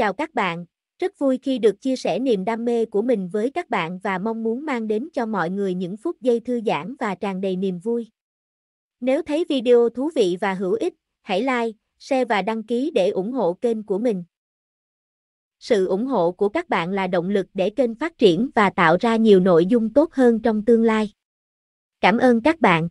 Chào các bạn, rất vui khi được chia sẻ niềm đam mê của mình với các bạn và mong muốn mang đến cho mọi người những phút giây thư giãn và tràn đầy niềm vui. Nếu thấy video thú vị và hữu ích, hãy like, share và đăng ký để ủng hộ kênh của mình. Sự ủng hộ của các bạn là động lực để kênh phát triển và tạo ra nhiều nội dung tốt hơn trong tương lai. Cảm ơn các bạn.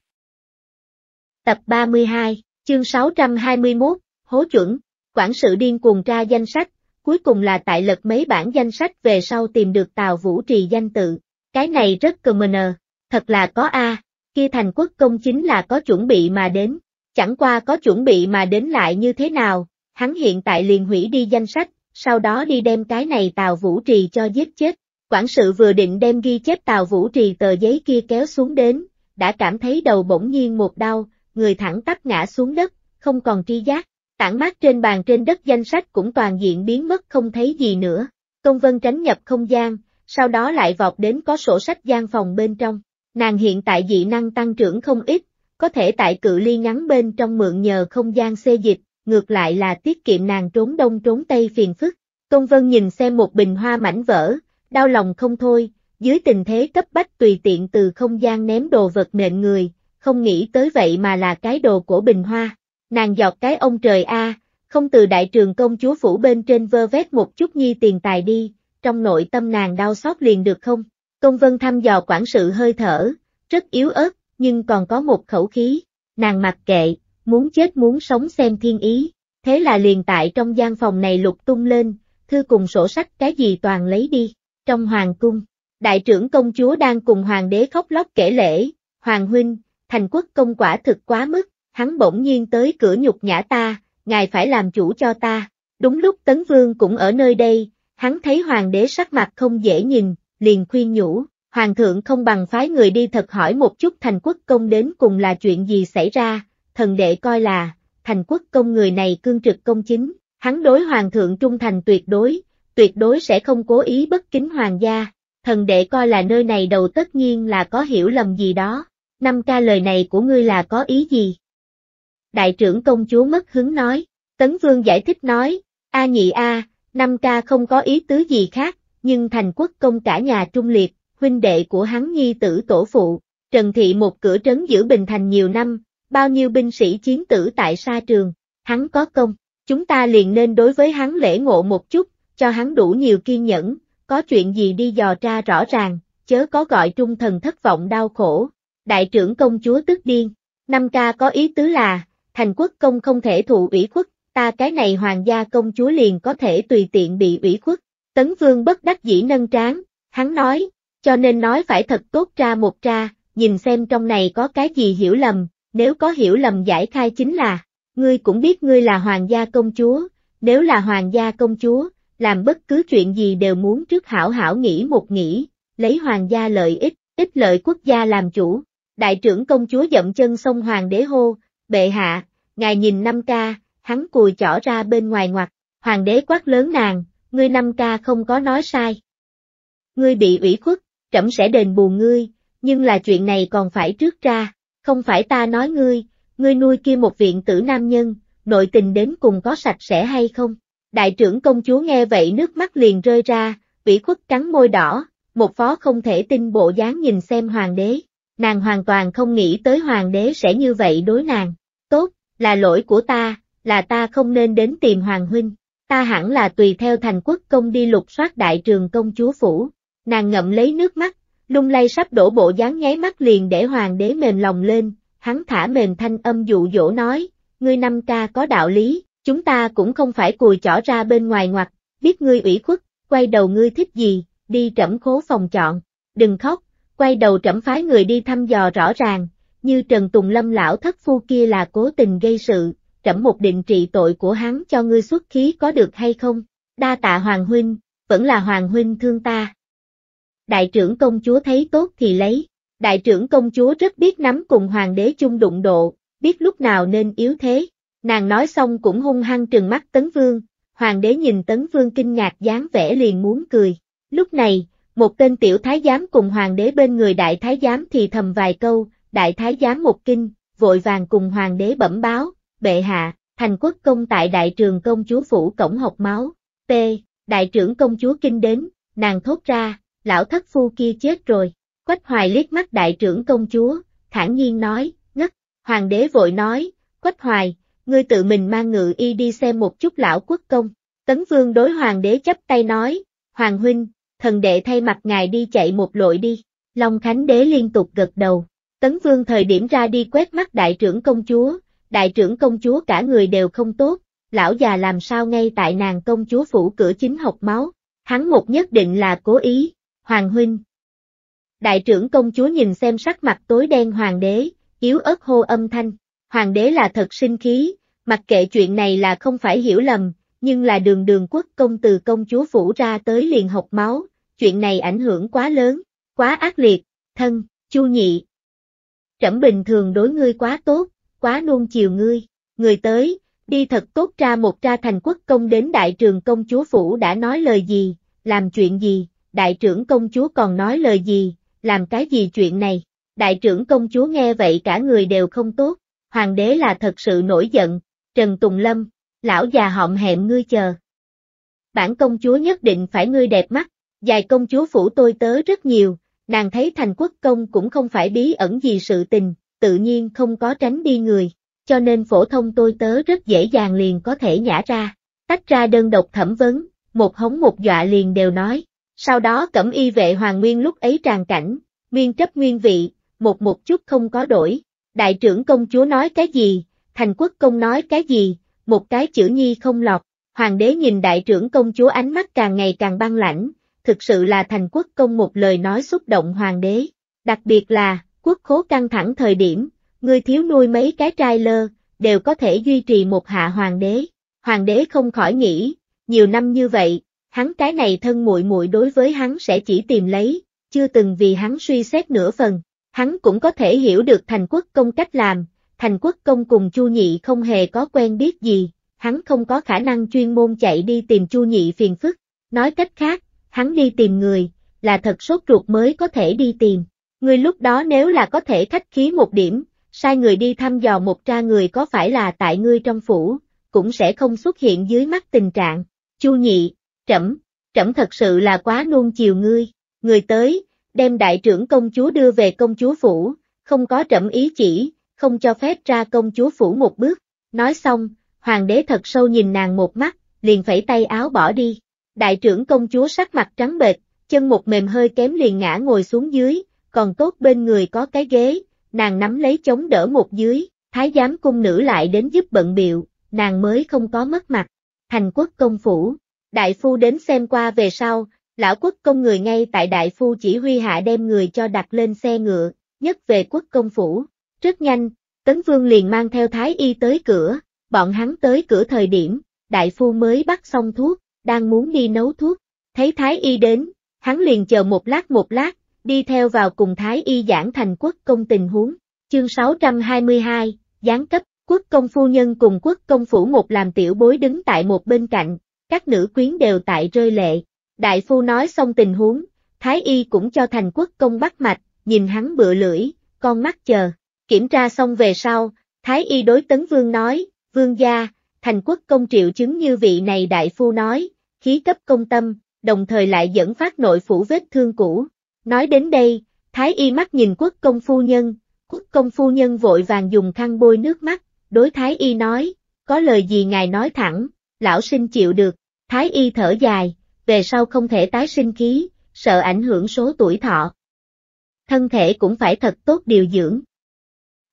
Tập 32, chương 621, Hố chuẩn, quản sự điên cuồng tra danh sách, cuối cùng là tại lật mấy bản danh sách về sau tìm được Tào Vũ Trì danh tự. Cái này rất commoner, thật là có A, kia thành quốc công chính là có chuẩn bị mà đến, chẳng qua có chuẩn bị mà đến lại như thế nào, hắn hiện tại liền hủy đi danh sách, sau đó đi đem cái này Tào Vũ Trì cho giết chết. Quản sự vừa định đem ghi chép Tào Vũ Trì tờ giấy kia kéo xuống đến, đã cảm thấy đầu bỗng nhiên một đau, người thẳng tắp ngã xuống đất, không còn tri giác tản mát trên bàn trên đất danh sách cũng toàn diện biến mất không thấy gì nữa. Công vân tránh nhập không gian, sau đó lại vọt đến có sổ sách gian phòng bên trong. Nàng hiện tại dị năng tăng trưởng không ít, có thể tại cự ly ngắn bên trong mượn nhờ không gian xê dịch, ngược lại là tiết kiệm nàng trốn đông trốn tây phiền phức. Công vân nhìn xem một bình hoa mảnh vỡ, đau lòng không thôi, dưới tình thế cấp bách tùy tiện từ không gian ném đồ vật nện người, không nghĩ tới vậy mà là cái đồ của bình hoa. Nàng giọt cái ông trời a, không từ đại trường công chúa phủ bên trên vơ vét một chút nhi tiền tài đi, trong nội tâm nàng đau xót liền được không? Công vân thăm dò quản sự hơi thở, rất yếu ớt, nhưng còn có một khẩu khí, nàng mặc kệ, muốn chết muốn sống xem thiên ý, thế là liền tại trong gian phòng này lục tung lên, thư cùng sổ sách cái gì toàn lấy đi, trong hoàng cung, đại trưởng công chúa đang cùng hoàng đế khóc lóc kể lễ, hoàng huynh, thành quốc công quả thực quá mức, hắn bỗng nhiên tới cửa nhục nhã ta, ngài phải làm chủ cho ta. Đúng lúc Tấn Vương cũng ở nơi đây, hắn thấy hoàng đế sắc mặt không dễ nhìn, liền khuyên nhủ, hoàng thượng không bằng phái người đi thật hỏi một chút thành quốc công đến cùng là chuyện gì xảy ra, thần đệ coi là, thành quốc công người này cương trực công chính, hắn đối hoàng thượng trung thành tuyệt đối, tuyệt đối sẽ không cố ý bất kính hoàng gia, thần đệ coi là nơi này đầu tất nhiên là có hiểu lầm gì đó, năm ca lời này của ngươi là có ý gì, đại trưởng công chúa mất hứng nói. Tấn Vương giải thích nói, A nhị A, năm ca không có ý tứ gì khác, nhưng thành quốc công cả nhà trung liệt, huynh đệ của hắn nhi tử tổ phụ, Trần Thị một cửa trấn giữ Bình Thành nhiều năm, bao nhiêu binh sĩ chiến tử tại sa trường, hắn có công, chúng ta liền nên đối với hắn lễ ngộ một chút, cho hắn đủ nhiều kiên nhẫn, có chuyện gì đi dò ra rõ ràng, chớ có gọi trung thần thất vọng đau khổ. Đại trưởng công chúa tức điên, năm ca có ý tứ là, thành quốc công không thể thụ ủy khuất, ta cái này hoàng gia công chúa liền có thể tùy tiện bị ủy khuất. Tấn Vương bất đắc dĩ nâng trán, hắn nói, cho nên nói phải thật tốt ra một tra, nhìn xem trong này có cái gì hiểu lầm, nếu có hiểu lầm giải khai chính là, ngươi cũng biết ngươi là hoàng gia công chúa, nếu là hoàng gia công chúa, làm bất cứ chuyện gì đều muốn trước hảo hảo nghĩ một nghĩ, lấy hoàng gia lợi ích, ích lợi quốc gia làm chủ. Đại trưởng công chúa dậm chân sông hoàng đế hô, bệ hạ, ngài nhìn năm ca, hắn cùi chỏ ra bên ngoài ngoặt, hoàng đế quát lớn nàng, ngươi năm ca không có nói sai. Ngươi bị ủy khuất, trẫm sẽ đền bù ngươi, nhưng là chuyện này còn phải trước ra, không phải ta nói ngươi, ngươi nuôi kia một viện tử nam nhân, nội tình đến cùng có sạch sẽ hay không? Đại trưởng công chúa nghe vậy nước mắt liền rơi ra, ủy khuất cắn môi đỏ, một phó không thể tin bộ dáng nhìn xem hoàng đế, nàng hoàn toàn không nghĩ tới hoàng đế sẽ như vậy đối nàng là lỗi của ta, là ta không nên đến tìm Hoàng Huynh, ta hẳn là tùy theo thành quốc công đi lục soát đại trường công chúa phủ, nàng ngậm lấy nước mắt, lung lay sắp đổ bộ dáng nháy mắt liền để Hoàng đế mềm lòng lên, hắn thả mềm thanh âm dụ dỗ nói, ngươi năm ca có đạo lý, chúng ta cũng không phải cùi chỏ ra bên ngoài ngoặt, biết ngươi ủy khuất, quay đầu ngươi thích gì, đi trẫm khố phòng chọn, đừng khóc, quay đầu trẫm phái người đi thăm dò rõ ràng, như Trần Tùng Lâm lão thất phu kia là cố tình gây sự, trẫm một định trị tội của hắn cho ngươi xuất khí có được hay không? Đa tạ Hoàng Huynh, vẫn là Hoàng Huynh thương ta. Đại trưởng công chúa thấy tốt thì lấy, đại trưởng công chúa rất biết nắm cùng Hoàng đế chung đụng độ, biết lúc nào nên yếu thế. Nàng nói xong cũng hung hăng trừng mắt Tấn Vương, Hoàng đế nhìn Tấn Vương kinh ngạc dáng vẻ liền muốn cười. Lúc này, một tên tiểu thái giám cùng Hoàng đế bên người đại thái giám thì thầm vài câu, đại thái giám một kinh, vội vàng cùng hoàng đế bẩm báo, bệ hạ, thành quốc công tại đại trường công chúa phủ cổng học máu, T, đại trưởng công chúa kinh đến, nàng thốt ra, lão thất phu kia chết rồi, quách hoài liếc mắt đại trưởng công chúa, thản nhiên nói, ngất, hoàng đế vội nói, quách hoài, ngươi tự mình mang ngự y đi xem một chút lão quốc công, tấn vương đối hoàng đế chấp tay nói, hoàng huynh, thần đệ thay mặt ngài đi chạy một lội đi, Long Khánh Đế liên tục gật đầu. Tấn Vương thời điểm ra đi quét mắt đại trưởng công chúa, đại trưởng công chúa cả người đều không tốt, lão già làm sao ngay tại nàng công chúa phủ cửa chính học máu, hắn một nhất định là cố ý, hoàng huynh. Đại trưởng công chúa nhìn xem sắc mặt tối đen hoàng đế, yếu ớt hô âm thanh, hoàng đế là thật sinh khí, mặc kệ chuyện này là không phải hiểu lầm, nhưng là đường đường quốc công từ công chúa phủ ra tới liền học máu, chuyện này ảnh hưởng quá lớn, quá ác liệt, thân, chu nhị, trẫm bình thường đối ngươi quá tốt, quá nuông chiều ngươi, người tới, đi thật tốt ra một ra thành quốc công đến đại trường công chúa phủ đã nói lời gì, làm chuyện gì, đại trưởng công chúa còn nói lời gì, làm cái gì chuyện này, đại trưởng công chúa nghe vậy cả người đều không tốt, hoàng đế là thật sự nổi giận, Trần Tùng Lâm, lão già họng hẹm ngươi chờ. Bản công chúa nhất định phải ngươi đẹp mắt, dài công chúa phủ tôi tớ rất nhiều, Nàng thấy thành quốc công cũng không phải bí ẩn gì sự tình, tự nhiên không có tránh đi người, cho nên phổ thông tôi tớ rất dễ dàng liền có thể nhả ra, tách ra đơn độc thẩm vấn, một hống một dọa liền đều nói. Sau đó cẩm y vệ hoàng nguyên lúc ấy tràn cảnh, nguyên chấp nguyên vị, một một chút không có đổi. Đại trưởng công chúa nói cái gì, thành quốc công nói cái gì, một cái chữ nhi không lọt. Hoàng đế nhìn đại trưởng công chúa ánh mắt càng ngày càng băng lãnh, thực sự là thành quốc công một lời nói xúc động hoàng đế. Đặc biệt là, quốc khố căng thẳng thời điểm, người thiếu nuôi mấy cái trai lơ, đều có thể duy trì một hạ hoàng đế. Hoàng đế không khỏi nghĩ, nhiều năm như vậy, hắn cái này thân muội muội đối với hắn sẽ chỉ tìm lấy, chưa từng vì hắn suy xét nửa phần. Hắn cũng có thể hiểu được thành quốc công cách làm, thành quốc công cùng Chu Nhị không hề có quen biết gì, hắn không có khả năng chuyên môn chạy đi tìm Chu Nhị phiền phức. Nói cách khác, hắn đi tìm người, là thật sốt ruột mới có thể đi tìm. Người lúc đó nếu là có thể khách khí một điểm, sai người đi thăm dò một tra người có phải là tại ngươi trong phủ, cũng sẽ không xuất hiện dưới mắt tình trạng. Chu nhị, trẫm, trẫm thật sự là quá nôn chiều ngươi, người tới, đem đại trưởng công chúa đưa về công chúa phủ, không có trẫm ý chỉ, không cho phép ra công chúa phủ một bước. Nói xong, hoàng đế thật sâu nhìn nàng một mắt, liền phẩy tay áo bỏ đi đại trưởng công chúa sắc mặt trắng bệt, chân một mềm hơi kém liền ngã ngồi xuống dưới, còn tốt bên người có cái ghế, nàng nắm lấy chống đỡ một dưới, thái giám cung nữ lại đến giúp bận biệu, nàng mới không có mất mặt. Thành quốc công phủ, đại phu đến xem qua về sau, lão quốc công người ngay tại đại phu chỉ huy hạ đem người cho đặt lên xe ngựa, nhất về quốc công phủ. Rất nhanh, Tấn Vương liền mang theo thái y tới cửa, bọn hắn tới cửa thời điểm, đại phu mới bắt xong thuốc, đang muốn đi nấu thuốc. Thấy Thái Y đến, hắn liền chờ một lát một lát, đi theo vào cùng Thái Y giảng thành quốc công tình huống. Chương 622, gián cấp, quốc công phu nhân cùng quốc công phủ một làm tiểu bối đứng tại một bên cạnh, các nữ quyến đều tại rơi lệ. Đại phu nói xong tình huống, Thái Y cũng cho thành quốc công bắt mạch, nhìn hắn bựa lưỡi, con mắt chờ. Kiểm tra xong về sau, Thái Y đối tấn vương nói, vương gia, thành quốc công triệu chứng như vị này đại phu nói, khí cấp công tâm, đồng thời lại dẫn phát nội phủ vết thương cũ. Nói đến đây, Thái y mắt nhìn quốc công phu nhân, quốc công phu nhân vội vàng dùng khăn bôi nước mắt, đối Thái y nói, có lời gì ngài nói thẳng, lão sinh chịu được, Thái y thở dài, về sau không thể tái sinh khí, sợ ảnh hưởng số tuổi thọ. Thân thể cũng phải thật tốt điều dưỡng.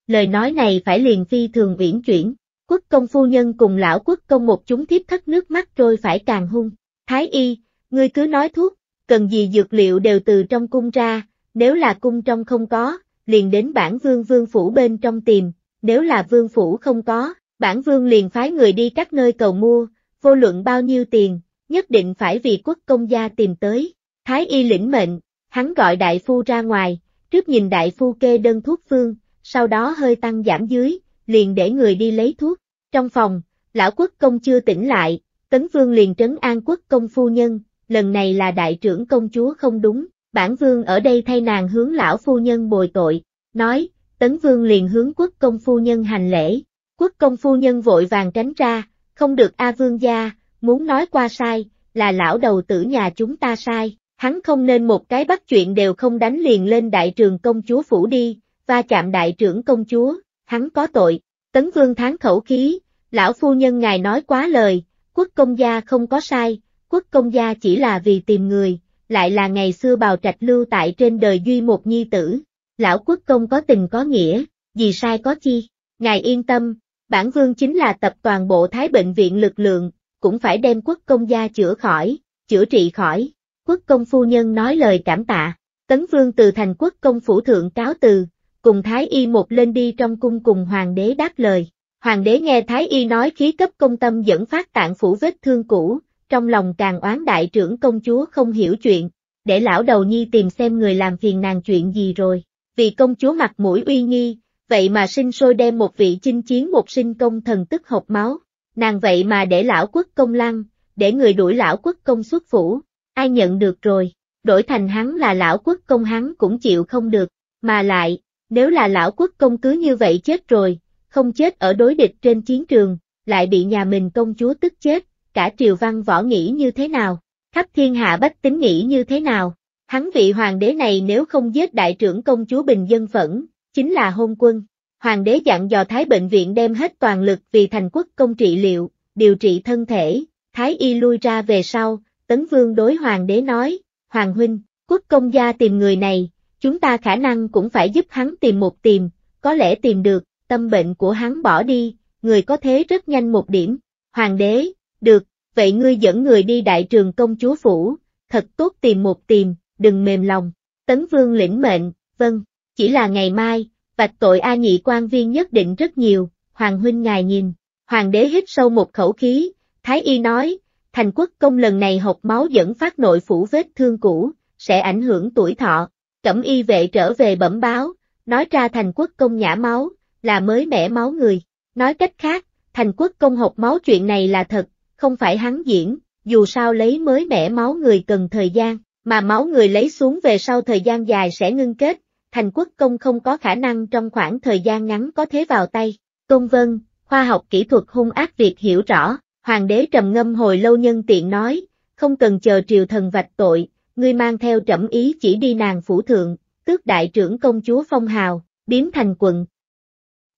Lời nói này phải liền phi thường viễn chuyển quốc công phu nhân cùng lão quốc công một chúng thiếp thất nước mắt rồi phải càng hung. Thái y, ngươi cứ nói thuốc, cần gì dược liệu đều từ trong cung ra, nếu là cung trong không có, liền đến bản vương vương phủ bên trong tìm, nếu là vương phủ không có, bản vương liền phái người đi các nơi cầu mua, vô luận bao nhiêu tiền, nhất định phải vì quốc công gia tìm tới. Thái y lĩnh mệnh, hắn gọi đại phu ra ngoài, trước nhìn đại phu kê đơn thuốc phương, sau đó hơi tăng giảm dưới, liền để người đi lấy thuốc. Trong phòng, lão quốc công chưa tỉnh lại, tấn vương liền trấn an quốc công phu nhân, lần này là đại trưởng công chúa không đúng, bản vương ở đây thay nàng hướng lão phu nhân bồi tội, nói, tấn vương liền hướng quốc công phu nhân hành lễ, quốc công phu nhân vội vàng tránh ra, không được A vương gia, muốn nói qua sai, là lão đầu tử nhà chúng ta sai, hắn không nên một cái bắt chuyện đều không đánh liền lên đại trường công chúa phủ đi, va chạm đại trưởng công chúa, hắn có tội. Tấn Vương tháng khẩu khí, lão phu nhân ngài nói quá lời, quốc công gia không có sai, quốc công gia chỉ là vì tìm người, lại là ngày xưa bào trạch lưu tại trên đời duy một nhi tử. Lão quốc công có tình có nghĩa, gì sai có chi, ngài yên tâm, bản vương chính là tập toàn bộ thái bệnh viện lực lượng, cũng phải đem quốc công gia chữa khỏi, chữa trị khỏi. Quốc công phu nhân nói lời cảm tạ, tấn vương từ thành quốc công phủ thượng cáo từ, cùng Thái Y một lên đi trong cung cùng Hoàng đế đáp lời. Hoàng đế nghe Thái Y nói khí cấp công tâm dẫn phát tạng phủ vết thương cũ, trong lòng càng oán đại trưởng công chúa không hiểu chuyện, để lão đầu nhi tìm xem người làm phiền nàng chuyện gì rồi, vì công chúa mặt mũi uy nghi, vậy mà sinh sôi đem một vị chinh chiến một sinh công thần tức hộc máu, nàng vậy mà để lão quốc công lăng, để người đuổi lão quốc công xuất phủ, ai nhận được rồi, đổi thành hắn là lão quốc công hắn cũng chịu không được, mà lại, nếu là lão quốc công cứ như vậy chết rồi, không chết ở đối địch trên chiến trường, lại bị nhà mình công chúa tức chết, cả triều văn võ nghĩ như thế nào, khắp thiên hạ bách tính nghĩ như thế nào, hắn vị hoàng đế này nếu không giết đại trưởng công chúa Bình Dân Phẫn, chính là hôn quân. Hoàng đế dặn dò Thái Bệnh viện đem hết toàn lực vì thành quốc công trị liệu, điều trị thân thể, Thái Y lui ra về sau, Tấn Vương đối Hoàng đế nói, Hoàng huynh, quốc công gia tìm người này, chúng ta khả năng cũng phải giúp hắn tìm một tìm, có lẽ tìm được, tâm bệnh của hắn bỏ đi, người có thế rất nhanh một điểm. Hoàng đế, được, vậy ngươi dẫn người đi đại trường công chúa phủ, thật tốt tìm một tìm, đừng mềm lòng. Tấn Vương lĩnh mệnh, vâng, chỉ là ngày mai, vạch tội A nhị quan viên nhất định rất nhiều, Hoàng huynh ngài nhìn. Hoàng đế hít sâu một khẩu khí, Thái Y nói, thành quốc công lần này học máu dẫn phát nội phủ vết thương cũ, sẽ ảnh hưởng tuổi thọ, Cẩm y vệ trở về bẩm báo, nói ra thành quốc công nhả máu, là mới mẻ máu người. Nói cách khác, thành quốc công học máu chuyện này là thật, không phải hắn diễn, dù sao lấy mới mẻ máu người cần thời gian, mà máu người lấy xuống về sau thời gian dài sẽ ngưng kết, thành quốc công không có khả năng trong khoảng thời gian ngắn có thế vào tay. Công vân, khoa học kỹ thuật hung ác việc hiểu rõ, hoàng đế trầm ngâm hồi lâu nhân tiện nói, không cần chờ triều thần vạch tội, ngươi mang theo trẫm ý chỉ đi nàng phủ thượng, tước đại trưởng công chúa phong hào, biến thành quận.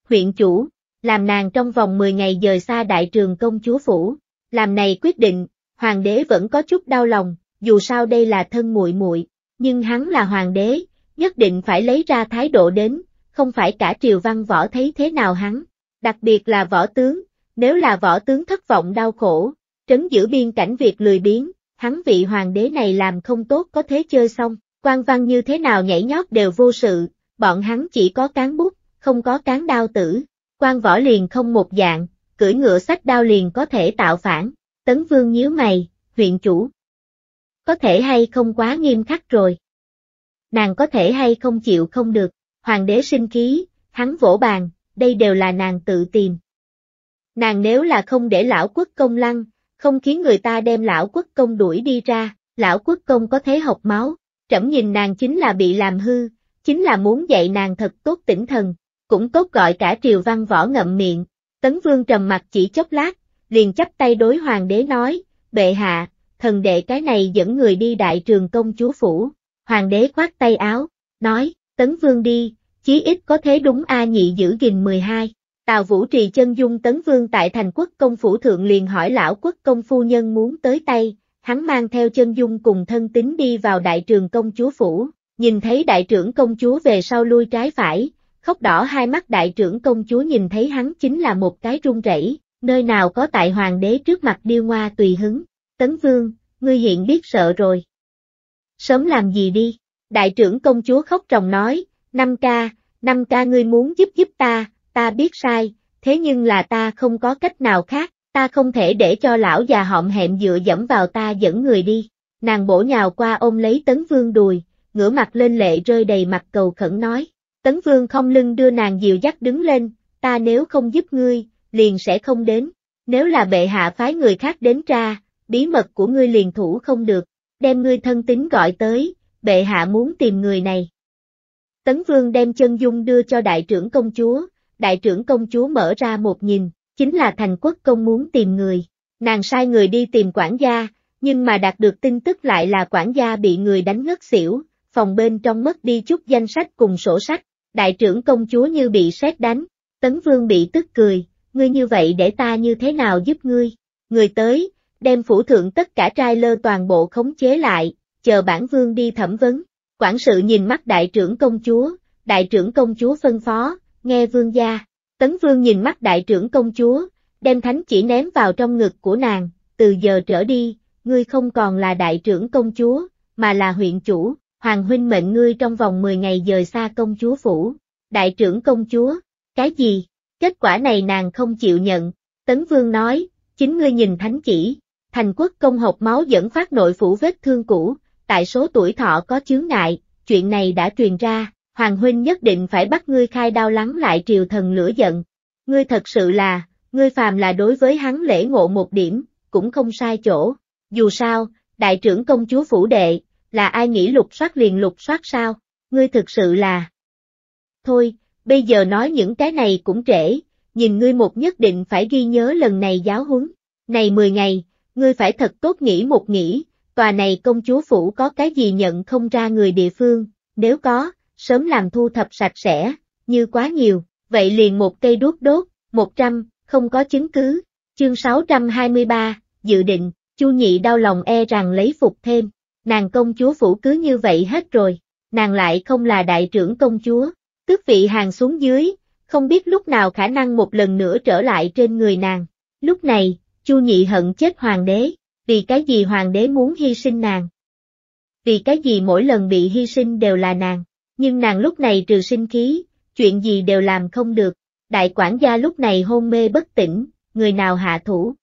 Huyện chủ, làm nàng trong vòng 10 ngày rời xa đại trường công chúa phủ, làm này quyết định, hoàng đế vẫn có chút đau lòng, dù sao đây là thân muội muội, nhưng hắn là hoàng đế, nhất định phải lấy ra thái độ đến, không phải cả triều văn võ thấy thế nào hắn, đặc biệt là võ tướng, nếu là võ tướng thất vọng đau khổ, trấn giữ biên cảnh việc lười biếng, hắn vị hoàng đế này làm không tốt có thế chơi xong, quan văn như thế nào nhảy nhót đều vô sự, bọn hắn chỉ có cán bút, không có cán đao tử, quan võ liền không một dạng, cưỡi ngựa sách đao liền có thể tạo phản, tấn vương nhíu mày, huyện chủ. Có thể hay không quá nghiêm khắc rồi. Nàng có thể hay không chịu không được, hoàng đế sinh khí, hắn vỗ bàn, đây đều là nàng tự tìm. Nàng nếu là không để lão quốc công lăng, không khiến người ta đem lão quốc công đuổi đi ra, lão quốc công có thế học máu, trẫm nhìn nàng chính là bị làm hư, chính là muốn dạy nàng thật tốt tỉnh thần, cũng tốt gọi cả triều văn võ ngậm miệng, tấn vương trầm mặt chỉ chốc lát, liền chắp tay đối hoàng đế nói, bệ hạ, thần đệ cái này dẫn người đi đại trường công chúa phủ, hoàng đế khoát tay áo, nói, tấn vương đi, chí ít có thế đúng A nhị giữ gìn 12. Tào Vũ trì chân dung tấn vương tại thành quốc công phủ thượng liền hỏi lão quốc công phu nhân muốn tới tay, hắn mang theo chân dung cùng thân tín đi vào đại trường công chúa phủ, nhìn thấy đại trưởng công chúa về sau lui trái phải, khóc đỏ hai mắt đại trưởng công chúa nhìn thấy hắn chính là một cái run rẩy, nơi nào có tại hoàng đế trước mặt điêu ngoa tùy hứng, tấn vương, ngươi hiện biết sợ rồi. Sớm làm gì đi, đại trưởng công chúa khóc ròng nói, năm ca, năm ca ngươi muốn giúp giúp ta, ta biết sai, thế nhưng là ta không có cách nào khác, ta không thể để cho lão già họm hẹm dựa dẫm vào ta dẫn người đi. Nàng bổ nhào qua ôm lấy Tấn Vương đùi, ngửa mặt lên lệ rơi đầy mặt cầu khẩn nói. Tấn Vương không lưng đưa nàng dìu dắt đứng lên, ta nếu không giúp ngươi, liền sẽ không đến. Nếu là bệ hạ phái người khác đến ra, bí mật của ngươi liền thủ không được, đem ngươi thân tín gọi tới, bệ hạ muốn tìm người này. Tấn Vương đem chân dung đưa cho đại trưởng công chúa, đại trưởng công chúa mở ra một nhìn, chính là thành quốc công muốn tìm người. Nàng sai người đi tìm quản gia, nhưng mà đạt được tin tức lại là quản gia bị người đánh ngất xỉu, phòng bên trong mất đi chút danh sách cùng sổ sách, đại trưởng công chúa như bị sét đánh, tấn vương bị tức cười, ngươi như vậy để ta như thế nào giúp ngươi, người tới, đem phủ thượng tất cả trai lơ toàn bộ khống chế lại, chờ bản vương đi thẩm vấn, quản sự nhìn mắt đại trưởng công chúa, đại trưởng công chúa phân phó, nghe vương gia. Tấn vương nhìn mắt đại trưởng công chúa, đem thánh chỉ ném vào trong ngực của nàng, từ giờ trở đi, ngươi không còn là đại trưởng công chúa, mà là huyện chủ, hoàng huynh mệnh ngươi trong vòng 10 ngày rời xa công chúa phủ. Đại trưởng công chúa, cái gì? Kết quả này nàng không chịu nhận, Tấn Vương nói, chính ngươi nhìn thánh chỉ, thành quốc công hộp máu dẫn phát nội phủ vết thương cũ, tại số tuổi thọ có chướng ngại, chuyện này đã truyền ra, Hoàng huynh nhất định phải bắt ngươi khai đau lắng lại triều thần lửa giận. Ngươi thật sự là, ngươi phàm là đối với hắn lễ ngộ một điểm, cũng không sai chỗ. Dù sao, đại trưởng công chúa phủ đệ, là ai nghĩ lục soát liền lục soát sao, ngươi thực sự là... Thôi, bây giờ nói những cái này cũng trễ, nhìn ngươi một nhất định phải ghi nhớ lần này giáo huấn. Này 10 ngày, ngươi phải thật tốt nghĩ một nghĩ, tòa này công chúa phủ có cái gì nhận không ra người địa phương, nếu có, sớm làm thu thập sạch sẽ, như quá nhiều, vậy liền một cây đuốc đốt, 100, không có chứng cứ. Chương 623, dự định, Chu Nhị đau lòng e rằng lấy phục thêm, nàng công chúa phủ cứ như vậy hết rồi, nàng lại không là đại trưởng công chúa, tước vị hàng xuống dưới, không biết lúc nào khả năng một lần nữa trở lại trên người nàng. Lúc này, Chu Nhị hận chết hoàng đế, vì cái gì hoàng đế muốn hy sinh nàng? Vì cái gì mỗi lần bị hy sinh đều là nàng? nhưng nàng lúc này trừ sinh khí, chuyện gì đều làm không được, đại quản gia lúc này hôn mê bất tỉnh, người nào hạ thủ.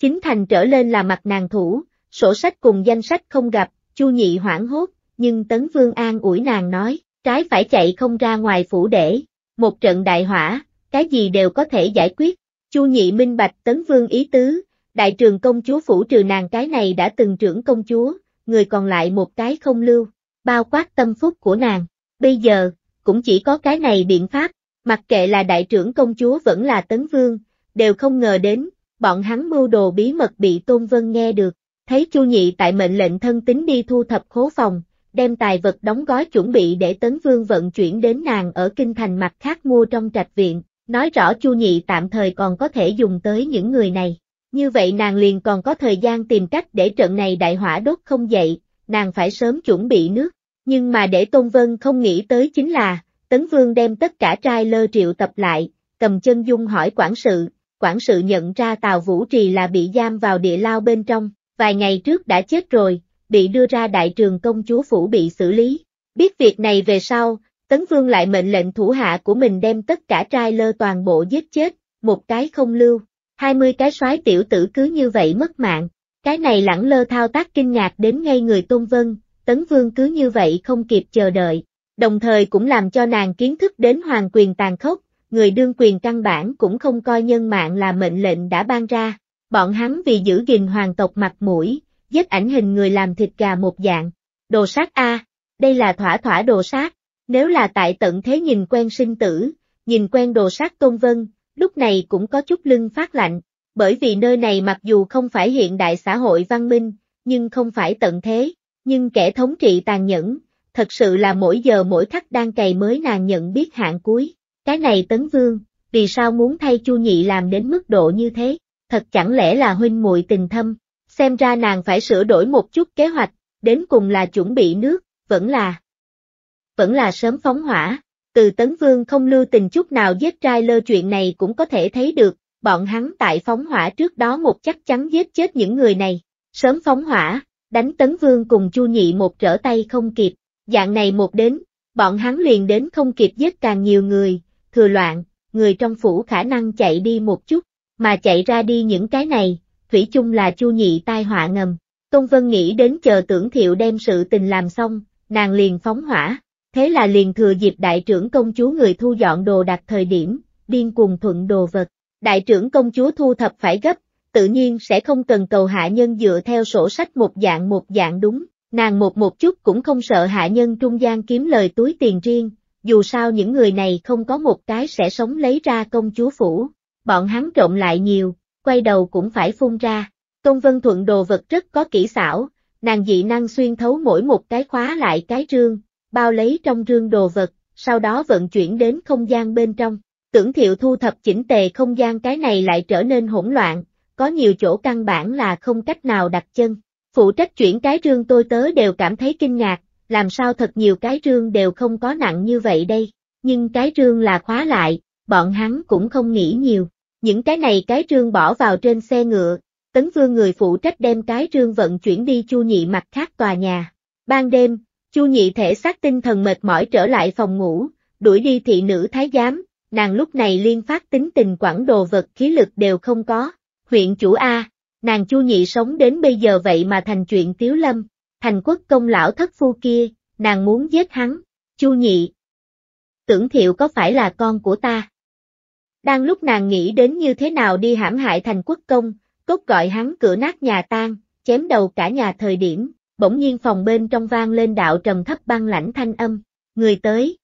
Chính thành trở lên là mặt nàng thủ, sổ sách cùng danh sách không gặp, chu nhị hoảng hốt, nhưng tấn vương an ủi nàng nói, trái phải chạy không ra ngoài phủ để, một trận đại hỏa, cái gì đều có thể giải quyết, chu nhị minh bạch tấn vương ý tứ, đại trường công chúa phủ trừ nàng cái này đã từng trưởng công chúa, người còn lại một cái không lưu bao quát tâm phúc của nàng. Bây giờ, cũng chỉ có cái này biện pháp, mặc kệ là đại trưởng công chúa vẫn là tấn vương, đều không ngờ đến, bọn hắn mưu đồ bí mật bị Tôn Vân nghe được, thấy Chu Nhị tại mệnh lệnh thân tín đi thu thập khố phòng, đem tài vật đóng gói chuẩn bị để tấn vương vận chuyển đến nàng ở kinh thành mặt khác mua trong trạch viện, nói rõ Chu Nhị tạm thời còn có thể dùng tới những người này. Như vậy nàng liền còn có thời gian tìm cách để trận này đại hỏa đốt không dậy, nàng phải sớm chuẩn bị nước. Nhưng mà để Tôn Vân không nghĩ tới chính là, Tấn Vương đem tất cả trai lơ triệu tập lại, cầm chân dung hỏi quản sự, quản sự nhận ra Tào Vũ Trì là bị giam vào địa lao bên trong, vài ngày trước đã chết rồi, bị đưa ra đại trường công chúa phủ bị xử lý. Biết việc này về sau, Tấn Vương lại mệnh lệnh thủ hạ của mình đem tất cả trai lơ toàn bộ giết chết, một cái không lưu, 20 cái soái tiểu tử cứ như vậy mất mạng. Cái này lẳng lơ thao tác kinh ngạc đến ngay người Tôn Vân, Tấn Vương cứ như vậy không kịp chờ đợi, đồng thời cũng làm cho nàng kiến thức đến hoàng quyền tàn khốc, người đương quyền căn bản cũng không coi nhân mạng là mệnh lệnh đã ban ra, bọn hắn vì giữ gìn hoàng tộc mặt mũi, giết ảnh hình người làm thịt gà một dạng. Đồ sát A, đây là thỏa thỏa đồ sát, nếu là tại tận thế nhìn quen sinh tử, nhìn quen đồ sát Tôn Vân, lúc này cũng có chút lưng phát lạnh, bởi vì nơi này mặc dù không phải hiện đại xã hội văn minh, nhưng không phải tận thế, nhưng kẻ thống trị tàn nhẫn, thật sự là mỗi giờ mỗi khắc đang cày mới nàng nhận biết hạn cuối. Cái này Tấn Vương, vì sao muốn thay Chu Nhị làm đến mức độ như thế, thật chẳng lẽ là huynh muội tình thâm, xem ra nàng phải sửa đổi một chút kế hoạch, đến cùng là chuẩn bị nước, vẫn là vẫn là sớm phóng hỏa. Từ Tấn Vương không lưu tình chút nào giết trai lơ chuyện này cũng có thể thấy được, bọn hắn tại phóng hỏa trước đó một chắc chắn giết chết những người này, sớm phóng hỏa, đánh tấn vương cùng chu nhị một trở tay không kịp, dạng này một đến, bọn hắn liền đến không kịp giết càng nhiều người, thừa loạn, người trong phủ khả năng chạy đi một chút, mà chạy ra đi những cái này, thủy chung là chu nhị tai họa ngầm. tôn Vân nghĩ đến chờ tưởng thiệu đem sự tình làm xong, nàng liền phóng hỏa, thế là liền thừa dịp đại trưởng công chúa người thu dọn đồ đặt thời điểm, điên cuồng thuận đồ vật, đại trưởng công chúa thu thập phải gấp, tự nhiên sẽ không cần cầu hạ nhân dựa theo sổ sách một dạng một dạng đúng, nàng một một chút cũng không sợ hạ nhân trung gian kiếm lời túi tiền riêng, dù sao những người này không có một cái sẽ sống lấy ra công chúa phủ, bọn hắn trộm lại nhiều, quay đầu cũng phải phun ra, công vân thuận đồ vật rất có kỹ xảo, nàng dị năng xuyên thấu mỗi một cái khóa lại cái rương, bao lấy trong rương đồ vật, sau đó vận chuyển đến không gian bên trong. Tưởng thiệu thu thập chỉnh tề không gian cái này lại trở nên hỗn loạn, có nhiều chỗ căn bản là không cách nào đặt chân. Phụ trách chuyển cái rương tôi tớ đều cảm thấy kinh ngạc, làm sao thật nhiều cái rương đều không có nặng như vậy đây, nhưng cái rương là khóa lại, bọn hắn cũng không nghĩ nhiều. Những cái này cái rương bỏ vào trên xe ngựa, tấn vương người phụ trách đem cái rương vận chuyển đi chu nhị mặt khác tòa nhà. Ban đêm, chu nhị thể xác tinh thần mệt mỏi trở lại phòng ngủ, đuổi đi thị nữ thái giám, nàng lúc này liên phát tính tình quản đồ vật khí lực đều không có, huyện chủ A, nàng chu nhị sống đến bây giờ vậy mà thành chuyện tiếu lâm, thành quốc công lão thất phu kia, nàng muốn giết hắn, chu nhị. Tưởng thiệu có phải là con của ta? Đang lúc nàng nghĩ đến như thế nào đi hãm hại thành quốc công, cốt gọi hắn cửa nát nhà tan, chém đầu cả nhà thời điểm, bỗng nhiên phòng bên trong vang lên đạo trầm thấp băng lãnh thanh âm, người tới.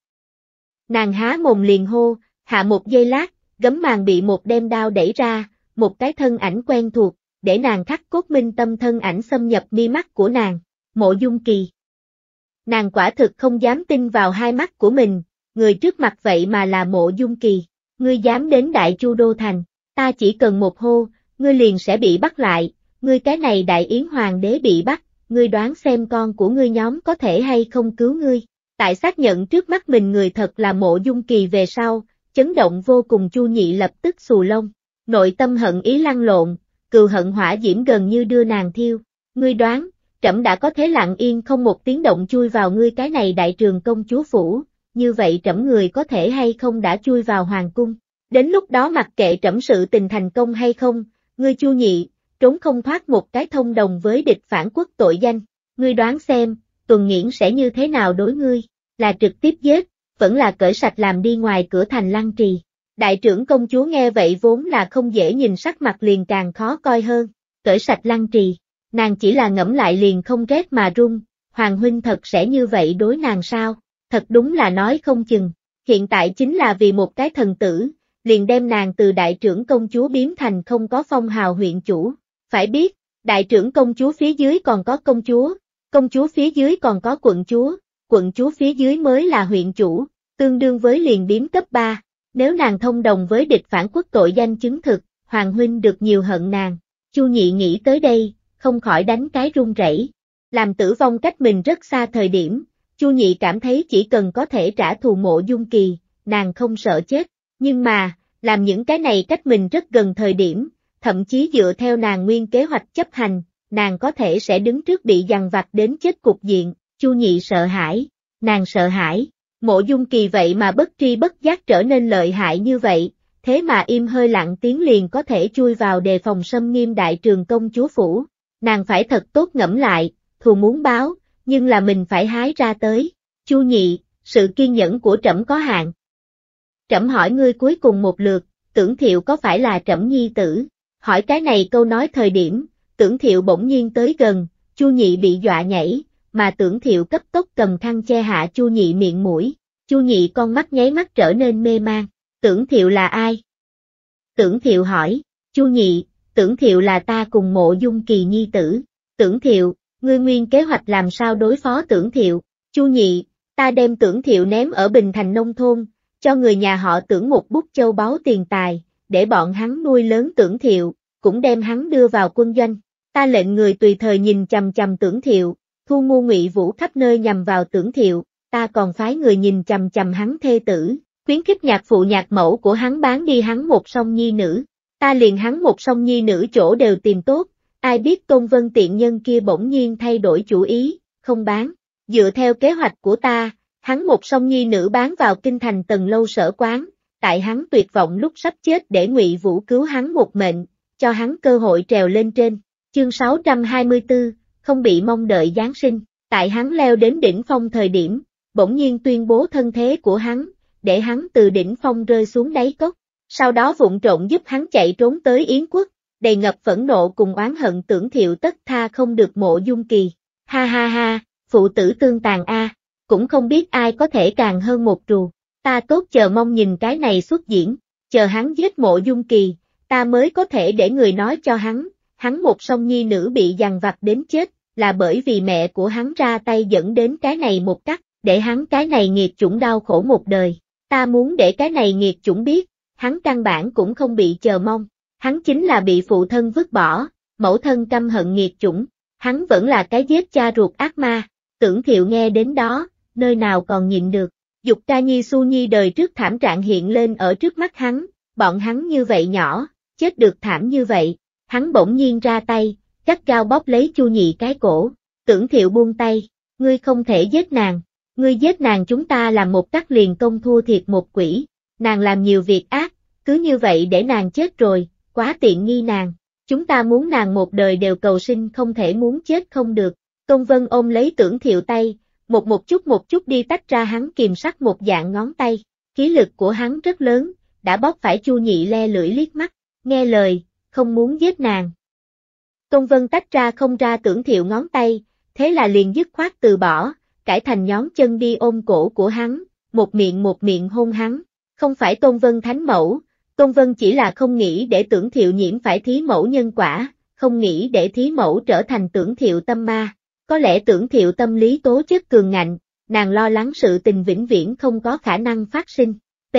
Nàng há mồm liền hô, Hạ một giây lát, gấm màn bị một đem đao đẩy ra, một cái thân ảnh quen thuộc, để nàng khắc cốt minh tâm thân ảnh xâm nhập mi mắt của nàng, mộ dung kỳ. Nàng quả thực không dám tin vào hai mắt của mình, người trước mặt vậy mà là mộ dung kỳ, ngươi dám đến đại chu đô thành, ta chỉ cần một hô, ngươi liền sẽ bị bắt lại, ngươi cái này đại yến hoàng đế bị bắt, ngươi đoán xem con của ngươi nhóm có thể hay không cứu ngươi. Tại xác nhận trước mắt mình người thật là mộ dung kỳ về sau, chấn động vô cùng Chu Nhị lập tức xù lông, nội tâm hận ý lăn lộn, cừu hận hỏa diễm gần như đưa nàng thiêu. Ngươi đoán, trẫm đã có thế lặng yên không một tiếng động chui vào ngươi cái này đại trường công chúa phủ, như vậy trẫm người có thể hay không đã chui vào hoàng cung. Đến lúc đó mặc kệ trẫm sự tình thành công hay không, ngươi Chu Nhị, trốn không thoát một cái thông đồng với địch phản quốc tội danh. Ngươi đoán xem, Tuần Nghiễn sẽ như thế nào đối ngươi, là trực tiếp giết, vẫn là cởi sạch làm đi ngoài cửa thành lăng trì. Đại trưởng công chúa nghe vậy vốn là không dễ nhìn sắc mặt liền càng khó coi hơn, cởi sạch lăng trì, nàng chỉ là ngẫm lại liền không rét mà run, Hoàng Huynh thật sẽ như vậy đối nàng sao, thật đúng là nói không chừng, hiện tại chính là vì một cái thần tử, liền đem nàng từ đại trưởng công chúa biến thành không có phong hào huyện chủ, phải biết, đại trưởng công chúa phía dưới còn có công chúa, công chúa phía dưới còn có quận chúa, quận chúa phía dưới mới là huyện chủ, tương đương với liền biếm cấp 3. Nếu nàng thông đồng với địch phản quốc tội danh chứng thực, Hoàng Huynh được nhiều hận nàng. Chu Nhị nghĩ tới đây, không khỏi đánh cái run rẩy. Làm tử vong cách mình rất xa thời điểm, Chu Nhị cảm thấy chỉ cần có thể trả thù mộ dung kỳ, nàng không sợ chết. Nhưng mà, làm những cái này cách mình rất gần thời điểm, thậm chí dựa theo nàng nguyên kế hoạch chấp hành, nàng có thể sẽ đứng trước bị dằn vặt đến chết cục diện. Chu Nhị sợ hãi, nàng sợ hãi, mộ dung kỳ vậy mà bất tri bất giác trở nên lợi hại như vậy, thế mà im hơi lặng tiếng liền có thể chui vào đề phòng xâm nghiêm đại trường công chúa phủ. Nàng phải thật tốt ngẫm lại, thù muốn báo, nhưng là mình phải hái ra tới. Chu Nhị, sự kiên nhẫn của trẫm có hạn. Trẫm hỏi ngươi cuối cùng một lượt, tưởng thiệu có phải là trẫm nhi tử? Hỏi cái này câu nói thời điểm, tưởng thiệu bỗng nhiên tới gần, Chu Nhị bị dọa nhảy, mà tưởng thiệu cấp tốc cầm khăn che hạ chu nhị miệng mũi, chu nhị con mắt nháy mắt trở nên mê man, tưởng thiệu là ai? Tưởng thiệu hỏi, chu nhị, tưởng thiệu là ta cùng mộ dung kỳ nhi tử, tưởng thiệu, ngươi nguyên kế hoạch làm sao đối phó tưởng thiệu, chu nhị, ta đem tưởng thiệu ném ở Bình Thành Nông Thôn, cho người nhà họ tưởng một bút châu báu tiền tài, để bọn hắn nuôi lớn tưởng thiệu, cũng đem hắn đưa vào quân doanh, ta lệnh người tùy thời nhìn chằm chằm tưởng thiệu, Thu ngu ngụy vũ khắp nơi nhằm vào tưởng thiệu, ta còn phái người nhìn chầm chầm hắn thê tử, khuyến khích nhạc phụ nhạc mẫu của hắn bán đi hắn một song nhi nữ. Ta liền hắn một song nhi nữ chỗ đều tìm tốt, ai biết công vân tiện nhân kia bỗng nhiên thay đổi chủ ý, không bán. Dựa theo kế hoạch của ta, hắn một song nhi nữ bán vào kinh thành tầng lâu sở quán, tại hắn tuyệt vọng lúc sắp chết để ngụy vũ cứu hắn một mệnh, cho hắn cơ hội trèo lên trên. Chương 624, không bị mong đợi Giáng sinh, tại hắn leo đến đỉnh phong thời điểm, bỗng nhiên tuyên bố thân thế của hắn, để hắn từ đỉnh phong rơi xuống đáy cốc, sau đó vụng trộn giúp hắn chạy trốn tới Yến quốc, đầy ngập phẫn nộ cùng oán hận tưởng thiệu tất tha không được mộ dung kỳ. Ha ha ha, phụ tử tương tàn a, cũng không biết ai có thể càng hơn một trù, ta tốt chờ mong nhìn cái này xuất diễn, chờ hắn giết mộ dung kỳ, ta mới có thể để người nói cho hắn, hắn một song nhi nữ bị dằn vặt đến chết, là bởi vì mẹ của hắn ra tay dẫn đến cái này một cách để hắn cái này nghiệt chủng đau khổ một đời. Ta muốn để cái này nghiệt chủng biết, hắn căn bản cũng không bị chờ mong, hắn chính là bị phụ thân vứt bỏ, mẫu thân căm hận nghiệt chủng, hắn vẫn là cái giết cha ruột ác ma, tưởng thiệu nghe đến đó, nơi nào còn nhịn được. Dục ca nhi su nhi đời trước thảm trạng hiện lên ở trước mắt hắn, bọn hắn như vậy nhỏ, chết được thảm như vậy, hắn bỗng nhiên ra tay, gắt gao bóp lấy Chu Nhị cái cổ, tưởng thiệu buông tay, ngươi không thể giết nàng, ngươi giết nàng chúng ta làm một cắt liền công thua thiệt một quỷ, nàng làm nhiều việc ác, cứ như vậy để nàng chết rồi, quá tiện nghi nàng, chúng ta muốn nàng một đời đều cầu sinh không thể muốn chết không được, công vân ôm lấy tưởng thiệu tay, một một chút một chút đi tách ra hắn kìm sắt một dạng ngón tay, khí lực của hắn rất lớn, đã bóp phải chu nhị le lưỡi liếc mắt, nghe lời, không muốn giết nàng, Tôn Vân tách ra không ra tưởng thiệu ngón tay, thế là liền dứt khoát từ bỏ, cải thành nhón chân đi ôm cổ của hắn, một miệng một miệng hôn hắn. Không phải Tôn Vân thánh mẫu, Tôn Vân chỉ là không nghĩ để tưởng thiệu nhiễm phải thí mẫu nhân quả, không nghĩ để thí mẫu trở thành tưởng thiệu tâm ma. Có lẽ tưởng thiệu tâm lý tố chất cường ngạnh, nàng lo lắng sự tình vĩnh viễn không có khả năng phát sinh. P.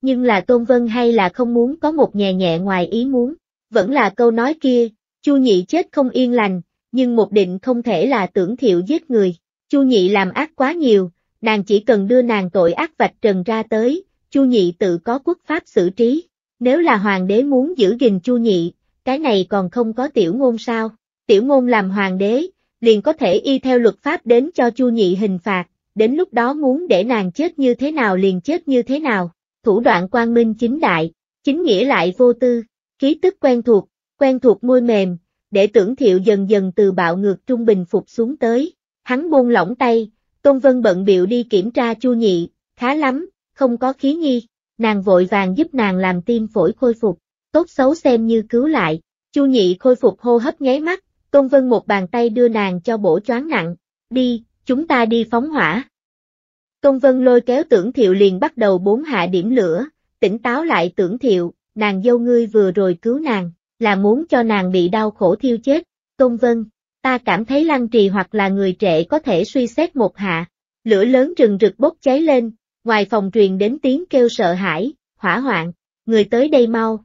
Nhưng là Tôn Vân hay là không muốn có một nhẹ nhẹ ngoài ý muốn. Vẫn là câu nói kia, Chu Nhị chết không yên lành, nhưng một định không thể là tưởng thiệu giết người. Chu Nhị làm ác quá nhiều, nàng chỉ cần đưa nàng tội ác vạch trần ra tới, Chu Nhị tự có quốc pháp xử trí. Nếu là hoàng đế muốn giữ gìn Chu Nhị, cái này còn không có tiểu ngôn sao? Tiểu ngôn làm hoàng đế, liền có thể y theo luật pháp đến cho Chu Nhị hình phạt, đến lúc đó muốn để nàng chết như thế nào liền chết như thế nào. Thủ đoạn quang minh chính đại, chính nghĩa lại vô tư, khí tức quen thuộc, quen thuộc môi mềm, để tưởng thiệu dần dần từ bạo ngược trung bình phục xuống tới. Hắn buông lỏng tay, Tôn Vân bận biệu đi kiểm tra chu nhị, khá lắm, không có khí nghi, nàng vội vàng giúp nàng làm tim phổi khôi phục, tốt xấu xem như cứu lại, chu nhị khôi phục hô hấp nháy mắt, Tôn Vân một bàn tay đưa nàng cho bổ choáng nặng, đi, chúng ta đi phóng hỏa. Tôn Vân lôi kéo tưởng thiệu liền bắt đầu bốn hạ điểm lửa, tỉnh táo lại tưởng thiệu, nàng dâu ngươi vừa rồi cứu nàng, là muốn cho nàng bị đau khổ thiêu chết. Tôn vân, ta cảm thấy lăng trì hoặc là người trệ có thể suy xét một hạ. Lửa lớn rừng rực bốc cháy lên, ngoài phòng truyền đến tiếng kêu sợ hãi, hỏa hoạn, người tới đây mau.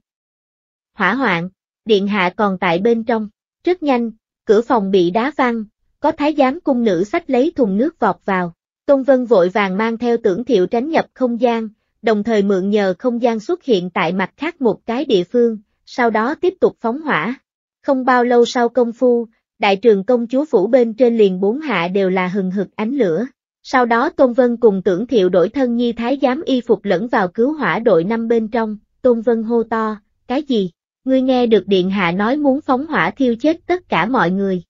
Hỏa hoạn, điện hạ còn tại bên trong, rất nhanh, cửa phòng bị đá văng, có thái giám cung nữ sách lấy thùng nước vọt vào. Tôn vân vội vàng mang theo tưởng thiệu tránh nhập không gian, đồng thời mượn nhờ không gian xuất hiện tại mặt khác một cái địa phương, sau đó tiếp tục phóng hỏa. Không bao lâu sau công phu, đại trường công chúa phủ bên trên liền bốn hạ đều là hừng hực ánh lửa. Sau đó Tôn Vân cùng tưởng thiệu đổi thân nhi thái giám y phục lẫn vào cứu hỏa đội năm bên trong, Tôn Vân hô to, cái gì? Ngươi nghe được Điện Hạ nói muốn phóng hỏa thiêu chết tất cả mọi người.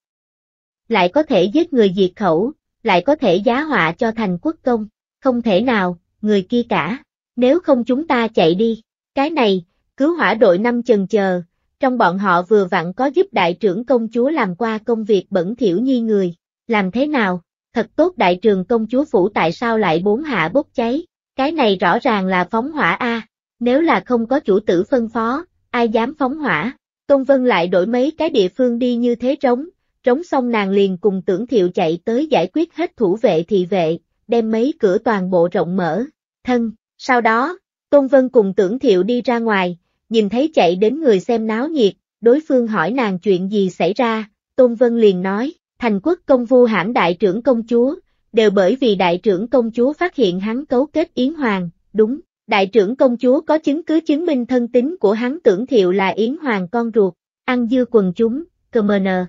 Lại có thể giết người diệt khẩu, lại có thể giá họa cho thành quốc công, không thể nào, người kia cả, nếu không chúng ta chạy đi, cái này, cứu hỏa đội năm chần chờ, trong bọn họ vừa vặn có giúp đại trưởng công chúa làm qua công việc bẩn thiểu nhi người, làm thế nào, thật tốt đại trường công chúa phủ tại sao lại bốn hạ bốc cháy, cái này rõ ràng là phóng hỏa a nếu là không có chủ tử phân phó, ai dám phóng hỏa, công vân lại đổi mấy cái địa phương đi như thế trống, trống xong nàng liền cùng tưởng thiệu chạy tới giải quyết hết thủ vệ thị vệ, đem mấy cửa toàn bộ rộng mở, thân, sau đó, Tôn Vân cùng tưởng thiệu đi ra ngoài, nhìn thấy chạy đến người xem náo nhiệt, đối phương hỏi nàng chuyện gì xảy ra, Tôn Vân liền nói, thành quốc công vua hãm đại trưởng công chúa, đều bởi vì đại trưởng công chúa phát hiện hắn cấu kết Yến Hoàng, đúng, đại trưởng công chúa có chứng cứ chứng minh thân tính của hắn tưởng thiệu là Yến Hoàng con ruột, ăn dưa quần chúng, cơ mờ nờ.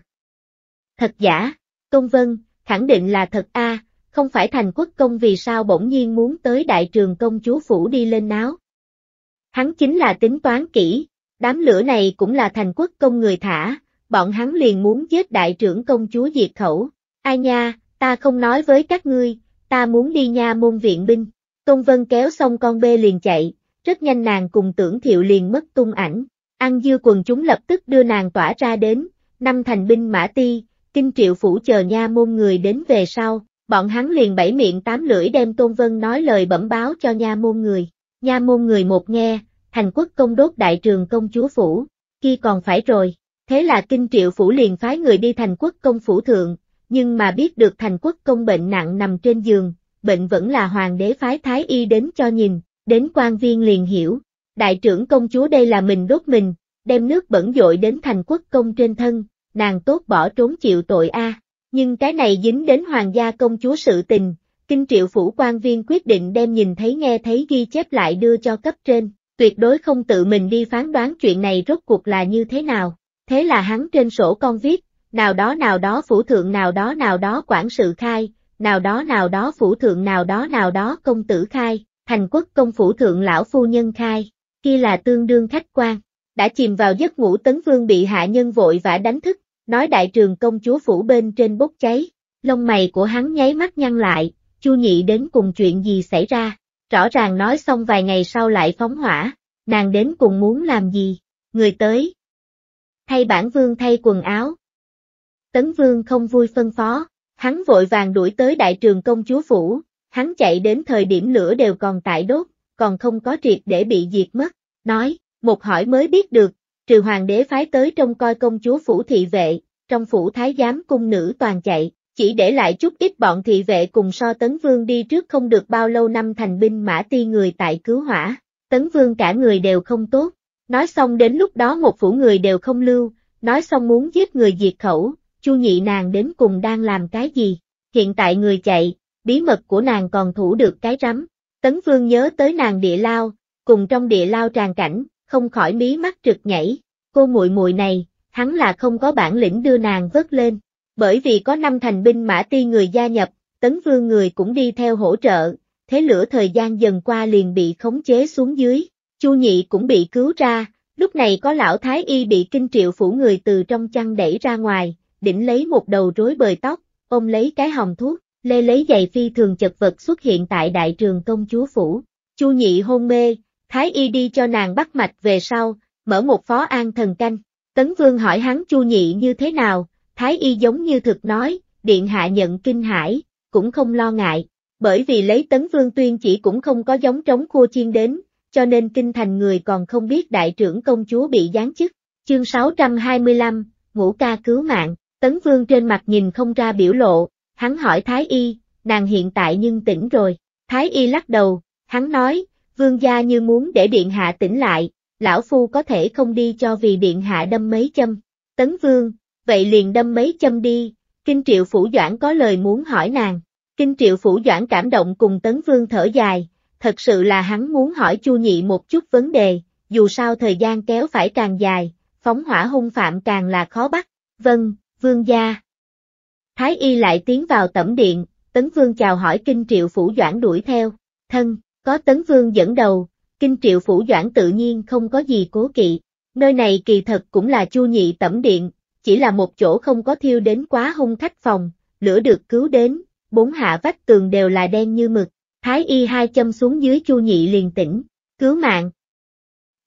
Thật giả, Tôn Vân, khẳng định là thật a không phải thành quốc công vì sao bỗng nhiên muốn tới đại trường công chúa phủ đi lên náo, Hắn chính là tính toán kỹ, đám lửa này cũng là thành quốc công người thả, bọn hắn liền muốn giết đại trưởng công chúa diệt khẩu. Ai nha, ta không nói với các ngươi, ta muốn đi nha môn viện binh. Công vân kéo xong con bê liền chạy, rất nhanh nàng cùng tưởng thiệu liền mất tung ảnh. Ăn dư quần chúng lập tức đưa nàng tỏa ra đến, năm thành binh mã ti, kinh triệu phủ chờ nha môn người đến về sau, bọn hắn liền bảy miệng tám lưỡi đem Tôn Vân nói lời bẩm báo cho nha môn người. Nha môn người một nghe, thành quốc công đốt đại trường công chúa phủ, kia còn phải rồi, thế là kinh triệu phủ liền phái người đi thành quốc công phủ thượng, nhưng mà biết được thành quốc công bệnh nặng nằm trên giường, bệnh vẫn là hoàng đế phái thái y đến cho nhìn, đến quan viên liền hiểu, đại trưởng công chúa đây là mình đốt mình, đem nước bẩn dội đến thành quốc công trên thân, nàng tốt bỏ trốn chịu tội a. Nhưng cái này dính đến hoàng gia công chúa sự tình, Kinh triệu phủ quan viên quyết định đem nhìn thấy nghe thấy ghi chép lại đưa cho cấp trên, tuyệt đối không tự mình đi phán đoán chuyện này rốt cuộc là như thế nào. Thế là hắn trên sổ con viết, nào đó nào đó phủ thượng nào đó nào đó quản sự khai, nào đó nào đó phủ thượng nào đó nào đó công tử khai, thành quốc công phủ thượng lão phu nhân khai, kia là tương đương khách quan. Đã chìm vào giấc ngủ tấn vương bị hạ nhân vội vã đánh thức, nói đại trường công chúa phủ bên trên bốc cháy, lông mày của hắn nháy mắt nhăn lại, Chu Nhị đến cùng chuyện gì xảy ra, rõ ràng nói xong vài ngày sau lại phóng hỏa, nàng đến cùng muốn làm gì, người tới. Thay bản vương thay quần áo. Tấn vương không vui phân phó, hắn vội vàng đuổi tới đại trường công chúa phủ, hắn chạy đến thời điểm lửa đều còn tại đốt, còn không có triệt để bị diệt mất, nói, một hỏi mới biết được, trừ hoàng đế phái tới trông coi công chúa phủ thị vệ, trong phủ thái giám cung nữ toàn chạy, chỉ để lại chút ít bọn thị vệ cùng so Tấn Vương đi trước không được bao lâu năm thành binh mã ti người tại cứu hỏa, Tấn Vương cả người đều không tốt, nói xong đến lúc đó một phủ người đều không lưu, nói xong muốn giết người diệt khẩu, Chu nhị nàng đến cùng đang làm cái gì, hiện tại người chạy, bí mật của nàng còn thủ được cái rắm, Tấn Vương nhớ tới nàng địa lao, cùng trong địa lao tràn cảnh, không khỏi mí mắt trực nhảy, cô muội muội này, hắn là không có bản lĩnh đưa nàng vớt lên. Bởi vì có năm thành binh mã ti người gia nhập, tấn vương người cũng đi theo hỗ trợ, thế lửa thời gian dần qua liền bị khống chế xuống dưới, Chu Nhị cũng bị cứu ra, lúc này có lão thái y bị kinh triệu phủ người từ trong chăn đẩy ra ngoài, đỉnh lấy một đầu rối bời tóc, ôm lấy cái hồng thuốc, lê lấy giày phi thường chật vật xuất hiện tại đại trường công chúa phủ, Chu Nhị hôn mê, thái y đi cho nàng bắt mạch về sau, mở một phó an thần canh, tấn vương hỏi hắn Chu Nhị như thế nào, Thái y giống như thực nói, điện hạ nhận kinh hải, cũng không lo ngại, bởi vì lấy tấn vương tuyên chỉ cũng không có giống trống khua chiên đến, cho nên kinh thành người còn không biết đại trưởng công chúa bị giáng chức. Chương 625, ngũ ca cứu mạng, tấn vương trên mặt nhìn không ra biểu lộ, hắn hỏi Thái y, nàng hiện tại nhưng tỉnh rồi, Thái y lắc đầu, hắn nói, vương gia như muốn để điện hạ tỉnh lại, lão phu có thể không đi cho vì điện hạ đâm mấy châm. Tấn vương, vậy liền đâm mấy châm đi, kinh triệu phủ doãn có lời muốn hỏi nàng. Kinh triệu phủ doãn cảm động cùng tấn vương thở dài, thật sự là hắn muốn hỏi chu nhị một chút vấn đề, dù sao thời gian kéo phải càng dài, phóng hỏa hung phạm càng là khó bắt. Vâng, vương gia. Thái y lại tiến vào tẩm điện, tấn vương chào hỏi kinh triệu phủ doãn đuổi theo, thân, có tấn vương dẫn đầu, kinh triệu phủ doãn tự nhiên không có gì cố kỵ. Nơi này kỳ thật cũng là chu nhị tẩm điện, chỉ là một chỗ không có thiêu đến quá hung khách phòng, lửa được cứu đến, bốn hạ vách tường đều là đen như mực, thái y hai châm xuống dưới chu nhị liền tỉnh, cứu mạng.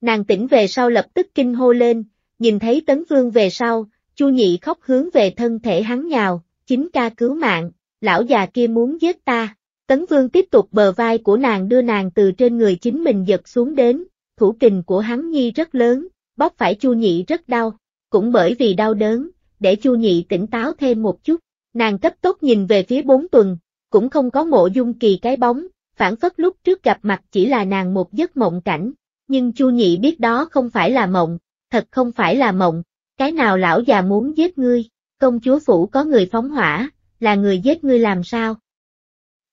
Nàng tỉnh về sau lập tức kinh hô lên, nhìn thấy tấn vương về sau, chu nhị khóc hướng về thân thể hắn nhào, chính ca cứu mạng, lão già kia muốn giết ta. Tấn Vương tiếp tục bờ vai của nàng đưa nàng từ trên người chính mình giật xuống đến, thủ kình của hắn nhi rất lớn, bóp phải Chu Nhị rất đau cũng bởi vì đau đớn, để Chu Nhị tỉnh táo thêm một chút. Nàng cấp tốc nhìn về phía bốn tuần, cũng không có mộ dung kỳ cái bóng, phản phất lúc trước gặp mặt chỉ là nàng một giấc mộng cảnh, nhưng Chu Nhị biết đó không phải là mộng, thật không phải là mộng, cái nào lão già muốn giết ngươi, công chúa phủ có người phóng hỏa, là người giết ngươi làm sao?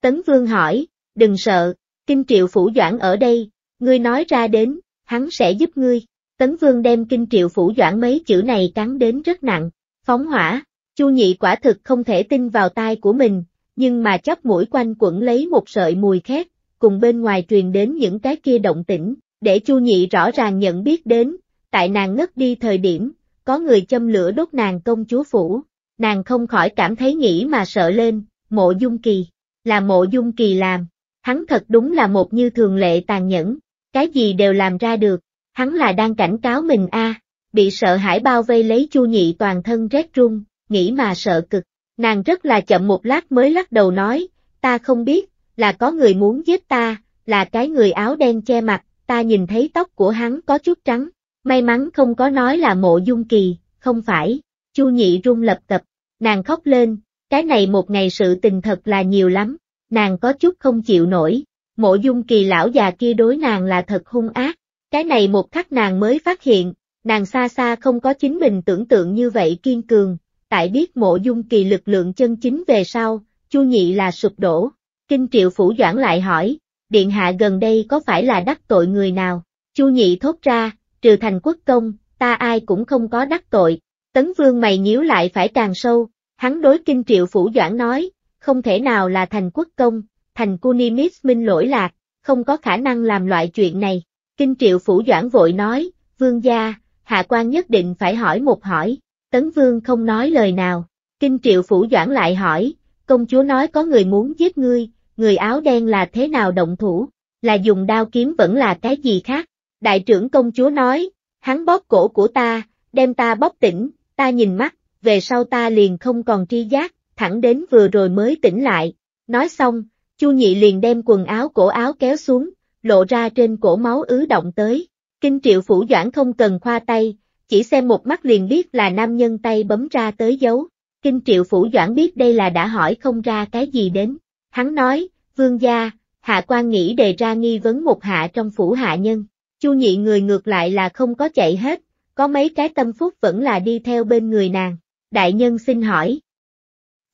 Tấn Vương hỏi, đừng sợ, kinh triệu phủ doãn ở đây, ngươi nói ra đến, hắn sẽ giúp ngươi. Tấn Vương đem kinh triệu phủ doãn mấy chữ này cắn đến rất nặng, phóng hỏa, Chu Nhị quả thực không thể tin vào tai của mình, nhưng mà chóp mũi quanh quẩn lấy một sợi mùi khét, cùng bên ngoài truyền đến những cái kia động tĩnh, để Chu Nhị rõ ràng nhận biết đến, tại nàng ngất đi thời điểm, có người châm lửa đốt nàng công chúa phủ, nàng không khỏi cảm thấy nghĩ mà sợ lên, mộ dung kỳ, là mộ dung kỳ làm, hắn thật đúng là một như thường lệ tàn nhẫn, cái gì đều làm ra được, hắn là đang cảnh cáo mình a à. bị sợ hãi bao vây lấy chu nhị toàn thân rét run, nghĩ mà sợ cực, nàng rất là chậm một lát mới lắc đầu nói, ta không biết, là có người muốn giết ta, là cái người áo đen che mặt, ta nhìn thấy tóc của hắn có chút trắng, may mắn không có nói là mộ dung kỳ, không phải, chu nhị run lập cập, nàng khóc lên, cái này một ngày sự tình thật là nhiều lắm, nàng có chút không chịu nổi, mộ dung kỳ lão già kia đối nàng là thật hung ác, cái này một khắc nàng mới phát hiện, nàng xa xa không có chính mình tưởng tượng như vậy kiên cường, tại biết mộ dung kỳ lực lượng chân chính về sau, chu nhị là sụp đổ. Kinh triệu phủ doãn lại hỏi, điện hạ gần đây có phải là đắc tội người nào? Chu nhị thốt ra, trừ thành quốc công, ta ai cũng không có đắc tội. Tấn vương mày nhíu lại phải càng sâu, hắn đối kinh triệu phủ doãn nói, không thể nào là thành quốc công, thành Cunimis minh lỗi lạc, không có khả năng làm loại chuyện này. Kinh triệu phủ doãn vội nói, vương gia, hạ quan nhất định phải hỏi một hỏi, tấn vương không nói lời nào. Kinh triệu phủ doãn lại hỏi, công chúa nói có người muốn giết ngươi, người áo đen là thế nào động thủ, là dùng đao kiếm vẫn là cái gì khác. Đại trưởng công chúa nói, hắn bóp cổ của ta, đem ta bóp tỉnh, ta nhìn mắt, về sau ta liền không còn tri giác, thẳng đến vừa rồi mới tỉnh lại. Nói xong, Chu Nhị liền đem quần áo cổ áo kéo xuống, lộ ra trên cổ máu ứ động tới. Kinh triệu phủ doãn không cần khoa tay, chỉ xem một mắt liền biết là nam nhân tay bấm ra tới dấu. Kinh triệu phủ doãn biết đây là đã hỏi không ra cái gì đến. Hắn nói, vương gia, hạ quan nghĩ đề ra nghi vấn một hạ trong phủ hạ nhân. Chu nhị người ngược lại là không có chạy hết, có mấy cái tâm phúc vẫn là đi theo bên người nàng. Đại nhân xin hỏi.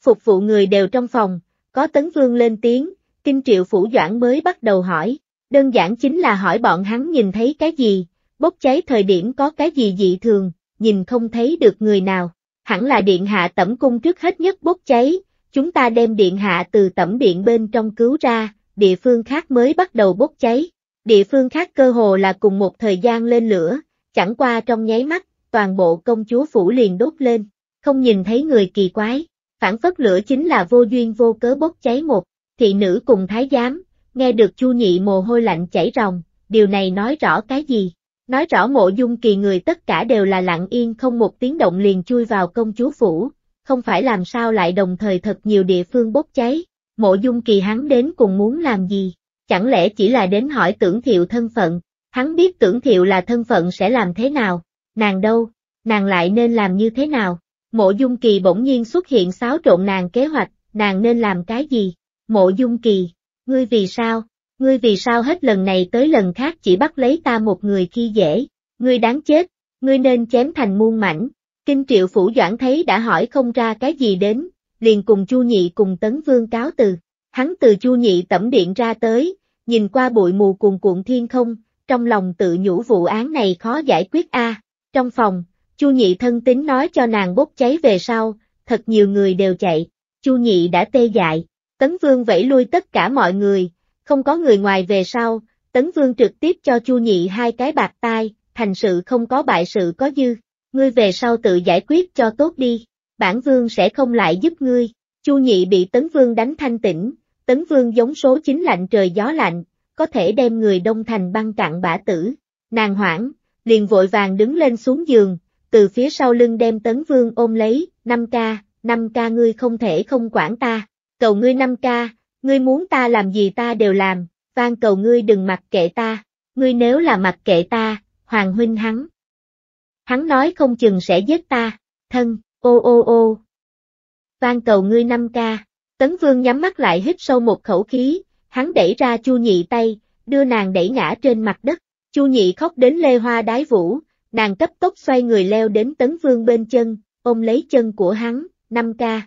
Phục vụ người đều trong phòng, có tấn vương lên tiếng, kinh triệu phủ doãn mới bắt đầu hỏi đơn giản chính là hỏi bọn hắn nhìn thấy cái gì, bốc cháy thời điểm có cái gì dị thường, nhìn không thấy được người nào, hẳn là điện hạ tẩm cung trước hết nhất bốc cháy, chúng ta đem điện hạ từ tẩm điện bên trong cứu ra, địa phương khác mới bắt đầu bốc cháy, địa phương khác cơ hồ là cùng một thời gian lên lửa, chẳng qua trong nháy mắt, toàn bộ công chúa phủ liền đốt lên, không nhìn thấy người kỳ quái, phản phất lửa chính là vô duyên vô cớ bốc cháy một, thị nữ cùng thái giám, nghe được Chu Nhị mồ hôi lạnh chảy ròng, điều này nói rõ cái gì? Nói rõ mộ dung kỳ người tất cả đều là lặng yên không một tiếng động liền chui vào công chúa phủ, không phải làm sao lại đồng thời thật nhiều địa phương bốc cháy, mộ dung kỳ hắn đến cùng muốn làm gì, chẳng lẽ chỉ là đến hỏi tưởng thiệu thân phận, hắn biết tưởng thiệu là thân phận sẽ làm thế nào, nàng đâu, nàng lại nên làm như thế nào, mộ dung kỳ bỗng nhiên xuất hiện xáo trộn nàng kế hoạch, nàng nên làm cái gì, mộ dung kỳ, Ngươi vì sao? Ngươi vì sao hết lần này tới lần khác chỉ bắt lấy ta một người khi dễ? Ngươi đáng chết, ngươi nên chém thành muôn mảnh. Kinh triệu phủ doãn thấy đã hỏi không ra cái gì đến, liền cùng Chu Nhị cùng Tấn Vương cáo từ. Hắn từ Chu Nhị tẩm điện ra tới, nhìn qua bụi mù cuồn cuộn thiên không, trong lòng tự nhủ vụ án này khó giải quyết a. Trong phòng, Chu Nhị thân tín nói cho nàng bốc cháy về sau, thật nhiều người đều chạy, Chu Nhị đã tê dại, Tấn Vương vẫy lui tất cả mọi người, không có người ngoài về sau, Tấn Vương trực tiếp cho Chu Nhị hai cái bạc tai, thành sự không có bại sự có dư, ngươi về sau tự giải quyết cho tốt đi, bản Vương sẽ không lại giúp ngươi. Chu Nhị bị Tấn Vương đánh thanh tỉnh, Tấn Vương giống số chính lạnh trời gió lạnh, có thể đem người đông thành băng cạn bả tử. Nàng hoảng, liền vội vàng đứng lên xuống giường, từ phía sau lưng đem Tấn Vương ôm lấy, năm ca, năm ca ngươi không thể không quản ta cầu ngươi năm ca, ngươi muốn ta làm gì ta đều làm, van cầu ngươi đừng mặc kệ ta, ngươi nếu là mặc kệ ta, hoàng huynh hắn. Hắn nói không chừng sẽ giết ta, thân, ô ô ô. Van cầu ngươi năm ca, tấn vương nhắm mắt lại hít sâu một khẩu khí, hắn đẩy ra chu nhị tay, đưa nàng đẩy ngã trên mặt đất, chu nhị khóc đến lê hoa đái vũ, nàng cấp tốc xoay người leo đến tấn vương bên chân, ôm lấy chân của hắn, năm ca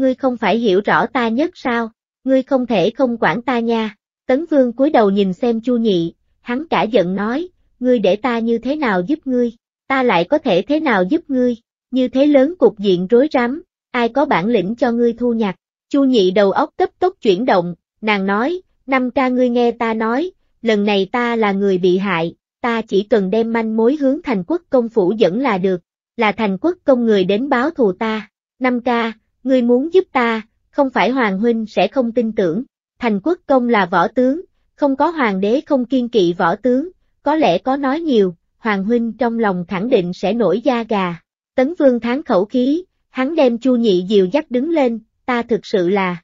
ngươi không phải hiểu rõ ta nhất sao, ngươi không thể không quản ta nha. Tấn Vương cúi đầu nhìn xem Chu Nhị, hắn cả giận nói, ngươi để ta như thế nào giúp ngươi, ta lại có thể thế nào giúp ngươi, như thế lớn cục diện rối rắm, ai có bản lĩnh cho ngươi thu nhặt. Chu Nhị đầu óc cấp tốc chuyển động, nàng nói, năm ca ngươi nghe ta nói, lần này ta là người bị hại, ta chỉ cần đem manh mối hướng thành quốc công phủ dẫn là được, là thành quốc công người đến báo thù ta. Năm ca, ngươi muốn giúp ta, không phải hoàng huynh sẽ không tin tưởng. Thành quốc công là võ tướng, không có hoàng đế không kiên kỵ võ tướng, có lẽ có nói nhiều, hoàng huynh trong lòng khẳng định sẽ nổi da gà. Tấn vương tháng khẩu khí, hắn đem chu nhị dìu dắt đứng lên, ta thực sự là.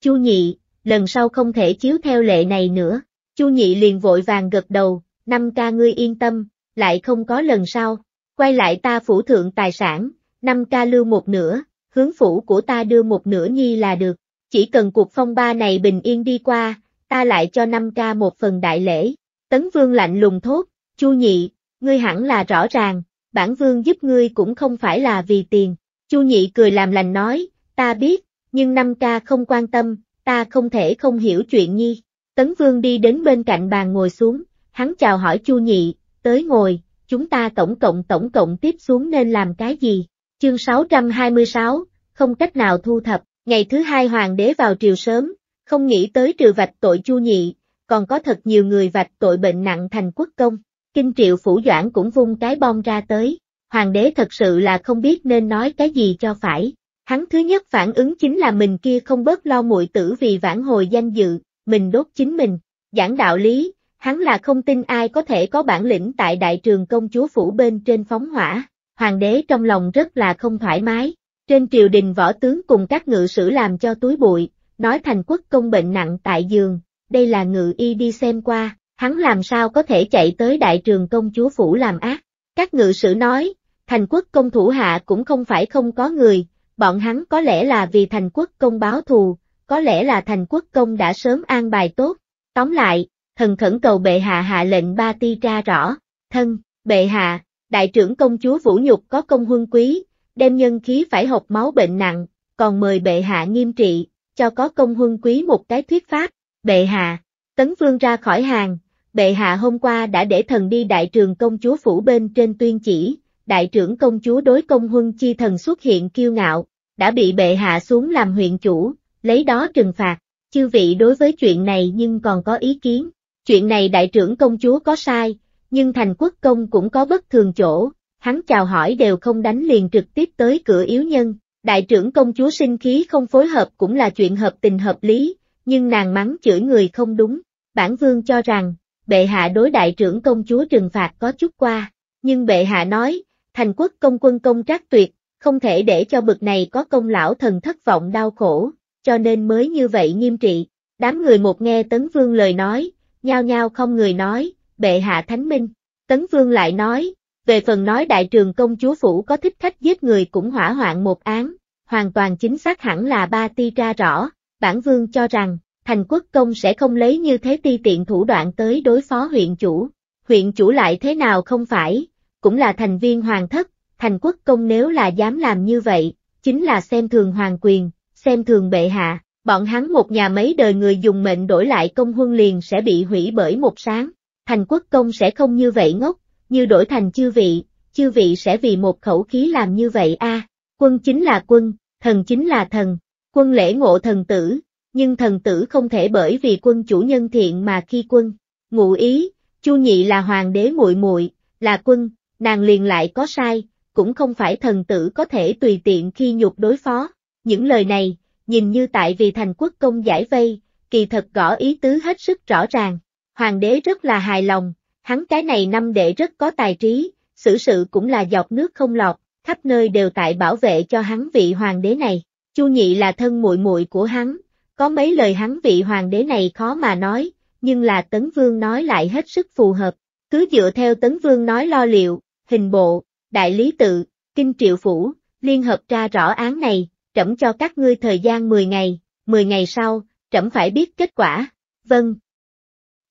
Chu nhị, lần sau không thể chiếu theo lệ này nữa. Chu nhị liền vội vàng gật đầu, năm ca ngươi yên tâm, lại không có lần sau. Quay lại ta phủ thượng tài sản, năm ca lưu một nửa, hướng phủ của ta đưa một nửa nhi là được, chỉ cần cuộc phong ba này bình yên đi qua, ta lại cho năm ca một phần đại lễ. Tấn Vương lạnh lùng thốt, Chu Nhị, ngươi hẳn là rõ ràng, bản Vương giúp ngươi cũng không phải là vì tiền. Chu Nhị cười làm lành nói, ta biết, nhưng năm ca không quan tâm, ta không thể không hiểu chuyện nhi. Tấn Vương đi đến bên cạnh bàn ngồi xuống, hắn chào hỏi Chu Nhị, tới ngồi, chúng ta tổng cộng tổng cộng tiếp xuống nên làm cái gì? Chương 626, không cách nào thu thập, ngày thứ hai hoàng đế vào triều sớm, không nghĩ tới trừ vạch tội chu nhị, còn có thật nhiều người vạch tội bệnh nặng thành quốc công. Kinh triệu phủ doãn cũng vung cái bom ra tới, hoàng đế thật sự là không biết nên nói cái gì cho phải. Hắn thứ nhất phản ứng chính là mình kia không bớt lo muội tử vì vãn hồi danh dự, mình đốt chính mình. Giảng đạo lý, hắn là không tin ai có thể có bản lĩnh tại đại trường công chúa phủ bên trên phóng hỏa hoàng đế trong lòng rất là không thoải mái. Trên triều đình võ tướng cùng các ngự sử làm cho túi bụi, nói thành quốc công bệnh nặng tại giường, đây là ngự y đi xem qua, hắn làm sao có thể chạy tới đại trường công chúa phủ làm ác. Các ngự sử nói, thành quốc công thủ hạ cũng không phải không có người, bọn hắn có lẽ là vì thành quốc công báo thù, có lẽ là thành quốc công đã sớm an bài tốt. Tóm lại, thần khẩn cầu bệ hạ hạ lệnh ba ti tra rõ, thân, bệ hạ, đại trưởng công chúa Vũ Nhục có công huân quý, đem nhân khí phải học máu bệnh nặng, còn mời bệ hạ nghiêm trị, cho có công huân quý một cái thuyết pháp, bệ hạ, tấn vương ra khỏi hàng, bệ hạ hôm qua đã để thần đi đại trường công chúa phủ bên trên tuyên chỉ, đại trưởng công chúa đối công huân chi thần xuất hiện kiêu ngạo, đã bị bệ hạ xuống làm huyện chủ, lấy đó trừng phạt, chư vị đối với chuyện này nhưng còn có ý kiến, chuyện này đại trưởng công chúa có sai, nhưng thành quốc công cũng có bất thường chỗ, hắn chào hỏi đều không đánh liền trực tiếp tới cửa yếu nhân, đại trưởng công chúa sinh khí không phối hợp cũng là chuyện hợp tình hợp lý, nhưng nàng mắng chửi người không đúng, bản vương cho rằng, bệ hạ đối đại trưởng công chúa trừng phạt có chút qua, nhưng bệ hạ nói, thành quốc công quân công trác tuyệt, không thể để cho bực này có công lão thần thất vọng đau khổ, cho nên mới như vậy nghiêm trị. Đám người một nghe Tấn Vương lời nói, nhao nhao không người nói, bệ hạ thánh minh. Tấn Vương lại nói, về phần nói đại trường công chúa phủ có thích khách giết người cũng hỏa hoạn một án, hoàn toàn chính xác hẳn là ba ti ra rõ, bản Vương cho rằng, thành quốc công sẽ không lấy như thế ti tiện thủ đoạn tới đối phó huyện chủ. Huyện chủ lại thế nào không phải, cũng là thành viên hoàng thất, thành quốc công nếu là dám làm như vậy, chính là xem thường hoàng quyền, xem thường bệ hạ, bọn hắn một nhà mấy đời người dùng mệnh đổi lại công huân liền sẽ bị hủy bởi một sáng thành quốc công sẽ không như vậy ngốc, như đổi thành chư vị, chư vị sẽ vì một khẩu khí làm như vậy a. quân chính là quân, thần chính là thần, quân lễ ngộ thần tử, nhưng thần tử không thể bởi vì quân chủ nhân thiện mà khi quân. Ngụ ý, Chu Nhị là hoàng đế muội muội, là quân, nàng liền lại có sai, cũng không phải thần tử có thể tùy tiện khi nhục đối phó. Những lời này, nhìn như tại vì thành quốc công giải vây, kỳ thật gõ ý tứ hết sức rõ ràng. Hoàng đế rất là hài lòng, hắn cái này năm đệ rất có tài trí, xử sự cũng là giọt nước không lọt, khắp nơi đều tại bảo vệ cho hắn vị hoàng đế này. Chu Nhị là thân muội muội của hắn, có mấy lời hắn vị hoàng đế này khó mà nói, nhưng là Tấn Vương nói lại hết sức phù hợp. Cứ dựa theo Tấn Vương nói lo liệu, hình bộ, đại lý tự, kinh triệu phủ, liên hợp tra rõ án này, trẫm cho các ngươi thời gian 10 ngày, 10 ngày sau, trẫm phải biết kết quả. Vâng,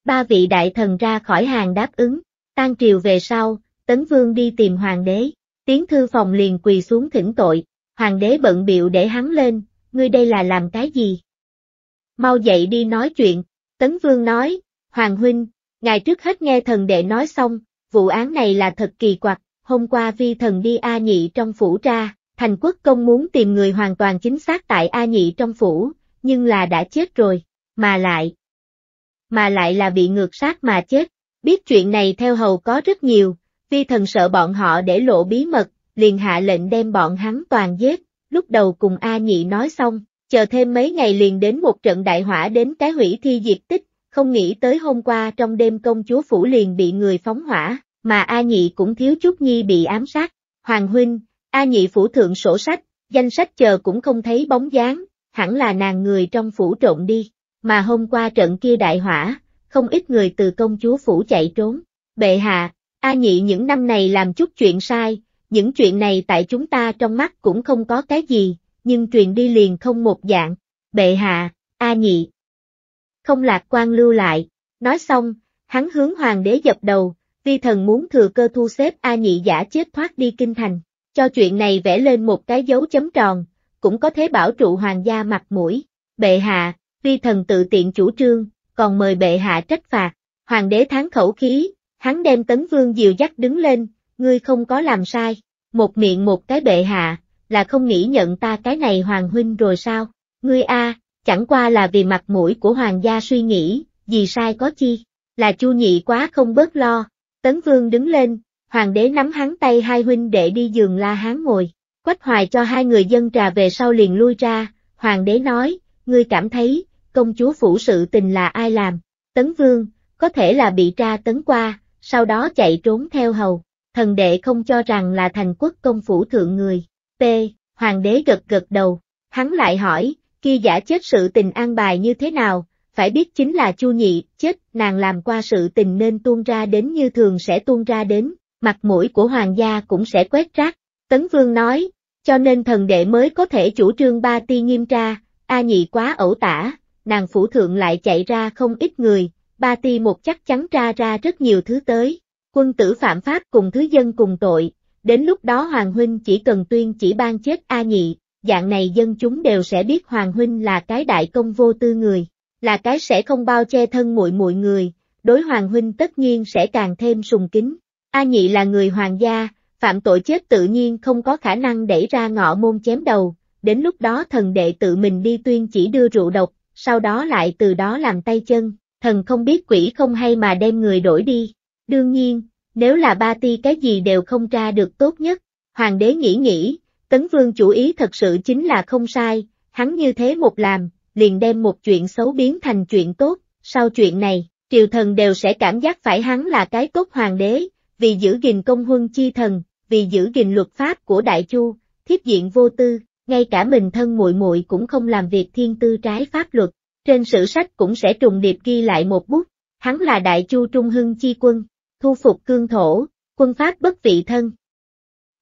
Ba vị đại thần ra khỏi hàng đáp ứng, tan triều về sau, Tấn Vương đi tìm hoàng đế, tiến thư phòng liền quỳ xuống thỉnh tội, hoàng đế bận biệu để hắn lên, ngươi đây là làm cái gì? Mau dậy đi nói chuyện, Tấn Vương nói, Hoàng Huynh, ngài trước hết nghe thần đệ nói xong, vụ án này là thật kỳ quặc, hôm qua vi thần đi A Nhị trong phủ ra, thành quốc công muốn tìm người hoàn toàn chính xác tại A Nhị trong phủ, nhưng là đã chết rồi, mà lại, mà lại là bị ngược sát mà chết. Biết chuyện này theo hầu có rất nhiều, vi thần sợ bọn họ để lộ bí mật, liền hạ lệnh đem bọn hắn toàn giết, lúc đầu cùng A Nhị nói xong, chờ thêm mấy ngày liền đến một trận đại hỏa đến cái hủy thi diệt tích, không nghĩ tới hôm qua trong đêm công chúa phủ liền bị người phóng hỏa, mà A Nhị cũng thiếu chút nhi bị ám sát. Hoàng huynh, A Nhị phủ thượng sổ sách, danh sách chờ cũng không thấy bóng dáng, hẳn là nàng người trong phủ trộn đi mà hôm qua trận kia đại hỏa, không ít người từ công chúa phủ chạy trốn. Bệ hạ, A Nhị những năm này làm chút chuyện sai, những chuyện này tại chúng ta trong mắt cũng không có cái gì, nhưng truyền đi liền không một dạng. Bệ hạ, A Nhị. Không lạc quan lưu lại, nói xong, hắn hướng hoàng đế dập đầu, vi thần muốn thừa cơ thu xếp A Nhị giả chết thoát đi kinh thành, cho chuyện này vẽ lên một cái dấu chấm tròn, cũng có thế bảo trụ hoàng gia mặt mũi. Bệ hạ, vi thần tự tiện chủ trương, còn mời bệ hạ trách phạt. Hoàng đế tháng khẩu khí, hắn đem tấn vương dìu dắt đứng lên, ngươi không có làm sai, một miệng một cái bệ hạ, là không nghĩ nhận ta cái này hoàng huynh rồi sao, ngươi a, chẳng qua là vì mặt mũi của hoàng gia suy nghĩ, gì sai có chi, là chu nhị quá không bớt lo, tấn vương đứng lên, hoàng đế nắm hắn tay hai huynh đệ đi giường la hán ngồi, quách hoài cho hai người dân trà về sau liền lui ra, hoàng đế nói, ngươi cảm thấy, công chúa phủ sự tình là ai làm, tấn vương, có thể là bị tra tấn qua, sau đó chạy trốn theo hầu, thần đệ không cho rằng là thành quốc công phủ thượng người, P, hoàng đế gật gật đầu, hắn lại hỏi, kia giả chết sự tình an bài như thế nào, phải biết chính là chu nhị, chết, nàng làm qua sự tình nên tuôn ra đến như thường sẽ tuôn ra đến, mặt mũi của hoàng gia cũng sẽ quét rác, tấn vương nói, cho nên thần đệ mới có thể chủ trương ba ti nghiêm tra, a nhị quá ẩu tả, nàng phủ thượng lại chạy ra không ít người, ba ti một chắc chắn ra ra rất nhiều thứ tới. Quân tử phạm pháp cùng thứ dân cùng tội, đến lúc đó Hoàng Huynh chỉ cần tuyên chỉ ban chết A nhị, dạng này dân chúng đều sẽ biết Hoàng Huynh là cái đại công vô tư người, là cái sẽ không bao che thân muội muội người, đối Hoàng Huynh tất nhiên sẽ càng thêm sùng kính. A nhị là người hoàng gia, phạm tội chết tự nhiên không có khả năng đẩy ra ngọ môn chém đầu, đến lúc đó thần đệ tự mình đi tuyên chỉ đưa rượu độc, sau đó lại từ đó làm tay chân, thần không biết quỷ không hay mà đem người đổi đi. Đương nhiên, nếu là ba ti cái gì đều không ra được tốt nhất, hoàng đế nghĩ nghĩ, tấn vương chủ ý thật sự chính là không sai, hắn như thế một làm, liền đem một chuyện xấu biến thành chuyện tốt, sau chuyện này, triều thần đều sẽ cảm giác phải hắn là cái tốt hoàng đế, vì giữ gìn công huân chi thần, vì giữ gìn luật pháp của Đại Chu, thiết diện vô tư, ngay cả mình thân muội muội cũng không làm việc thiên tư trái pháp luật, trên sử sách cũng sẽ trùng điệp ghi lại một bút, hắn là đại chu trung hưng chi quân, thu phục cương thổ, quân pháp bất vị thân.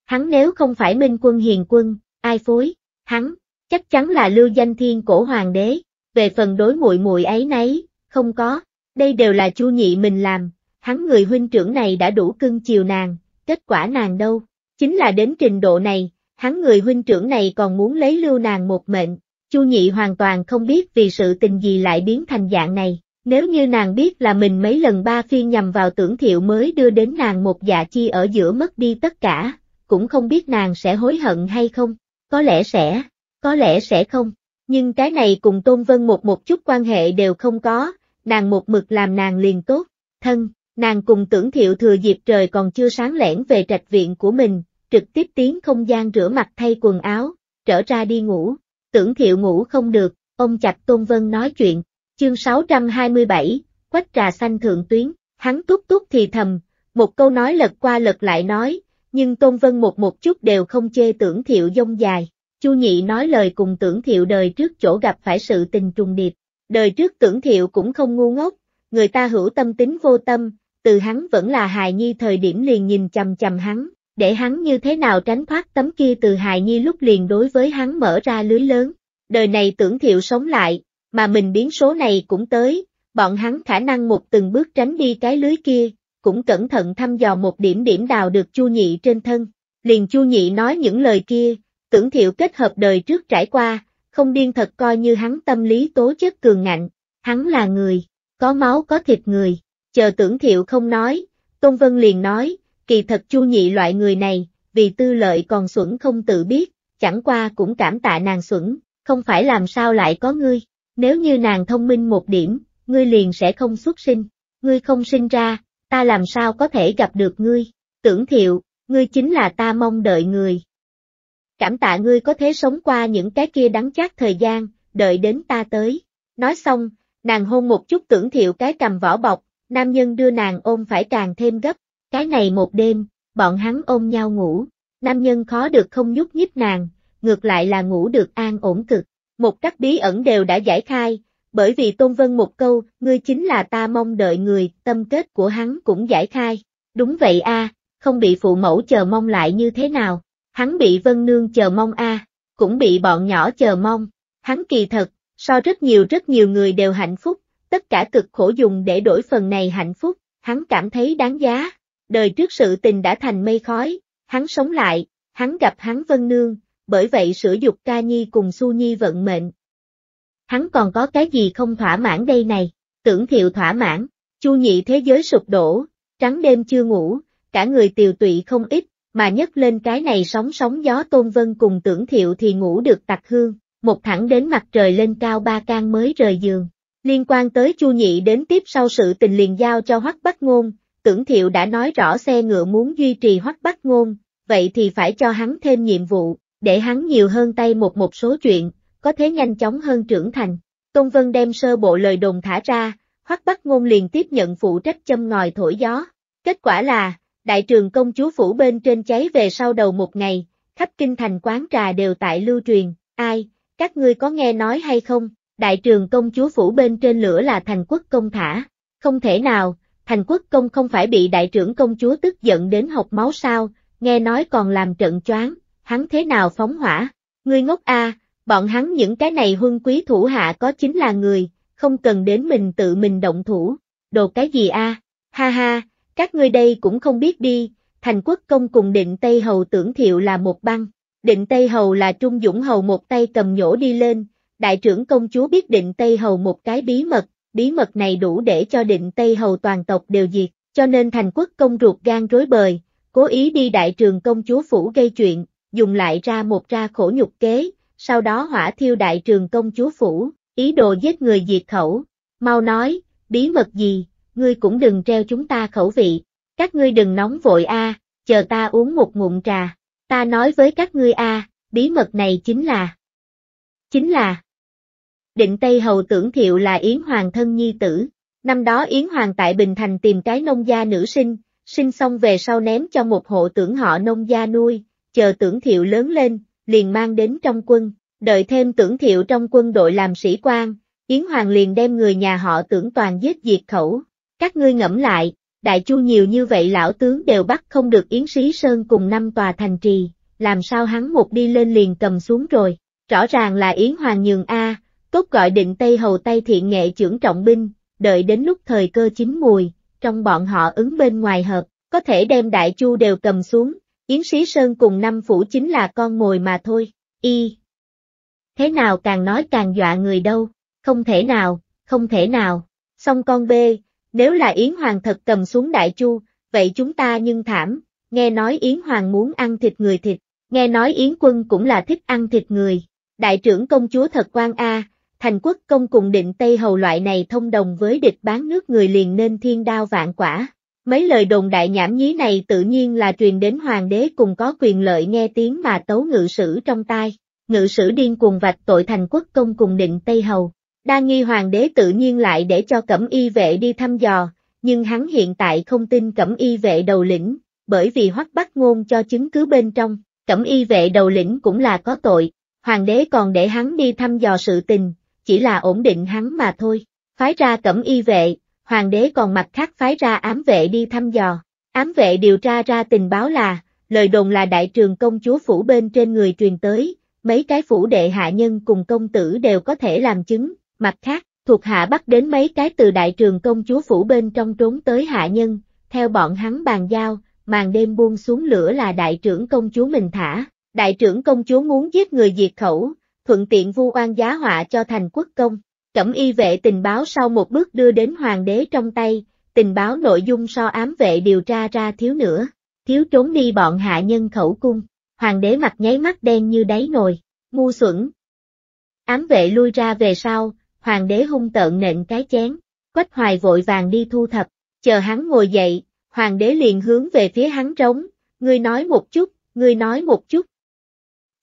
Hắn nếu không phải minh quân hiền quân, ai phối, hắn, chắc chắn là lưu danh thiên cổ hoàng đế, về phần đối muội muội ấy nấy, không có, đây đều là chu nhị mình làm, hắn người huynh trưởng này đã đủ cưng chiều nàng, kết quả nàng đâu, chính là đến trình độ này, hắn người huynh trưởng này còn muốn lấy lưu nàng một mệnh, Chu Nhị hoàn toàn không biết vì sự tình gì lại biến thành dạng này, nếu như nàng biết là mình mấy lần ba phiên nhằm vào tưởng thiệu mới đưa đến nàng một dạ chi ở giữa mất đi tất cả, cũng không biết nàng sẽ hối hận hay không, có lẽ sẽ, có lẽ sẽ không, nhưng cái này cùng Tôn Vân một một chút quan hệ đều không có, nàng một mực làm nàng liền tốt, thân, nàng cùng tưởng thiệu thừa dịp trời còn chưa sáng lẻn về trạch viện của mình, trực tiếp tiến không gian rửa mặt thay quần áo, trở ra đi ngủ, tưởng thiệu ngủ không được, ông chặt Tôn Vân nói chuyện, chương 627, quách trà xanh thượng tuyến, hắn túc túc thì thầm, một câu nói lật qua lật lại nói, nhưng Tôn Vân một một chút đều không chê tưởng thiệu dông dài. Chu Nhị nói lời cùng tưởng thiệu đời trước chỗ gặp phải sự tình trùng điệp, đời trước tưởng thiệu cũng không ngu ngốc, người ta hữu tâm tính vô tâm, từ hắn vẫn là hài nhi thời điểm liền nhìn chầm chầm hắn, để hắn như thế nào tránh thoát tấm kia từ hài nhi lúc liền đối với hắn mở ra lưới lớn. Đời này tưởng thiệu sống lại, mà mình biến số này cũng tới, bọn hắn khả năng một từng bước tránh đi cái lưới kia, cũng cẩn thận thăm dò một điểm điểm đào được chu nhị trên thân. Liền chu nhị nói những lời kia, tưởng thiệu kết hợp đời trước trải qua, không điên thật coi như hắn tâm lý tố chất cường ngạnh, hắn là người, có máu có thịt người, chờ tưởng thiệu không nói, Tôn Vân liền nói, kỳ thật Chu Nhị loại người này, vì tư lợi còn xuẩn không tự biết, chẳng qua cũng cảm tạ nàng xuẩn, không phải làm sao lại có ngươi, nếu như nàng thông minh một điểm, ngươi liền sẽ không xuất sinh, ngươi không sinh ra, ta làm sao có thể gặp được ngươi, tưởng thiệu, ngươi chính là ta mong đợi người. Cảm tạ ngươi có thể sống qua những cái kia đắng chát thời gian, đợi đến ta tới. Nói xong, nàng hôn một chút tưởng thiệu cái cầm vỏ bọc, nam nhân đưa nàng ôm phải càng thêm gấp, cái này một đêm, bọn hắn ôm nhau ngủ, nam nhân khó được không nhúc nhích nàng, ngược lại là ngủ được an ổn cực. Một các bí ẩn đều đã giải khai, bởi vì Tôn Vân một câu, ngươi chính là ta mong đợi người, tâm kết của hắn cũng giải khai. Đúng vậy a, không bị phụ mẫu chờ mong lại như thế nào, hắn bị Vân Nương chờ mong a, cũng bị bọn nhỏ chờ mong, hắn kỳ thật, so rất nhiều rất nhiều người đều hạnh phúc, tất cả cực khổ dùng để đổi phần này hạnh phúc, hắn cảm thấy đáng giá đời trước sự tình đã thành mây khói, hắn sống lại, hắn gặp hắn Vân Nương, bởi vậy sửa dục ca nhi cùng Su Nhi vận mệnh. Hắn còn có cái gì không thỏa mãn đây này, tưởng thiệu thỏa mãn, chu nhị thế giới sụp đổ, trắng đêm chưa ngủ, cả người tiều tụy không ít, mà nhấc lên cái này sóng sóng gió tôn vân cùng tưởng thiệu thì ngủ được tặc hương, một thẳng đến mặt trời lên cao ba can mới rời giường. Liên quan tới chu nhị đến tiếp sau sự tình liền giao cho hoắc bắc ngôn, tưởng thiệu đã nói rõ xe ngựa muốn duy trì hoắc bắc ngôn, vậy thì phải cho hắn thêm nhiệm vụ, để hắn nhiều hơn tay một một số chuyện, có thế nhanh chóng hơn trưởng thành. Tôn Vân đem sơ bộ lời đồn thả ra, hoắc bắc ngôn liền tiếp nhận phụ trách châm ngòi thổi gió. Kết quả là, đại trường công chúa phủ bên trên cháy về sau đầu một ngày, khắp kinh thành quán trà đều tại lưu truyền, ai, các ngươi có nghe nói hay không, đại trường công chúa phủ bên trên lửa là thành quốc công thả, không thể nào, thành quốc công không phải bị đại trưởng công chúa tức giận đến học máu sao, nghe nói còn làm trận choáng, hắn thế nào phóng hỏa, ngươi ngốc a, bọn hắn những cái này huân quý thủ hạ có chính là người, không cần đến mình tự mình động thủ, đồ cái gì a? ha ha, các ngươi đây cũng không biết đi, thành quốc công cùng định Tây Hầu tưởng thiệu là một băng, định Tây Hầu là Trung Dũng Hầu một tay cầm nhổ đi lên, đại trưởng công chúa biết định Tây Hầu một cái bí mật, bí mật này đủ để cho định Tây Hầu toàn tộc đều diệt, cho nên thành quốc công ruột gan rối bời, cố ý đi đại trường công chúa phủ gây chuyện, dùng lại ra một ra khổ nhục kế, sau đó hỏa thiêu đại trường công chúa phủ, ý đồ giết người diệt khẩu. Mau nói, bí mật gì, ngươi cũng đừng treo chúng ta khẩu vị, các ngươi đừng nóng vội a, chờ ta uống một ngụm trà, ta nói với các ngươi a, bí mật này chính là, chính là, định Tây Hầu tưởng thiệu là Yến Hoàng thân nhi tử. Năm đó Yến Hoàng tại Bình Thành tìm cái nông gia nữ sinh, sinh xong về sau ném cho một hộ tưởng họ nông gia nuôi, chờ tưởng thiệu lớn lên, liền mang đến trong quân, đợi thêm tưởng thiệu trong quân đội làm sĩ quan, Yến Hoàng liền đem người nhà họ tưởng toàn giết diệt khẩu. Các ngươi ngẫm lại, đại chu nhiều như vậy lão tướng đều bắt không được Yến Sĩ Sơn cùng năm tòa thành trì, làm sao hắn một đi lên liền cầm xuống rồi, rõ ràng là Yến Hoàng nhường A, cốt gọi định Tây Hầu Tây thiện nghệ trưởng trọng binh, đợi đến lúc thời cơ chín mùi, trong bọn họ ứng bên ngoài hợp, có thể đem đại chu đều cầm xuống, Yến Sĩ Sơn cùng năm phủ chính là con mồi mà thôi, y. Thế nào càng nói càng dọa người đâu, không thể nào, không thể nào, xong con bê, nếu là Yến Hoàng thật cầm xuống đại chu, vậy chúng ta nhưng thảm, nghe nói Yến Hoàng muốn ăn thịt người thịt, nghe nói Yến quân cũng là thích ăn thịt người, đại trưởng công chúa thật quan a, à, thành quốc công cùng định Tây Hầu loại này thông đồng với địch bán nước người liền nên thiên đao vạn quả. Mấy lời đồn đại nhảm nhí này tự nhiên là truyền đến hoàng đế cùng có quyền lợi nghe tiếng mà tấu ngự sử trong tai, ngự sử điên cuồng vạch tội thành quốc công cùng định Tây Hầu. Đa nghi hoàng đế tự nhiên lại để cho cẩm y vệ đi thăm dò, nhưng hắn hiện tại không tin cẩm y vệ đầu lĩnh, bởi vì hoắc bắt ngôn cho chứng cứ bên trong, cẩm y vệ đầu lĩnh cũng là có tội, hoàng đế còn để hắn đi thăm dò sự tình, chỉ là ổn định hắn mà thôi. Phái ra cẩm y vệ, hoàng đế còn mặt khác phái ra ám vệ đi thăm dò. Ám vệ điều tra ra tình báo là, lời đồn là đại trường công chúa phủ bên trên người truyền tới, mấy cái phủ đệ hạ nhân cùng công tử đều có thể làm chứng, mặt khác, thuộc hạ bắt đến mấy cái từ đại trường công chúa phủ bên trong trốn tới hạ nhân, theo bọn hắn bàn giao, màn đêm buông xuống lửa là đại trưởng công chúa mình thả, đại trưởng công chúa muốn giết người diệt khẩu, thuận tiện vu oan giá họa cho thành quốc công. Cẩm y vệ tình báo sau một bước đưa đến hoàng đế trong tay, tình báo nội dung so ám vệ điều tra ra thiếu nữa, thiếu trốn đi bọn hạ nhân khẩu cung, hoàng đế mặt nháy mắt đen như đáy nồi, ngu xuẩn. Ám vệ lui ra về sau, hoàng đế hung tợn nện cái chén, quách hoài vội vàng đi thu thập, chờ hắn ngồi dậy, hoàng đế liền hướng về phía hắn trống, ngươi nói một chút, ngươi nói một chút,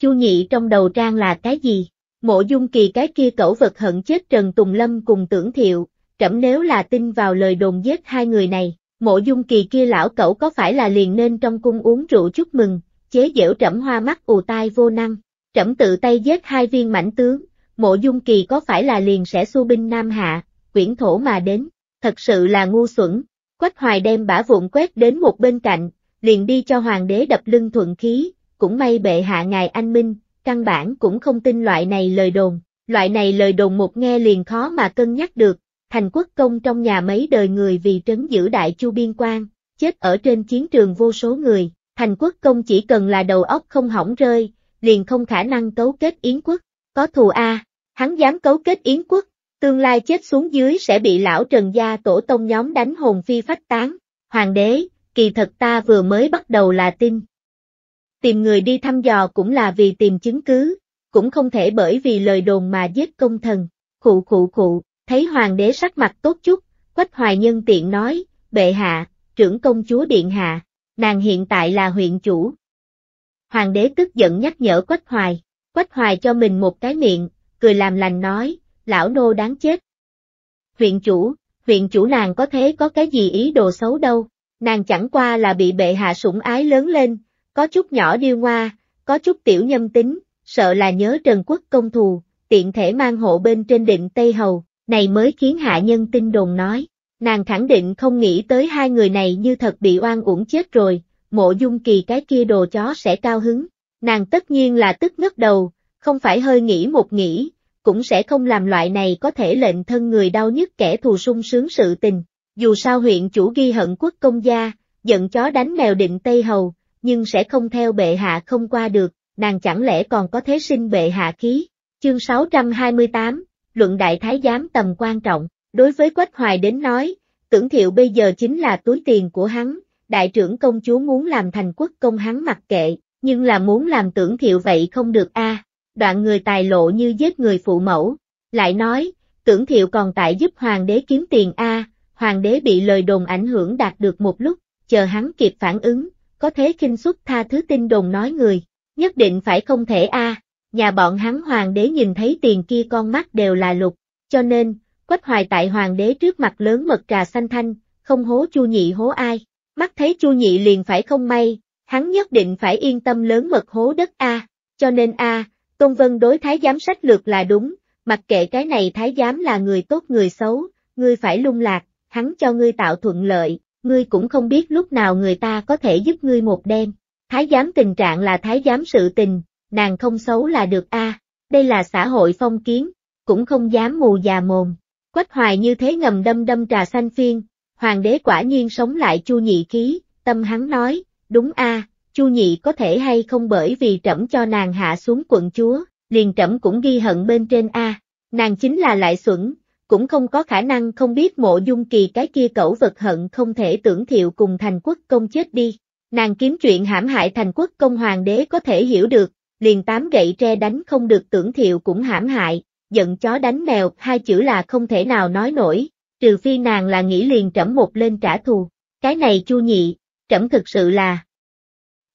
Chu Nhị trong đầu trang là cái gì? Mộ Dung Kỳ cái kia cẩu vật hận chết Trần Tùng Lâm cùng tưởng thiệu, trẫm nếu là tin vào lời đồn giết hai người này, mộ Dung Kỳ kia lão cẩu có phải là liền nên trong cung uống rượu chúc mừng, chế giễu trẫm hoa mắt ù tai vô năng, trẫm tự tay giết hai viên mãnh tướng, mộ Dung Kỳ có phải là liền sẽ xua binh Nam Hạ, quyển thổ mà đến, thật sự là ngu xuẩn, Quách Hoài đem bả vụn quét đến một bên cạnh, liền đi cho hoàng đế đập lưng thuận khí, cũng may bệ hạ ngài anh minh, căn bản cũng không tin loại này lời đồn, loại này lời đồn một nghe liền khó mà cân nhắc được, thành quốc công trong nhà mấy đời người vì trấn giữ đại chu biên quan, chết ở trên chiến trường vô số người, thành quốc công chỉ cần là đầu óc không hỏng rơi, liền không khả năng cấu kết yến quốc, có thù A, hắn dám cấu kết yến quốc, tương lai chết xuống dưới sẽ bị lão trần gia tổ tông nhóm đánh hồn phi phách tán, hoàng đế, kỳ thật ta vừa mới bắt đầu là tin, tìm người đi thăm dò cũng là vì tìm chứng cứ, cũng không thể bởi vì lời đồn mà giết công thần. Khụ khụ khụ, thấy hoàng đế sắc mặt tốt chút, Quách Hoài Nhân tiện nói, bệ hạ, trưởng công chúa điện hạ, nàng hiện tại là huyện chủ. Hoàng đế tức giận nhắc nhở Quách Hoài, Quách Hoài cho mình một cái miệng, cười làm lành nói, lão nô đáng chết. Huyện chủ, huyện chủ nàng có thế có cái gì ý đồ xấu đâu, nàng chẳng qua là bị bệ hạ sủng ái lớn lên, có chút nhỏ điêu ngoa, có chút tiểu nhâm tính, sợ là nhớ Trần Quốc công thù, tiện thể mang hộ bên trên định Tây Hầu, này mới khiến hạ nhân tin đồn nói. Nàng khẳng định không nghĩ tới hai người này như thật bị oan uổng chết rồi, mộ dung kỳ cái kia đồ chó sẽ cao hứng. Nàng tất nhiên là tức ngất đầu, không phải hơi nghĩ một nghĩ, cũng sẽ không làm loại này có thể lệnh thân người đau nhất kẻ thù sung sướng sự tình. Dù sao huyện chủ ghi hận quốc công gia, giận chó đánh mèo định Tây Hầu, nhưng sẽ không theo bệ hạ không qua được, nàng chẳng lẽ còn có thế sinh bệ hạ khí. Chương 628, Luận Đại Thái Giám tầm quan trọng, đối với Quách Hoài đến nói, tưởng thiệu bây giờ chính là túi tiền của hắn, đại trưởng công chúa muốn làm thành quốc công hắn mặc kệ, nhưng là muốn làm tưởng thiệu vậy không được a. đoạn người tài lộ như giết người phụ mẫu, lại nói, tưởng thiệu còn tại giúp hoàng đế kiếm tiền a, hoàng đế bị lời đồn ảnh hưởng đạt được một lúc, chờ hắn kịp phản ứng, có thế kinh suất tha thứ tin đồn nói người, nhất định phải không thể a. À. Nhà bọn hắn hoàng đế nhìn thấy tiền kia con mắt đều là lục, cho nên, quách hoài tại hoàng đế trước mặt lớn mật trà xanh thanh, không hố chu nhị hố ai, mắt thấy chu nhị liền phải không may, hắn nhất định phải yên tâm lớn mật hố đất a, à. cho nên a, à, Tôn Vân đối thái giám sách lược là đúng, mặc kệ cái này thái giám là người tốt người xấu, ngươi phải lung lạc, hắn cho ngươi tạo thuận lợi, ngươi cũng không biết lúc nào người ta có thể giúp ngươi một đêm. Thái giám tình trạng là thái giám sự tình, nàng không xấu là được a. đây là xã hội phong kiến, cũng không dám mù già mồm. Quách hoài như thế ngầm đâm đâm trà xanh phiên, hoàng đế quả nhiên sống lại chu nhị khí, tâm hắn nói, đúng a, chu nhị có thể hay không bởi vì trẫm cho nàng hạ xuống quận chúa, liền trẫm cũng ghi hận bên trên a, nàng chính là lại xuẩn, cũng không có khả năng không biết mộ dung kỳ cái kia cẩu vật hận không thể tưởng thiệu cùng thành quốc công chết đi. Nàng kiếm chuyện hãm hại thành quốc công hoàng đế có thể hiểu được, liền tám gậy tre đánh không được tưởng thiệu cũng hãm hại, giận chó đánh mèo hai chữ là không thể nào nói nổi, trừ phi nàng là nghĩ liền trẫm một lên trả thù. Cái này chu nhị, trẫm thực sự là,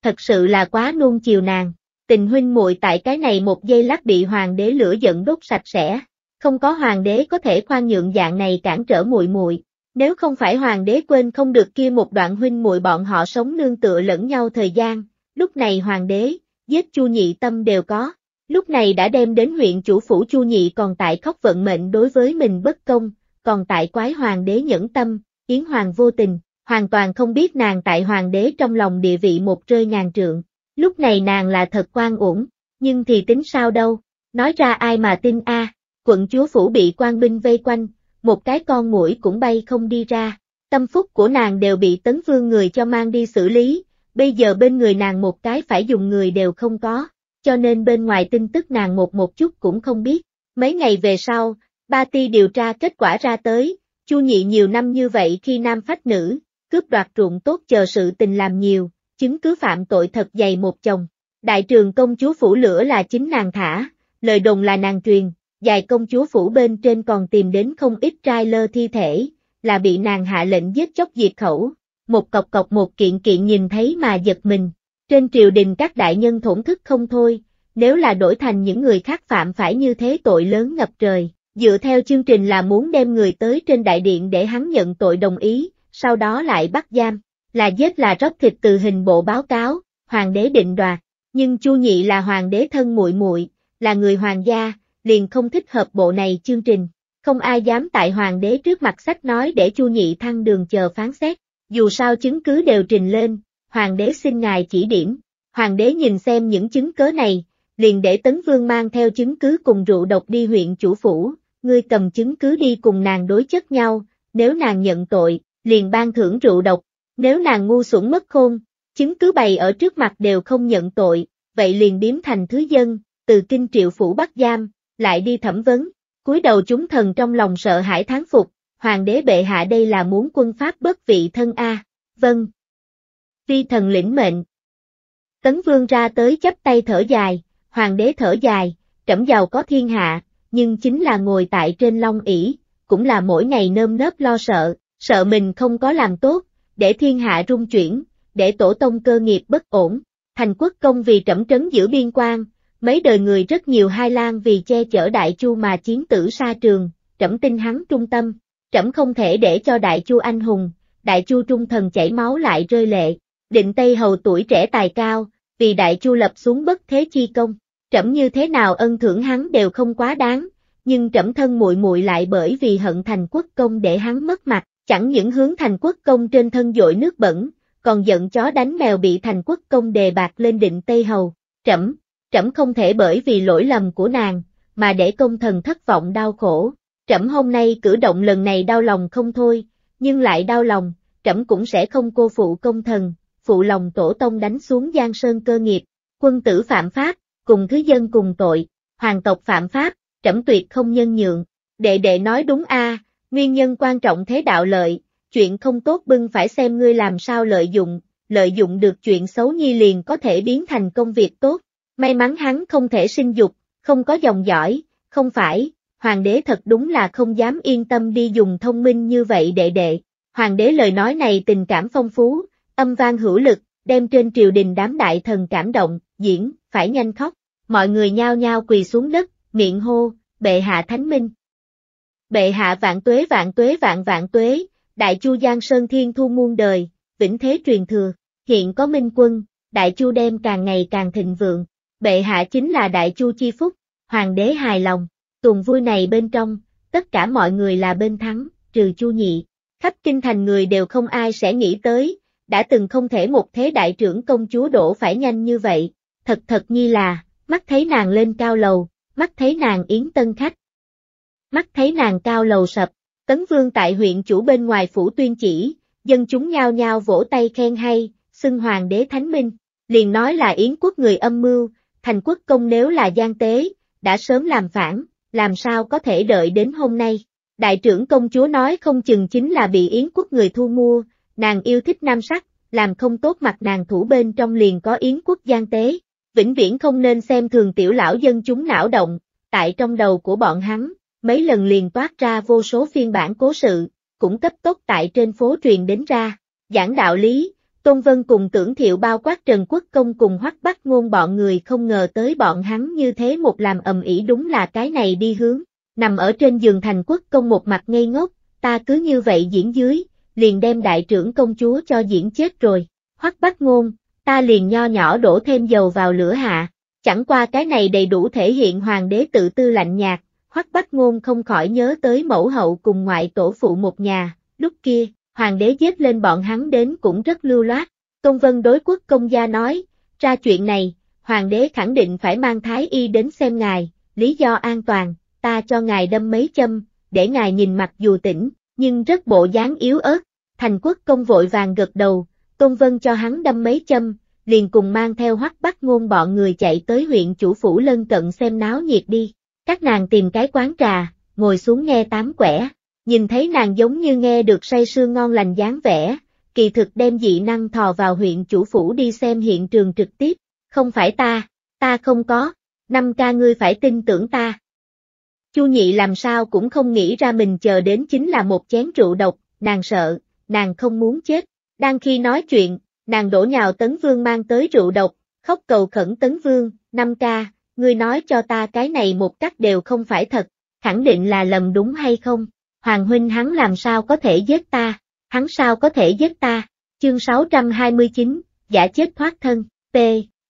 thật sự là quá nuông chiều nàng, tình huynh muội tại cái này một giây lát bị hoàng đế lửa giận đốt sạch sẽ không có hoàng đế có thể khoan nhượng dạng này cản trở muội muội. Nếu không phải hoàng đế quên không được kia một đoạn huynh muội bọn họ sống nương tựa lẫn nhau thời gian, lúc này hoàng đế, giết Chu Nhị Tâm đều có. Lúc này đã đem đến huyện chủ phủ Chu Nhị còn tại khóc vận mệnh đối với mình bất công, còn tại quái hoàng đế nhẫn tâm, yến hoàng vô tình, hoàn toàn không biết nàng tại hoàng đế trong lòng địa vị một rơi ngàn trượng. Lúc này nàng là thật quan uổng, nhưng thì tính sao đâu, nói ra ai mà tin a? À quận chúa phủ bị quan binh vây quanh, một cái con mũi cũng bay không đi ra. Tâm phúc của nàng đều bị tấn vương người cho mang đi xử lý, bây giờ bên người nàng một cái phải dùng người đều không có, cho nên bên ngoài tin tức nàng một một chút cũng không biết. Mấy ngày về sau, ba ti điều tra kết quả ra tới, chu nhị nhiều năm như vậy khi nam phách nữ, cướp đoạt ruộng tốt chờ sự tình làm nhiều, chứng cứ phạm tội thật dày một chồng. Đại trường công chúa phủ lửa là chính nàng thả, lời đồn là nàng truyền, dài công chúa phủ bên trên còn tìm đến không ít trai lơ thi thể, là bị nàng hạ lệnh giết chóc diệt khẩu, một cọc cọc một kiện kiện nhìn thấy mà giật mình. Trên triều đình các đại nhân thổn thức không thôi, nếu là đổi thành những người khác phạm phải như thế tội lớn ngập trời, dựa theo chương trình là muốn đem người tới trên đại điện để hắn nhận tội đồng ý, sau đó lại bắt giam, là giết là rót thịt từ hình bộ báo cáo, hoàng đế định đoạt, nhưng Chu Nhị là hoàng đế thân muội muội, là người hoàng gia, liền không thích hợp bộ này chương trình. Không ai dám tại hoàng đế trước mặt sách nói để Chu Nhị Thăng đường chờ phán xét, dù sao chứng cứ đều trình lên, hoàng đế xin ngài chỉ điểm. Hoàng đế nhìn xem những chứng cớ này, liền để Tấn Vương mang theo chứng cứ cùng rượu độc đi huyện chủ phủ, ngươi cầm chứng cứ đi cùng nàng đối chất nhau, nếu nàng nhận tội, liền ban thưởng rượu độc, nếu nàng ngu xuẩn mất khôn, chứng cứ bày ở trước mặt đều không nhận tội, vậy liền biếm thành thứ dân, từ kinh triệu phủ bắt giam, lại đi thẩm vấn, cuối đầu chúng thần trong lòng sợ hãi thán phục, hoàng đế bệ hạ đây là muốn quân pháp bất vị thân A, vâng. Vi thần lĩnh mệnh. Tấn vương ra tới chắp tay thở dài, hoàng đế thở dài, trẫm giàu có thiên hạ, nhưng chính là ngồi tại trên long ỷ cũng là mỗi ngày nơm nớp lo sợ, sợ mình không có làm tốt, để thiên hạ rung chuyển, để tổ tông cơ nghiệp bất ổn. Thành quốc công vì trẫm trấn giữ biên quan, Mấy đời người rất nhiều Hai Lan vì che chở Đại Chu mà chiến tử xa trường, trẫm tin hắn trung tâm, trẫm không thể để cho Đại Chu anh hùng, Đại Chu trung thần chảy máu lại rơi lệ, định Tây Hầu tuổi trẻ tài cao, vì Đại Chu lập xuống bất thế chi công, trẫm như thế nào ân thưởng hắn đều không quá đáng, nhưng trẫm thân muội muội lại bởi vì hận thành quốc công để hắn mất mặt, chẳng những hướng thành quốc công trên thân dội nước bẩn, còn giận chó đánh mèo bị thành quốc công đề bạc lên định Tây Hầu, trẫm, trẫm không thể bởi vì lỗi lầm của nàng, mà để công thần thất vọng đau khổ. Trẫm hôm nay cử động lần này đau lòng không thôi, nhưng lại đau lòng, trẫm cũng sẽ không cô phụ công thần, phụ lòng tổ tông đánh xuống Giang Sơn cơ nghiệp, quân tử phạm pháp, cùng thứ dân cùng tội, hoàng tộc phạm pháp, trẫm tuyệt không nhân nhượng. Đệ đệ nói đúng a, nguyên nhân quan trọng thế đạo lợi, chuyện không tốt bưng phải xem ngươi làm sao lợi dụng, lợi dụng được chuyện xấu nhi liền có thể biến thành công việc tốt, May mắn hắn không thể sinh dục, không có dòng dõi, không phải, hoàng đế thật đúng là không dám yên tâm đi dùng thông minh như vậy đệ đệ. Hoàng đế lời nói này tình cảm phong phú, âm vang hữu lực, đem trên triều đình đám đại thần cảm động, diễn, phải nhanh khóc. Mọi người nhao nhao quỳ xuống đất, miệng hô, bệ hạ thánh minh. Bệ hạ vạn tuế vạn tuế vạn vạn tuế, đại chu giang sơn thiên thu muôn đời, vĩnh thế truyền thừa, hiện có minh quân, đại chu đem càng ngày càng thịnh vượng. Bệ hạ chính là Đại Chu Chi Phúc, Hoàng đế hài lòng, tuần vui này bên trong, tất cả mọi người là bên thắng, trừ Chu Nhị. Khắp kinh thành người đều không ai sẽ nghĩ tới, đã từng không thể một thế đại trưởng công chúa đổ phải nhanh như vậy, thật thật nhi là, mắt thấy nàng lên cao lầu, mắt thấy nàng yến tân khách. Mắt thấy nàng cao lầu sập, tấn vương tại huyện chủ bên ngoài phủ tuyên chỉ, dân chúng nhao nhao vỗ tay khen hay, xưng hoàng đế thánh minh, liền nói là yến quốc người âm mưu, Thành quốc công nếu là gian tế, đã sớm làm phản, làm sao có thể đợi đến hôm nay. Đại trưởng công chúa nói không chừng chính là bị Yến quốc người thu mua, nàng yêu thích nam sắc, làm không tốt mặt nàng thủ bên trong liền có Yến quốc gian tế. Vĩnh viễn không nên xem thường tiểu lão dân chúng não động, tại trong đầu của bọn hắn, mấy lần liền toát ra vô số phiên bản cố sự, cũng cấp tốt tại trên phố truyền đến ra. Giảng đạo lý, Tôn Vân cùng tưởng thiệu bao quát Trần Quốc Công cùng hoắc bắt ngôn bọn người không ngờ tới bọn hắn như thế một làm ầm ĩ đúng là cái này đi hướng, nằm ở trên giường thành quốc công một mặt ngây ngốc, ta cứ như vậy diễn dưới, liền đem đại trưởng công chúa cho diễn chết rồi, hoắc bắt ngôn, ta liền nho nhỏ đổ thêm dầu vào lửa hạ, chẳng qua cái này đầy đủ thể hiện hoàng đế tự tư lạnh nhạt, hoắc bắt ngôn không khỏi nhớ tới mẫu hậu cùng ngoại tổ phụ một nhà, lúc kia, hoàng đế giết lên bọn hắn đến cũng rất lưu loát. Tôn Vân đối quốc công gia nói, ra chuyện này, hoàng đế khẳng định phải mang thái y đến xem ngài, lý do an toàn, ta cho ngài đâm mấy châm, để ngài nhìn mặt dù tỉnh, nhưng rất bộ dáng yếu ớt. Thành quốc công vội vàng gật đầu, Tôn Vân cho hắn đâm mấy châm, liền cùng mang theo hoắc bắt ngôn bọn người chạy tới huyện chủ phủ lân cận xem náo nhiệt đi. Các nàng tìm cái quán trà, ngồi xuống nghe tám quẻ. Nhìn thấy nàng giống như nghe được say sưa ngon lành dáng vẻ, kỳ thực đem dị năng thò vào huyện chủ phủ đi xem hiện trường trực tiếp, không phải ta, ta không có, năm ca ngươi phải tin tưởng ta. Chu nhị làm sao cũng không nghĩ ra mình chờ đến chính là một chén rượu độc, nàng sợ, nàng không muốn chết, đang khi nói chuyện, nàng đổ nhào tấn vương mang tới rượu độc, khóc cầu khẩn tấn vương, năm ca, ngươi nói cho ta cái này một cách đều không phải thật, khẳng định là lầm đúng hay không? Hoàng huynh hắn làm sao có thể giết ta, hắn sao có thể giết ta, chương 629, giả chết thoát thân, P,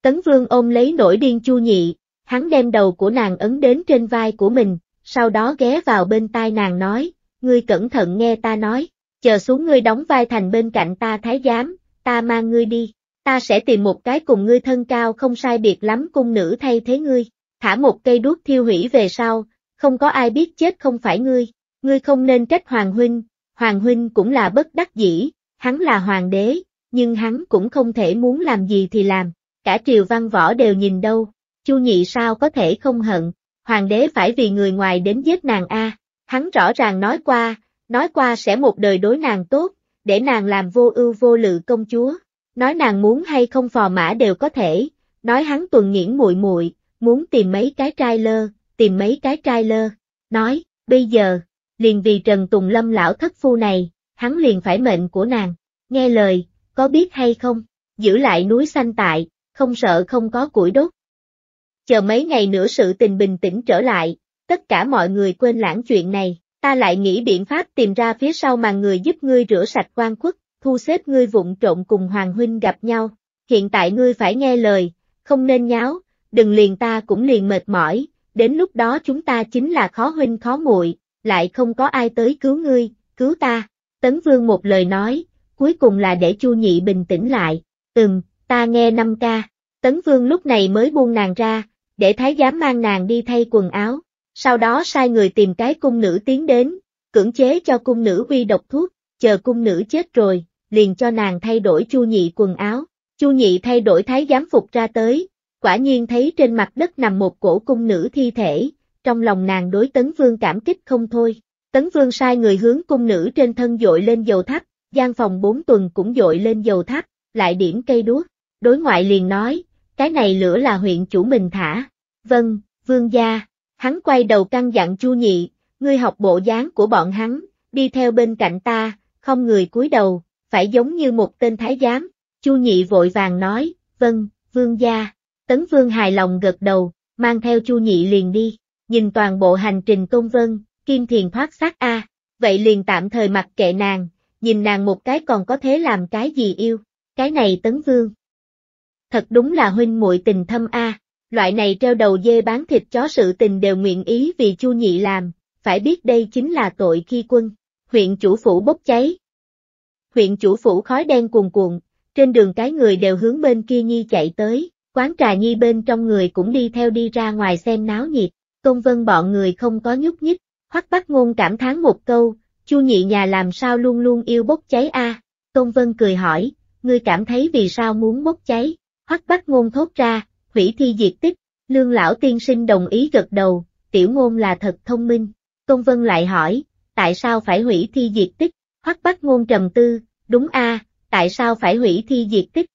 Tấn Vương ôm lấy nổi điên chu nhị, hắn đem đầu của nàng ấn đến trên vai của mình, sau đó ghé vào bên tai nàng nói, ngươi cẩn thận nghe ta nói, chờ xuống ngươi đóng vai thành bên cạnh ta thái giám, ta mang ngươi đi, ta sẽ tìm một cái cùng ngươi thân cao không sai biệt lắm cung nữ thay thế ngươi, thả một cây đuốc thiêu hủy về sau, không có ai biết chết không phải ngươi, Ngươi không nên trách Hoàng Huynh, Hoàng Huynh cũng là bất đắc dĩ, hắn là Hoàng đế, nhưng hắn cũng không thể muốn làm gì thì làm, cả triều văn võ đều nhìn đâu, Chu Nhị sao có thể không hận, Hoàng đế phải vì người ngoài đến giết nàng A, hắn rõ ràng nói qua, nói qua sẽ một đời đối nàng tốt, để nàng làm vô ưu vô lự công chúa, nói nàng muốn hay không phò mã đều có thể, nói hắn tuần nghiễn muội muội, muốn tìm mấy cái trai lơ, tìm mấy cái trai lơ, nói, bây giờ, liền vì Trần Tùng Lâm lão thất phu này, hắn liền phải mệnh của nàng, nghe lời, có biết hay không, giữ lại núi xanh tại, không sợ không có củi đốt. Chờ mấy ngày nữa sự tình bình tĩnh trở lại, tất cả mọi người quên lãng chuyện này, ta lại nghĩ biện pháp tìm ra phía sau mà người giúp ngươi rửa sạch quan khuất, thu xếp ngươi vụng trộn cùng Hoàng Huynh gặp nhau, hiện tại ngươi phải nghe lời, không nên nháo, đừng liền ta cũng liền mệt mỏi, đến lúc đó chúng ta chính là khó huynh khó muội lại không có ai tới cứu ngươi, cứu ta. Tấn Vương một lời nói, cuối cùng là để Chu Nhị bình tĩnh lại, ừm, ta nghe năm ca. Tấn Vương lúc này mới buông nàng ra, để thái giám mang nàng đi thay quần áo, sau đó sai người tìm cái cung nữ tiến đến, cưỡng chế cho cung nữ uy độc thuốc, chờ cung nữ chết rồi, liền cho nàng thay đổi Chu Nhị quần áo. Chu Nhị thay đổi thái giám phục ra tới, quả nhiên thấy trên mặt đất nằm một cổ cung nữ thi thể, trong lòng nàng đối Tấn Vương cảm kích không thôi. Tấn Vương sai người hướng cung nữ trên thân dội lên dầu thắp, gian phòng bốn tuần cũng dội lên dầu thắp, lại điểm cây đuốc. Đối ngoại liền nói, cái này lửa là huyện chủ mình thả. Vâng, Vương gia. Hắn quay đầu căng dặn Chu Nhị, ngươi học bộ dáng của bọn hắn, đi theo bên cạnh ta, không người cúi đầu, phải giống như một tên thái giám. Chu Nhị vội vàng nói, vâng, Vương gia. Tấn Vương hài lòng gật đầu, mang theo Chu Nhị liền đi nhìn toàn bộ hành trình Tôn Vân, Kim Thiền thoát xác a, vậy liền tạm thời mặc kệ nàng, nhìn nàng một cái còn có thế làm cái gì yêu, cái này Tấn Vương. Thật đúng là huynh muội tình thâm a, loại này treo đầu dê bán thịt chó sự tình đều nguyện ý vì Chu Nhị làm, phải biết đây chính là tội khi quân, huyện chủ phủ bốc cháy. Huyện chủ phủ khói đen cuồn cuộn, trên đường cái người đều hướng bên kia nhi chạy tới, quán trà nhi bên trong người cũng đi theo đi ra ngoài xem náo nhiệt. Công Vân bọn người không có nhúc nhích, Hoắc Bắc Ngôn cảm thán một câu, Chu nhị nhà làm sao luôn luôn yêu bốc cháy a? À? Tôn Vân cười hỏi, ngươi cảm thấy vì sao muốn bốc cháy? Hoắc Bắc Ngôn thốt ra, hủy thi diệt tích, Lương lão tiên sinh đồng ý gật đầu, tiểu ngôn là thật thông minh. Công Vân lại hỏi, tại sao phải hủy thi diệt tích? Hoắc Bắc Ngôn trầm tư, đúng a, à, tại sao phải hủy thi diệt tích?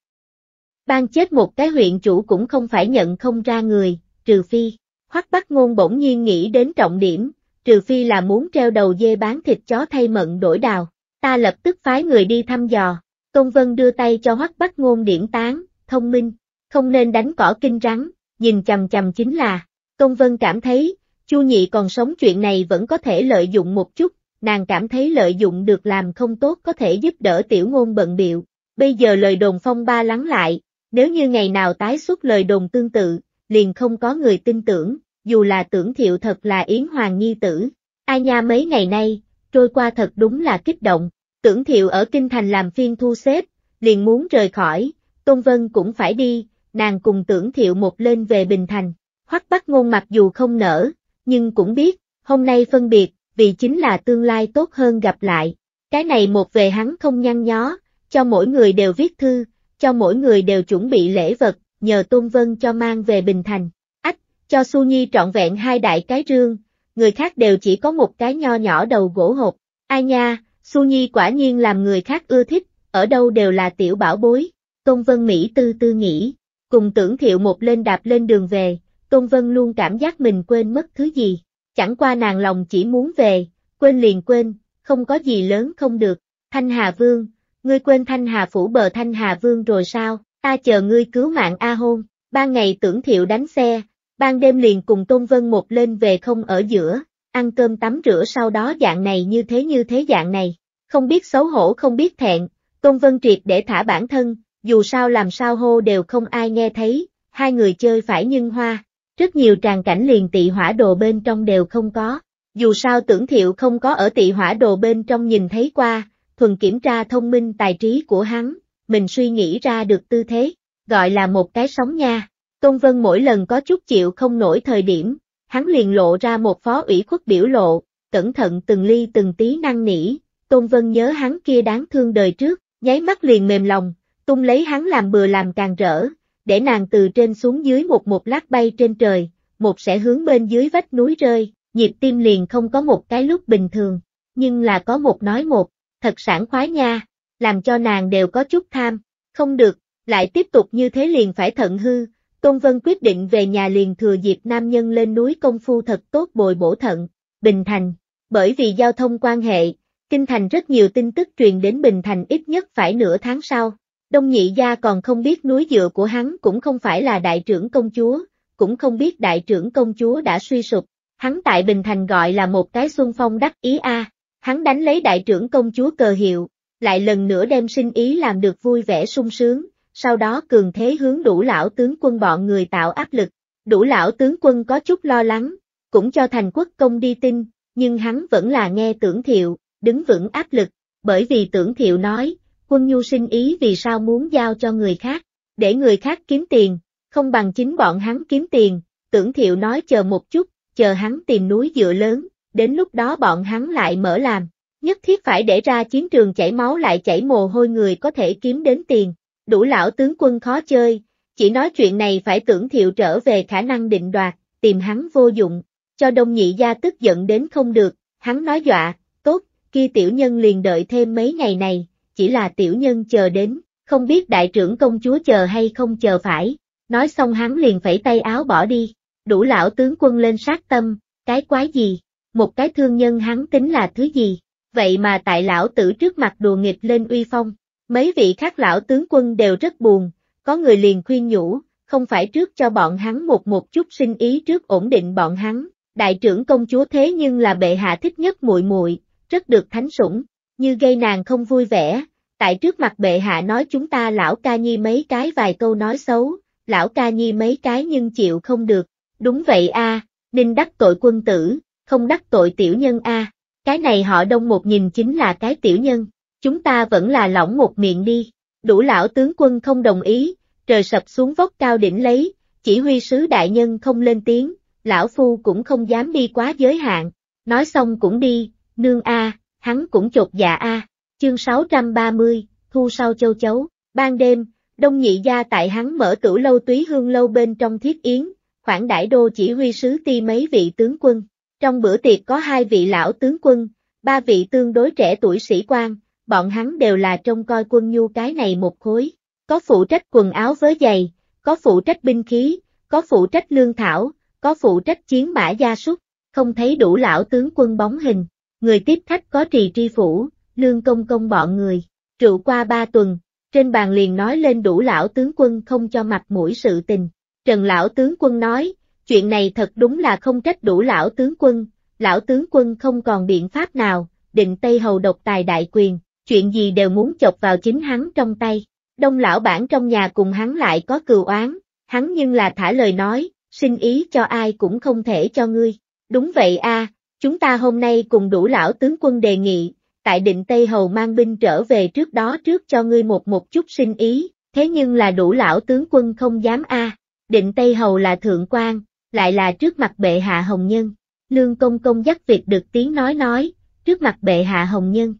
Ban chết một cái huyện chủ cũng không phải nhận không ra người, trừ phi Hoắc Bắc Ngôn bỗng nhiên nghĩ đến trọng điểm, trừ phi là muốn treo đầu dê bán thịt chó thay mận đổi đào, ta lập tức phái người đi thăm dò. Công Vân đưa tay cho Hoắc Bắc Ngôn điểm tán, thông minh, không nên đánh cỏ kinh rắn, nhìn chằm chằm chính là. Công Vân cảm thấy, Chu Nhị còn sống chuyện này vẫn có thể lợi dụng một chút, nàng cảm thấy lợi dụng được làm không tốt có thể giúp đỡ tiểu ngôn bận biệu. Bây giờ lời đồn phong ba lắng lại, nếu như ngày nào tái xuất lời đồn tương tự, liền không có người tin tưởng, dù là tưởng thiệu thật là Yến Hoàng Nhi tử. ai Nha mấy ngày nay, trôi qua thật đúng là kích động, tưởng thiệu ở Kinh Thành làm phiên thu xếp, liền muốn rời khỏi, Tôn Vân cũng phải đi, nàng cùng tưởng thiệu một lên về Bình Thành. Hoắc Bắc Ngôn mặc dù không nở, nhưng cũng biết, hôm nay phân biệt, vì chính là tương lai tốt hơn gặp lại. Cái này một về hắn không nhăn nhó, cho mỗi người đều viết thư, cho mỗi người đều chuẩn bị lễ vật, nhờ Tôn Vân cho mang về Bình Thành. Ách, cho Su Nhi trọn vẹn hai đại cái rương, người khác đều chỉ có một cái nho nhỏ đầu gỗ hộp. Ai nha, Su Nhi quả nhiên làm người khác ưa thích, ở đâu đều là tiểu bảo bối. Tôn Vân Mỹ tư tư nghĩ, cùng tưởng thiệu một lên đạp lên đường về, Tôn Vân luôn cảm giác mình quên mất thứ gì. Chẳng qua nàng lòng chỉ muốn về, quên liền quên, không có gì lớn không được. Thanh Hà Vương, ngươi quên Thanh Hà Phủ bờ Thanh Hà Vương rồi sao? Ta chờ ngươi cứu mạng A Hôn, ban ngày tưởng thiệu đánh xe, ban đêm liền cùng Tôn Vân một lên về không ở giữa, ăn cơm tắm rửa sau đó dạng này như thế như thế dạng này, không biết xấu hổ không biết thẹn, Tôn Vân triệt để thả bản thân, dù sao làm sao hô đều không ai nghe thấy, hai người chơi phải nhưng hoa, rất nhiều tràng cảnh liền tị hỏa đồ bên trong đều không có, dù sao tưởng thiệu không có ở tị hỏa đồ bên trong nhìn thấy qua, thuần kiểm tra thông minh tài trí của hắn, mình suy nghĩ ra được tư thế, gọi là một cái sóng nha. Tôn Vân mỗi lần có chút chịu không nổi thời điểm, hắn liền lộ ra một phó ủy khuất biểu lộ, cẩn thận từng ly từng tí năng nỉ, Tôn Vân nhớ hắn kia đáng thương đời trước, nháy mắt liền mềm lòng, tung lấy hắn làm bừa làm càng rỡ, để nàng từ trên xuống dưới một một lát bay trên trời, một sẽ hướng bên dưới vách núi rơi, nhịp tim liền không có một cái lúc bình thường, nhưng là có một nói một, thật sản khoái nha, làm cho nàng đều có chút tham, không được, lại tiếp tục như thế liền phải thận hư, Tôn Vân quyết định về nhà liền thừa dịp nam nhân lên núi công phu thật tốt bồi bổ thận, Bình Thành, bởi vì giao thông quan hệ, Kinh Thành rất nhiều tin tức truyền đến Bình Thành ít nhất phải nửa tháng sau, Đông Nhị Gia còn không biết núi dựa của hắn cũng không phải là đại trưởng công chúa, cũng không biết đại trưởng công chúa đã suy sụp, hắn tại Bình Thành gọi là một cái xuân phong đắc ý a. Hắn đánh lấy đại trưởng công chúa cờ hiệu, lại lần nữa đem sinh ý làm được vui vẻ sung sướng, sau đó cường thế hướng đủ lão tướng quân bọn người tạo áp lực. Đủ lão tướng quân có chút lo lắng, cũng cho thành quốc công đi tin, nhưng hắn vẫn là nghe tưởng thiệu, đứng vững áp lực, bởi vì tưởng thiệu nói, quân nhu sinh ý vì sao muốn giao cho người khác, để người khác kiếm tiền, không bằng chính bọn hắn kiếm tiền, tưởng thiệu nói chờ một chút, chờ hắn tìm núi dựa lớn, đến lúc đó bọn hắn lại mở làm, Nhất thiết phải để ra chiến trường chảy máu lại chảy mồ hôi người có thể kiếm đến tiền, đủ lão tướng quân khó chơi, chỉ nói chuyện này phải tưởng thiệu trở về khả năng định đoạt, tìm hắn vô dụng, cho đông nhị gia tức giận đến không được, hắn nói dọa, tốt, kia tiểu nhân liền đợi thêm mấy ngày này, chỉ là tiểu nhân chờ đến, không biết đại trưởng công chúa chờ hay không chờ phải, nói xong hắn liền phẩy tay áo bỏ đi, đủ lão tướng quân lên sát tâm, cái quái gì, một cái thương nhân hắn tính là thứ gì, vậy mà tại lão tử trước mặt đùa nghịch lên uy phong. Mấy vị khác lão tướng quân đều rất buồn, có người liền khuyên nhủ, không phải trước cho bọn hắn một một chút sinh ý trước ổn định bọn hắn, đại trưởng công chúa thế nhưng là bệ hạ thích nhất muội muội, rất được thánh sủng, như gây nàng không vui vẻ, tại trước mặt bệ hạ nói chúng ta lão ca nhi mấy cái vài câu nói xấu, lão ca nhi mấy cái nhưng chịu không được, đúng vậy a, à, đắc tội quân tử, không đắc tội tiểu nhân a cái này họ đông một nhìn chính là cái tiểu nhân, chúng ta vẫn là lỏng một miệng đi, đủ lão tướng quân không đồng ý, trời sập xuống vóc cao đỉnh lấy, chỉ huy sứ đại nhân không lên tiếng, lão phu cũng không dám đi quá giới hạn, nói xong cũng đi, nương a, hắn cũng chột dạ a. Chương 630, thu sau châu chấu, ban đêm, Đông Nhị gia tại hắn mở tửu lâu túy hương lâu bên trong thiết yến, khoảng đại đô chỉ huy sứ ti mấy vị tướng quân, trong bữa tiệc có hai vị lão tướng quân, ba vị tương đối trẻ tuổi sĩ quan, bọn hắn đều là trông coi quân nhu cái này một khối, có phụ trách quần áo với giày, có phụ trách binh khí, có phụ trách lương thảo, có phụ trách chiến mã gia súc, không thấy đủ lão tướng quân bóng hình, người tiếp khách có trì tri phủ, lương công công bọn người, trụ qua ba tuần, trên bàn liền nói lên đủ lão tướng quân không cho mặt mũi sự tình, trần lão tướng quân nói, chuyện này thật đúng là không trách đủ lão tướng quân, lão tướng quân không còn biện pháp nào, định Tây Hầu độc tài đại quyền, chuyện gì đều muốn chọc vào chính hắn trong tay. Đông lão bản trong nhà cùng hắn lại có cừu oán, hắn nhưng là thả lời nói, xin ý cho ai cũng không thể cho ngươi. Đúng vậy a, chúng ta hôm nay cùng đủ lão tướng quân đề nghị, tại định Tây Hầu mang binh trở về trước đó trước cho ngươi một một chút xin ý, thế nhưng là đủ lão tướng quân không dám a. Định Tây Hầu là thượng quan, lại là trước mặt bệ hạ hồng nhân. Lương Công Công dắt việc được tiếng nói nói, trước mặt bệ hạ hồng nhân.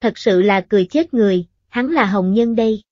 Thật sự là cười chết người, hắn là hồng nhân đây.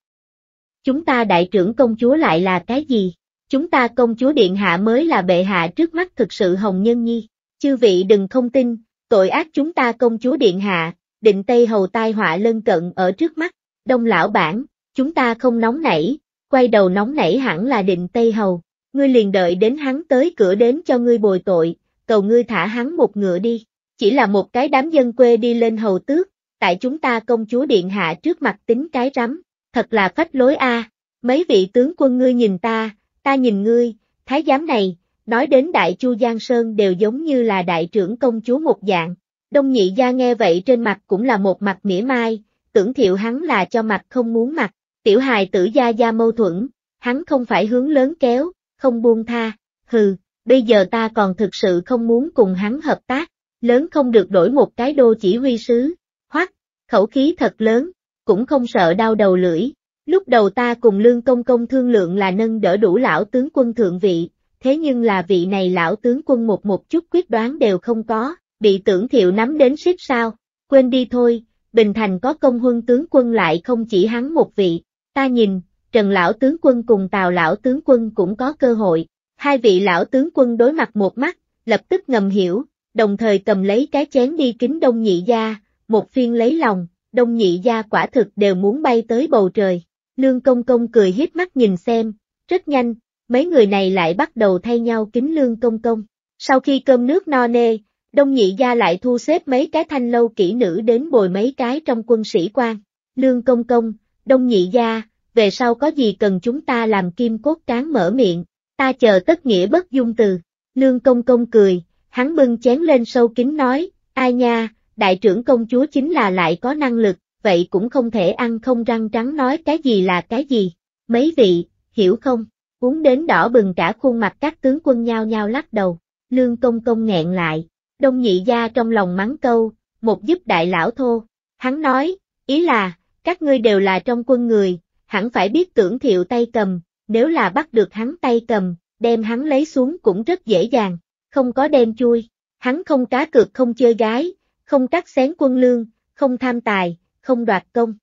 Chúng ta đại trưởng công chúa lại là cái gì? Chúng ta công chúa điện hạ mới là bệ hạ trước mắt thực sự hồng nhân nhi. Chư vị đừng không tin, tội ác chúng ta công chúa điện hạ, định Tây Hầu tai họa lân cận ở trước mắt. Đông lão bản, chúng ta không nóng nảy, quay đầu nóng nảy hẳn là định Tây Hầu ngươi liền đợi đến hắn tới cửa đến cho ngươi bồi tội, cầu ngươi thả hắn một ngựa đi. Chỉ là một cái đám dân quê đi lên hầu tước, tại chúng ta công chúa điện hạ trước mặt tính cái rắm, thật là phách lối a. Mấy vị tướng quân ngươi nhìn ta, ta nhìn ngươi, thái giám này, nói đến đại chu Giang Sơn đều giống như là đại trưởng công chúa một dạng. Đông nhị gia nghe vậy trên mặt cũng là một mặt mỉa mai, tưởng thiệu hắn là cho mặt không muốn mặt, tiểu hài tử gia gia mâu thuẫn, hắn không phải hướng lớn kéo, không buông tha, hừ, bây giờ ta còn thực sự không muốn cùng hắn hợp tác, lớn không được đổi một cái đô chỉ huy sứ, hoắc, khẩu khí thật lớn, cũng không sợ đau đầu lưỡi, lúc đầu ta cùng lương công công thương lượng là nâng đỡ đủ lão tướng quân thượng vị, thế nhưng là vị này lão tướng quân một một chút quyết đoán đều không có, bị tưởng thiệu nắm đến xếp sao, quên đi thôi, Bình Thành có công huân tướng quân lại không chỉ hắn một vị, ta nhìn, Trần Lão Tướng Quân cùng Tào Lão Tướng Quân cũng có cơ hội. Hai vị Lão Tướng Quân đối mặt một mắt, lập tức ngầm hiểu, đồng thời cầm lấy cái chén đi kính Đông Nhị Gia, một phiên lấy lòng, Đông Nhị Gia quả thực đều muốn bay tới bầu trời. Lương Công Công cười hiếp mắt nhìn xem, rất nhanh, mấy người này lại bắt đầu thay nhau kính Lương Công Công. Sau khi cơm nước no nê, Đông Nhị Gia lại thu xếp mấy cái thanh lâu kỹ nữ đến bồi mấy cái trong quân sĩ quan. Lương Công Công, Đông Nhị Gia, về sau có gì cần chúng ta làm kim cốt cán mở miệng, ta chờ tất nghĩa bất dung từ. Lương công công cười, hắn bưng chén lên sâu kính nói, ai nha, đại trưởng công chúa chính là lại có năng lực, vậy cũng không thể ăn không răng trắng nói cái gì là cái gì. Mấy vị, hiểu không? Uống đến đỏ bừng cả khuôn mặt các tướng quân nhao nhao lắc đầu, lương công công nghẹn lại, đông nhị gia trong lòng mắng câu, một giúp đại lão thô. Hắn nói, ý là, các ngươi đều là trong quân người, hẳn phải biết tưởng thiệu tay cầm, nếu là bắt được hắn tay cầm, đem hắn lấy xuống cũng rất dễ dàng, không có đem chui, hắn không cá cược không chơi gái, không cắt xén quân lương, không tham tài, không đoạt công.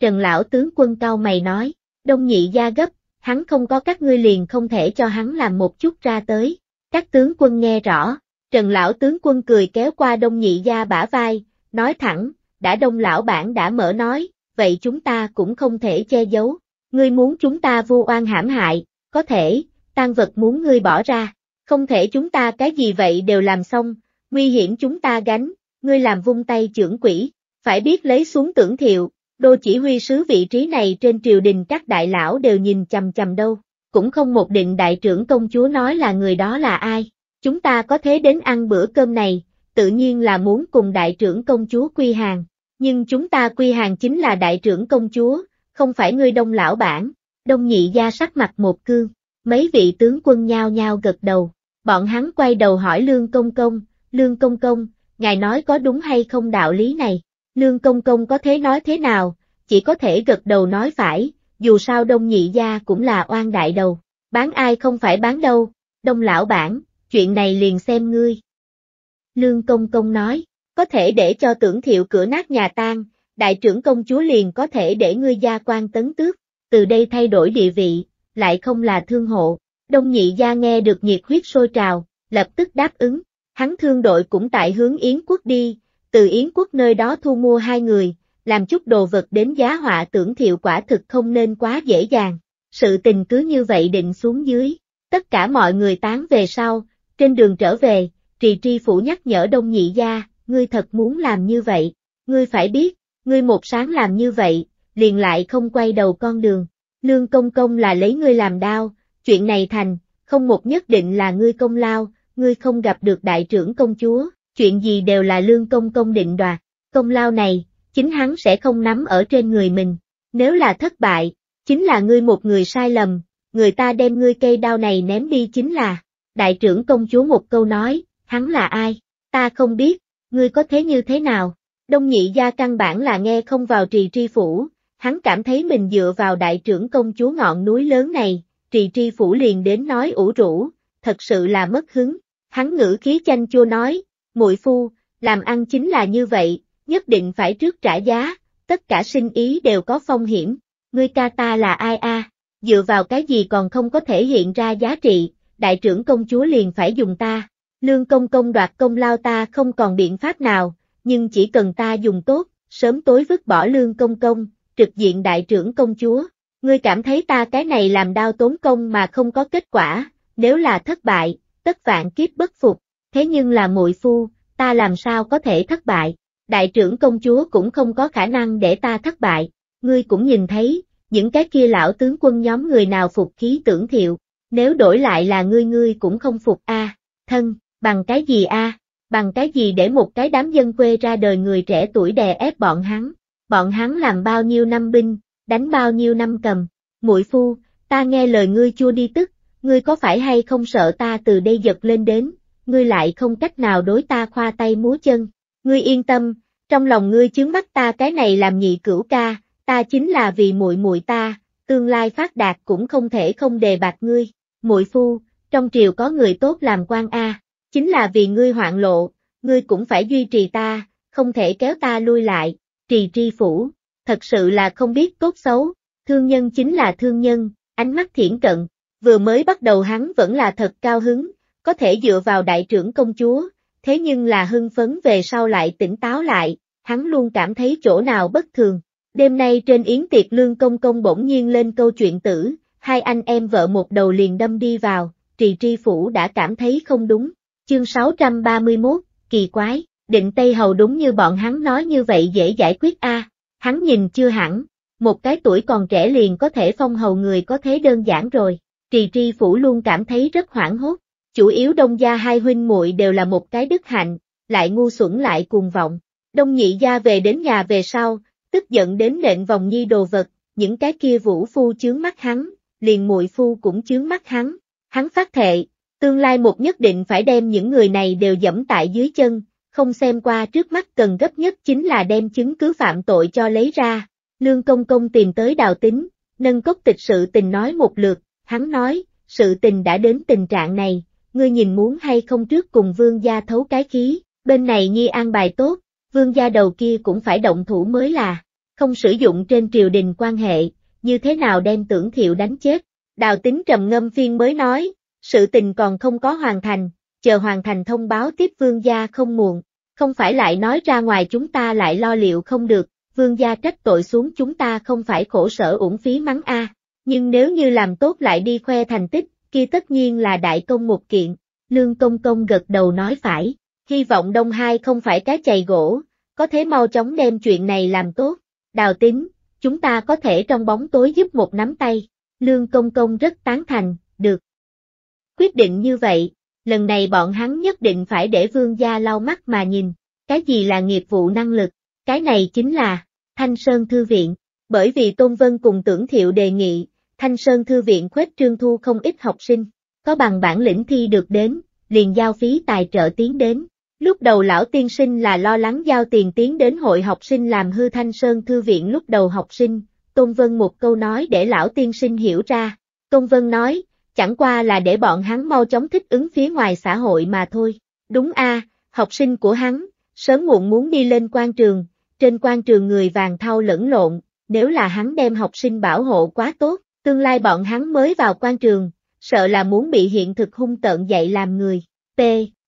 Trần lão tướng quân cao mày nói, đông nhị gia gấp, hắn không có các ngươi liền không thể cho hắn làm một chút ra tới, các tướng quân nghe rõ, trần lão tướng quân cười kéo qua đông nhị gia bả vai, nói thẳng, đã đông lão bản đã mở nói, vậy chúng ta cũng không thể che giấu. Ngươi muốn chúng ta vu oan hãm hại, có thể, tan vật muốn ngươi bỏ ra, không thể chúng ta cái gì vậy đều làm xong, nguy hiểm chúng ta gánh, ngươi làm vung tay trưởng quỷ, phải biết lấy xuống tưởng thiệu, đô chỉ huy sứ vị trí này trên triều đình các đại lão đều nhìn chầm chầm đâu, cũng không một định đại trưởng công chúa nói là người đó là ai, chúng ta có thế đến ăn bữa cơm này, tự nhiên là muốn cùng đại trưởng công chúa quy hàng, nhưng chúng ta quy hàng chính là đại trưởng công chúa, không phải ngươi đông lão bản, đông nhị gia sắc mặt một cương, mấy vị tướng quân nhao nhao gật đầu, bọn hắn quay đầu hỏi lương công công, lương công công, ngài nói có đúng hay không đạo lý này, lương công công có thế nói thế nào, chỉ có thể gật đầu nói phải, dù sao đông nhị gia cũng là oan đại đầu, bán ai không phải bán đâu, đông lão bản, chuyện này liền xem ngươi. Lương công công nói, có thể để cho tưởng thiệu cửa nát nhà tan, đại trưởng công chúa liền có thể để ngươi gia quan tấn tước, từ đây thay đổi địa vị, lại không là thương hộ. Đông nhị gia nghe được nhiệt huyết sôi trào, lập tức đáp ứng, hắn thương đội cũng tại hướng Yến quốc đi, từ Yến quốc nơi đó thu mua hai người, làm chút đồ vật đến giá họa tưởng thiệu quả thực không nên quá dễ dàng. Sự tình cứ như vậy định xuống dưới, tất cả mọi người tán về sau, trên đường trở về, trì tri phủ nhắc nhở đông nhị gia, ngươi thật muốn làm như vậy, ngươi phải biết, ngươi một sáng làm như vậy, liền lại không quay đầu con đường, lương công công là lấy ngươi làm đao, chuyện này thành, không một nhất định là ngươi công lao, ngươi không gặp được đại trưởng công chúa, chuyện gì đều là lương công công định đoạt, công lao này, chính hắn sẽ không nắm ở trên người mình, nếu là thất bại, chính là ngươi một người sai lầm, người ta đem ngươi cây đao này ném đi chính là, đại trưởng công chúa một câu nói, hắn là ai, ta không biết, ngươi có thế như thế nào? Đông nhị gia căn bản là nghe không vào trì tri phủ, hắn cảm thấy mình dựa vào đại trưởng công chúa ngọn núi lớn này, trì tri phủ liền đến nói ủ rũ, thật sự là mất hứng, hắn ngữ khí chanh chua nói, muội phu, làm ăn chính là như vậy, nhất định phải trước trả giá, tất cả sinh ý đều có phong hiểm, ngươi ca ta là ai a? dựa vào cái gì còn không có thể hiện ra giá trị, đại trưởng công chúa liền phải dùng ta, Lương công công đoạt công lao ta không còn biện pháp nào, nhưng chỉ cần ta dùng tốt, sớm tối vứt bỏ lương công công, trực diện đại trưởng công chúa. Ngươi cảm thấy ta cái này làm đau tốn công mà không có kết quả, nếu là thất bại, tất vạn kiếp bất phục, thế nhưng là muội phu, ta làm sao có thể thất bại, đại trưởng công chúa cũng không có khả năng để ta thất bại, ngươi cũng nhìn thấy, những cái kia lão tướng quân nhóm người nào phục khí tưởng thiệu, nếu đổi lại là ngươi ngươi cũng không phục a à. thân bằng cái gì a? Bằng cái gì để một cái đám dân quê ra đời người trẻ tuổi đè ép bọn hắn? Bọn hắn làm bao nhiêu năm binh, đánh bao nhiêu năm cầm? Muội phu, ta nghe lời ngươi chua đi tức, ngươi có phải hay không sợ ta từ đây giật lên đến, ngươi lại không cách nào đối ta khoa tay múa chân. Ngươi yên tâm, trong lòng ngươi chướng mắt ta cái này làm nhị cửu ca, ta chính là vì muội muội ta, tương lai phát đạt cũng không thể không đề bạc ngươi. Muội phu, trong triều có người tốt làm quan a. Chính là vì ngươi hoạn lộ, ngươi cũng phải duy trì ta, không thể kéo ta lui lại, trì tri phủ, thật sự là không biết tốt xấu, thương nhân chính là thương nhân, ánh mắt thiển cận, vừa mới bắt đầu hắn vẫn là thật cao hứng, có thể dựa vào đại trưởng công chúa, thế nhưng là hưng phấn về sau lại tỉnh táo lại, hắn luôn cảm thấy chỗ nào bất thường. Đêm nay trên yến tiệc lương công công bỗng nhiên lên câu chuyện tử, hai anh em vợ một đầu liền đâm đi vào, trì tri phủ đã cảm thấy không đúng, Chương 631, kỳ quái, định Tây Hầu đúng như bọn hắn nói như vậy dễ giải quyết a hắn nhìn chưa hẳn, một cái tuổi còn trẻ liền có thể phong hầu người có thế đơn giản rồi, trì tri phủ luôn cảm thấy rất hoảng hốt, chủ yếu đông gia hai huynh muội đều là một cái đức hạnh, lại ngu xuẩn lại cuồng vọng, đông nhị gia về đến nhà về sau, tức giận đến lệnh vòng nhi đồ vật, những cái kia vũ phu chướng mắt hắn, liền muội phu cũng chướng mắt hắn, hắn phát thệ, Tương lai một nhất định phải đem những người này đều dẫm tại dưới chân, không xem qua trước mắt cần gấp nhất chính là đem chứng cứ phạm tội cho lấy ra. Lương Công Công tìm tới đào tính, nâng cốc tịch sự tình nói một lượt, hắn nói, sự tình đã đến tình trạng này, ngươi nhìn muốn hay không trước cùng vương gia thấu cái khí, bên này nhi an bài tốt, vương gia đầu kia cũng phải động thủ mới là, không sử dụng trên triều đình quan hệ, như thế nào đem tưởng thiệu đánh chết. Đào tính trầm ngâm phiên mới nói, sự tình còn không có hoàn thành, chờ hoàn thành thông báo tiếp vương gia không muộn, không phải lại nói ra ngoài chúng ta lại lo liệu không được, vương gia trách tội xuống chúng ta không phải khổ sở uổng phí mắng a. Nhưng nếu như làm tốt lại đi khoe thành tích, kia tất nhiên là đại công một kiện, lương công công gật đầu nói phải, hy vọng Đông Hai không phải cái chày gỗ, có thế mau chóng đem chuyện này làm tốt, đào tính, chúng ta có thể trong bóng tối giúp một nắm tay, lương công công rất tán thành, Quyết định như vậy, lần này bọn hắn nhất định phải để vương gia lau mắt mà nhìn, cái gì là nghiệp vụ năng lực, cái này chính là Thanh Sơn Thư Viện, bởi vì Tôn Vân cùng tưởng thiệu đề nghị, Thanh Sơn Thư Viện khuếch trương thu không ít học sinh, có bằng bản lĩnh thi được đến, liền giao phí tài trợ tiến đến. Lúc đầu lão tiên sinh là lo lắng giao tiền tiến đến hội học sinh làm hư Thanh Sơn Thư Viện lúc đầu học sinh, Tôn Vân một câu nói để lão tiên sinh hiểu ra. Tôn Vân nói, chẳng qua là để bọn hắn mau chóng thích ứng phía ngoài xã hội mà thôi. Đúng a, học sinh của hắn, sớm muộn muốn đi lên quan trường, trên quan trường người vàng thau lẫn lộn, nếu là hắn đem học sinh bảo hộ quá tốt, tương lai bọn hắn mới vào quan trường, sợ là muốn bị hiện thực hung tợn dạy làm người. p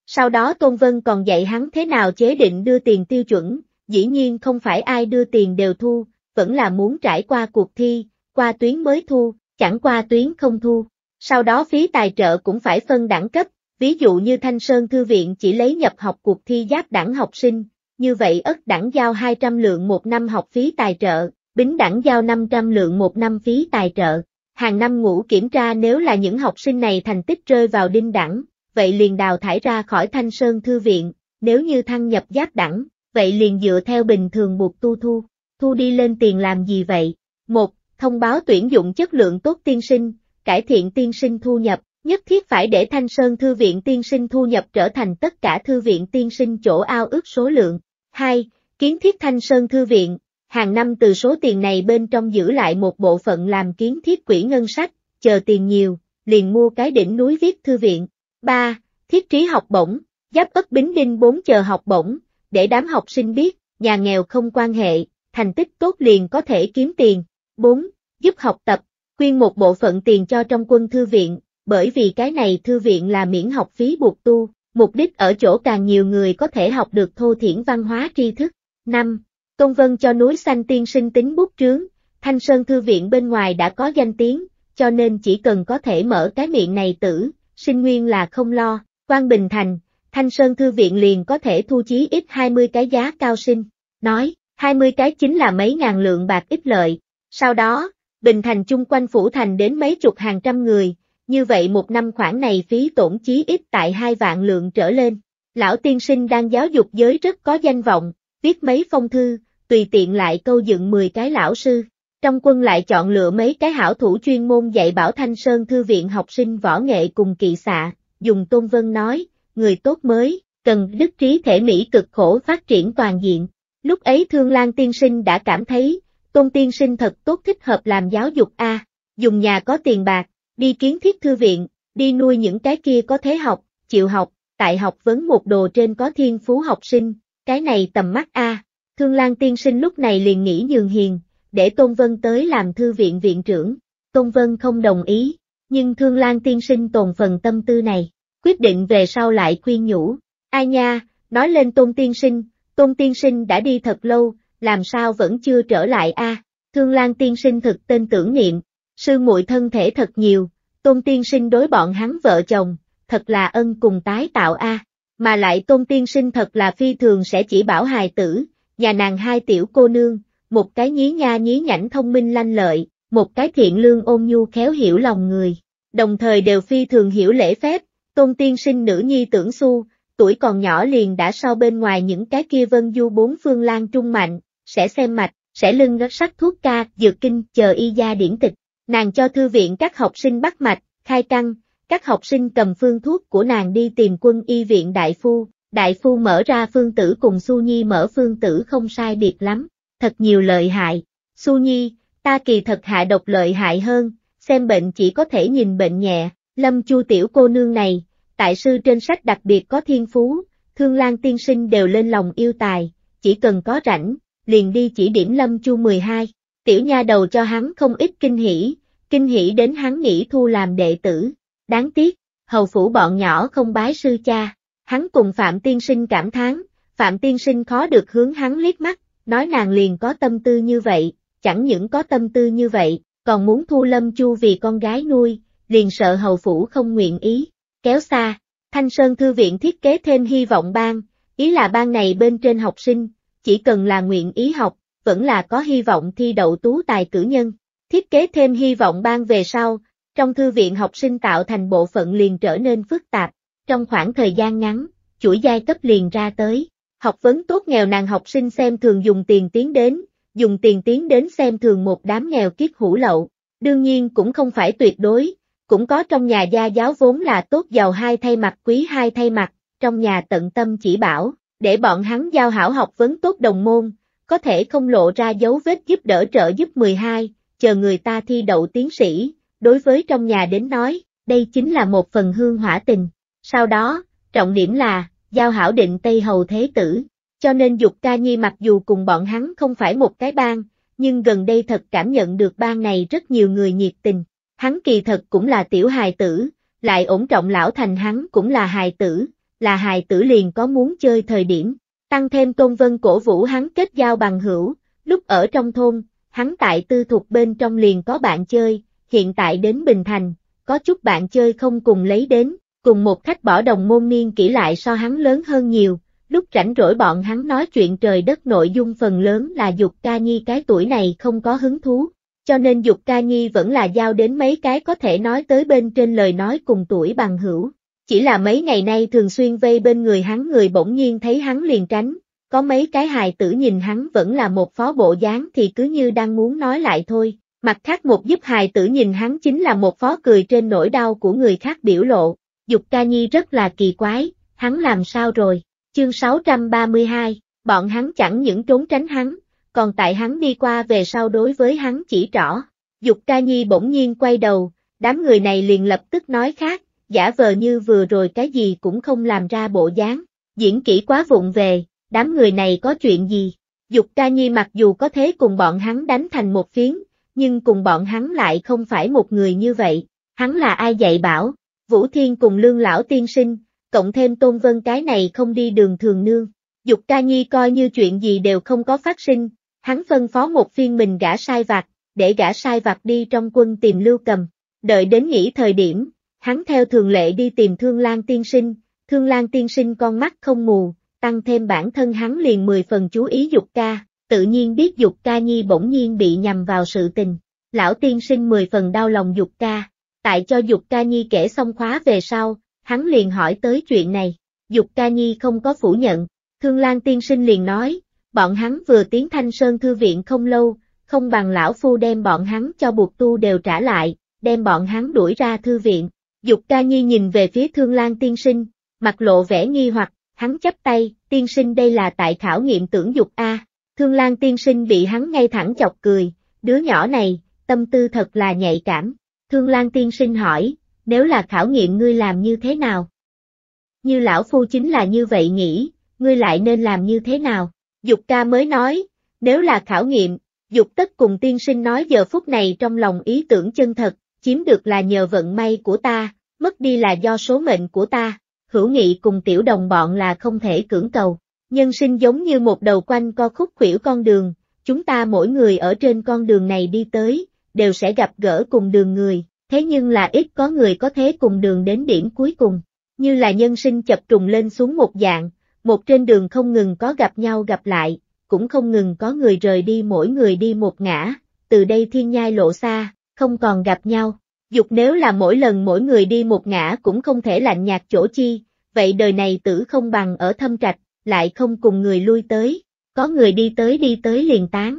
Sau đó Tôn Vân còn dạy hắn thế nào chế định đưa tiền tiêu chuẩn, dĩ nhiên không phải ai đưa tiền đều thu, vẫn là muốn trải qua cuộc thi, qua tuyến mới thu, chẳng qua tuyến không thu. Sau đó phí tài trợ cũng phải phân đẳng cấp, ví dụ như Thanh Sơn Thư viện chỉ lấy nhập học cuộc thi giáp đẳng học sinh, như vậy ất đẳng giao 200 lượng một năm học phí tài trợ, bính đẳng giao 500 lượng một năm phí tài trợ. Hàng năm ngủ kiểm tra nếu là những học sinh này thành tích rơi vào đinh đẳng, vậy liền đào thải ra khỏi Thanh Sơn Thư viện, nếu như thăng nhập giáp đẳng, vậy liền dựa theo bình thường buộc tu thu, thu đi lên tiền làm gì vậy? một Thông báo tuyển dụng chất lượng tốt tiên sinh, cải thiện tiên sinh thu nhập, nhất thiết phải để Thanh Sơn Thư viện tiên sinh thu nhập trở thành tất cả thư viện tiên sinh chỗ ao ước số lượng. 2. Kiến thiết Thanh Sơn Thư viện, hàng năm từ số tiền này bên trong giữ lại một bộ phận làm kiến thiết quỹ ngân sách, chờ tiền nhiều, liền mua cái đỉnh núi viết thư viện. 3. Thiết trí học bổng, giáp ất bính đinh 4 chờ học bổng, để đám học sinh biết, nhà nghèo không quan hệ, thành tích tốt liền có thể kiếm tiền. 4. Giúp học tập, quyên một bộ phận tiền cho trong quân thư viện, bởi vì cái này thư viện là miễn học phí buộc tu, mục đích ở chỗ càng nhiều người có thể học được thô thiển văn hóa tri thức. 5. Công vân cho núi xanh tiên sinh tính bút trướng, Thanh Sơn Thư viện bên ngoài đã có danh tiếng, cho nên chỉ cần có thể mở cái miệng này tử, sinh nguyên là không lo, quan bình thành, Thanh Sơn Thư viện liền có thể thu chí ít 20 cái giá cao sinh, nói, 20 cái chính là mấy ngàn lượng bạc ít lợi, sau đó, Bình Thành chung quanh phủ thành đến mấy chục hàng trăm người, như vậy một năm khoảng này phí tổn chí ít tại hai vạn lượng trở lên. Lão tiên sinh đang giáo dục giới rất có danh vọng, viết mấy phong thư, tùy tiện lại câu dựng 10 cái lão sư. Trong quân lại chọn lựa mấy cái hảo thủ chuyên môn dạy bảo Thanh Sơn Thư viện học sinh võ nghệ cùng kỳ xạ, dùng Tôn Vân nói, người tốt mới, cần đức trí thể Mỹ cực khổ phát triển toàn diện. Lúc ấy Thương Lan Tiên Sinh đã cảm thấy, Tôn tiên sinh thật tốt thích hợp làm giáo dục a, dùng nhà có tiền bạc, đi kiến thiết thư viện, đi nuôi những cái kia có thế học, chịu học, tại học vấn một đồ trên có thiên phú học sinh, cái này tầm mắt a. Thương Lan tiên sinh lúc này liền nghĩ nhường hiền, để Tôn Vân tới làm thư viện viện trưởng. Tôn Vân không đồng ý, nhưng Thương Lan tiên sinh tồn phần tâm tư này, quyết định về sau lại khuyên nhủ. Ai nha, nói lên Tôn tiên sinh, Tôn tiên sinh đã đi thật lâu, làm sao vẫn chưa trở lại a? Thương Lan tiên sinh thực tên tưởng niệm, sư muội thân thể thật nhiều, tôn tiên sinh đối bọn hắn vợ chồng, thật là ân cùng tái tạo a, mà lại tôn tiên sinh thật là phi thường sẽ chỉ bảo hài tử, nhà nàng hai tiểu cô nương, một cái nhí nha nhí nhảnh thông minh lanh lợi, một cái thiện lương ôn nhu khéo hiểu lòng người, đồng thời đều phi thường hiểu lễ phép, tôn tiên sinh nữ nhi tưởng xu, tuổi còn nhỏ liền đã sau bên ngoài những cái kia vân du bốn phương lan trung mạnh, sẽ xem mạch, sẽ lưng sắc thuốc ca, dược kinh, chờ y gia điển tịch. Nàng cho thư viện các học sinh bắt mạch, khai căng, các học sinh cầm phương thuốc của nàng đi tìm quân y viện đại phu, đại phu mở ra phương tử cùng Su Nhi mở phương tử không sai biệt lắm, thật nhiều lợi hại. Su Nhi, ta kỳ thật hạ độc lợi hại hơn, xem bệnh chỉ có thể nhìn bệnh nhẹ, lâm chu tiểu cô nương này, tại sư trên sách đặc biệt có thiên phú, thương lan tiên sinh đều lên lòng yêu tài, chỉ cần có rảnh, liền đi chỉ điểm Lâm Chu 12. Tiểu nha đầu cho hắn không ít kinh hỉ, kinh hỉ đến hắn nghĩ thu làm đệ tử. Đáng tiếc, hầu phủ bọn nhỏ không bái sư cha. Hắn cùng Phạm Tiên Sinh cảm thán, Phạm Tiên Sinh khó được hướng hắn liếc mắt, nói nàng liền có tâm tư như vậy, chẳng những có tâm tư như vậy, còn muốn thu Lâm Chu vì con gái nuôi, liền sợ hầu phủ không nguyện ý. Kéo xa, Thanh Sơn Thư viện thiết kế thêm hy vọng ban, ý là ban này bên trên học sinh, chỉ cần là nguyện ý học, vẫn là có hy vọng thi đậu tú tài cử nhân. Thiết kế thêm hy vọng ban về sau, trong thư viện học sinh tạo thành bộ phận liền trở nên phức tạp, trong khoảng thời gian ngắn, chuỗi giai cấp liền ra tới, học vấn tốt nghèo nàng học sinh xem thường dùng tiền tiến đến, dùng tiền tiến đến xem thường một đám nghèo kiết hủ lậu, đương nhiên cũng không phải tuyệt đối, cũng có trong nhà gia giáo vốn là tốt giàu hai thay mặt quý hai thay mặt, trong nhà tận tâm chỉ bảo, để bọn hắn giao hảo học vấn tốt đồng môn, có thể không lộ ra dấu vết giúp đỡ trợ giúp 12, chờ người ta thi đậu tiến sĩ, đối với trong nhà đến nói, đây chính là một phần hương hỏa tình. Sau đó, trọng điểm là, giao hảo định Tây Hầu Thế Tử, cho nên Dục Ca Nhi mặc dù cùng bọn hắn không phải một cái bang, nhưng gần đây thật cảm nhận được bang này rất nhiều người nhiệt tình. Hắn kỳ thật cũng là tiểu hài tử, lại ổn trọng lão thành hắn cũng là hài tử, là hài tử liền có muốn chơi thời điểm, tăng thêm công vân cổ vũ hắn kết giao bằng hữu, lúc ở trong thôn, hắn tại tư thuộc bên trong liền có bạn chơi, hiện tại đến Bình Thành, có chút bạn chơi không cùng lấy đến, cùng một khách bỏ đồng môn niên kỹ lại so hắn lớn hơn nhiều, lúc rảnh rỗi bọn hắn nói chuyện trời đất nội dung phần lớn là dục ca nhi cái tuổi này không có hứng thú, cho nên dục ca nhi vẫn là giao đến mấy cái có thể nói tới bên trên lời nói cùng tuổi bằng hữu. Chỉ là mấy ngày nay thường xuyên vây bên người hắn người bỗng nhiên thấy hắn liền tránh, có mấy cái hài tử nhìn hắn vẫn là một phó bộ dáng thì cứ như đang muốn nói lại thôi. Mặt khác một giúp hài tử nhìn hắn chính là một phó cười trên nỗi đau của người khác biểu lộ. Dục ca nhi rất là kỳ quái, hắn làm sao rồi? Chương 632, bọn hắn chẳng những trốn tránh hắn, còn tại hắn đi qua về sau đối với hắn chỉ rõ Dục ca nhi bỗng nhiên quay đầu, đám người này liền lập tức nói khác, giả vờ như vừa rồi cái gì cũng không làm ra bộ dáng, diễn kỹ quá vụng về, đám người này có chuyện gì? Dục ca nhi mặc dù có thế cùng bọn hắn đánh thành một phiến, nhưng cùng bọn hắn lại không phải một người như vậy, hắn là ai dạy bảo, Vũ Thiên cùng Lương Lão Tiên Sinh, cộng thêm Tôn Vân cái này không đi đường thường nương, Dục ca nhi coi như chuyện gì đều không có phát sinh, hắn phân phó một phiên mình gã sai vặt, để gã sai vặt đi trong quân tìm lưu cầm, đợi đến nghỉ thời điểm, Hắn theo thường lệ đi tìm Thương Lan Tiên Sinh, Thương Lan Tiên Sinh con mắt không mù, tăng thêm bản thân hắn liền 10 phần chú ý dục ca, tự nhiên biết dục ca nhi bỗng nhiên bị nhầm vào sự tình. Lão Tiên Sinh 10 phần đau lòng dục ca, tại cho dục ca nhi kể xong khóa về sau, hắn liền hỏi tới chuyện này, dục ca nhi không có phủ nhận, Thương Lan Tiên Sinh liền nói, bọn hắn vừa tiến thanh sơn thư viện không lâu, không bằng lão phu đem bọn hắn cho buộc tu đều trả lại, đem bọn hắn đuổi ra thư viện, Dục ca nhi nhìn về phía thương lan tiên sinh, mặt lộ vẻ nghi hoặc, hắn chấp tay, tiên sinh đây là tại khảo nghiệm tưởng dục A. Thương lan tiên sinh bị hắn ngay thẳng chọc cười, đứa nhỏ này, tâm tư thật là nhạy cảm. Thương lan tiên sinh hỏi, nếu là khảo nghiệm ngươi làm như thế nào? Như lão phu chính là như vậy nghĩ, ngươi lại nên làm như thế nào? Dục ca mới nói, nếu là khảo nghiệm, dục tất cùng tiên sinh nói giờ phút này trong lòng ý tưởng chân thật, chiếm được là nhờ vận may của ta, mất đi là do số mệnh của ta, hữu nghị cùng tiểu đồng bọn là không thể cưỡng cầu. Nhân sinh giống như một đầu quanh co khúc khuỷu con đường, chúng ta mỗi người ở trên con đường này đi tới, đều sẽ gặp gỡ cùng đường người, thế nhưng là ít có người có thế cùng đường đến điểm cuối cùng, như là nhân sinh chập trùng lên xuống một dạng, một trên đường không ngừng có gặp nhau gặp lại, cũng không ngừng có người rời đi mỗi người đi một ngã, từ đây thiên nhai lộ xa, không còn gặp nhau. Dục nếu là mỗi lần mỗi người đi một ngã cũng không thể lạnh nhạt chỗ chi, vậy đời này tử không bằng ở thâm trạch, lại không cùng người lui tới, có người đi tới đi tới liền tán.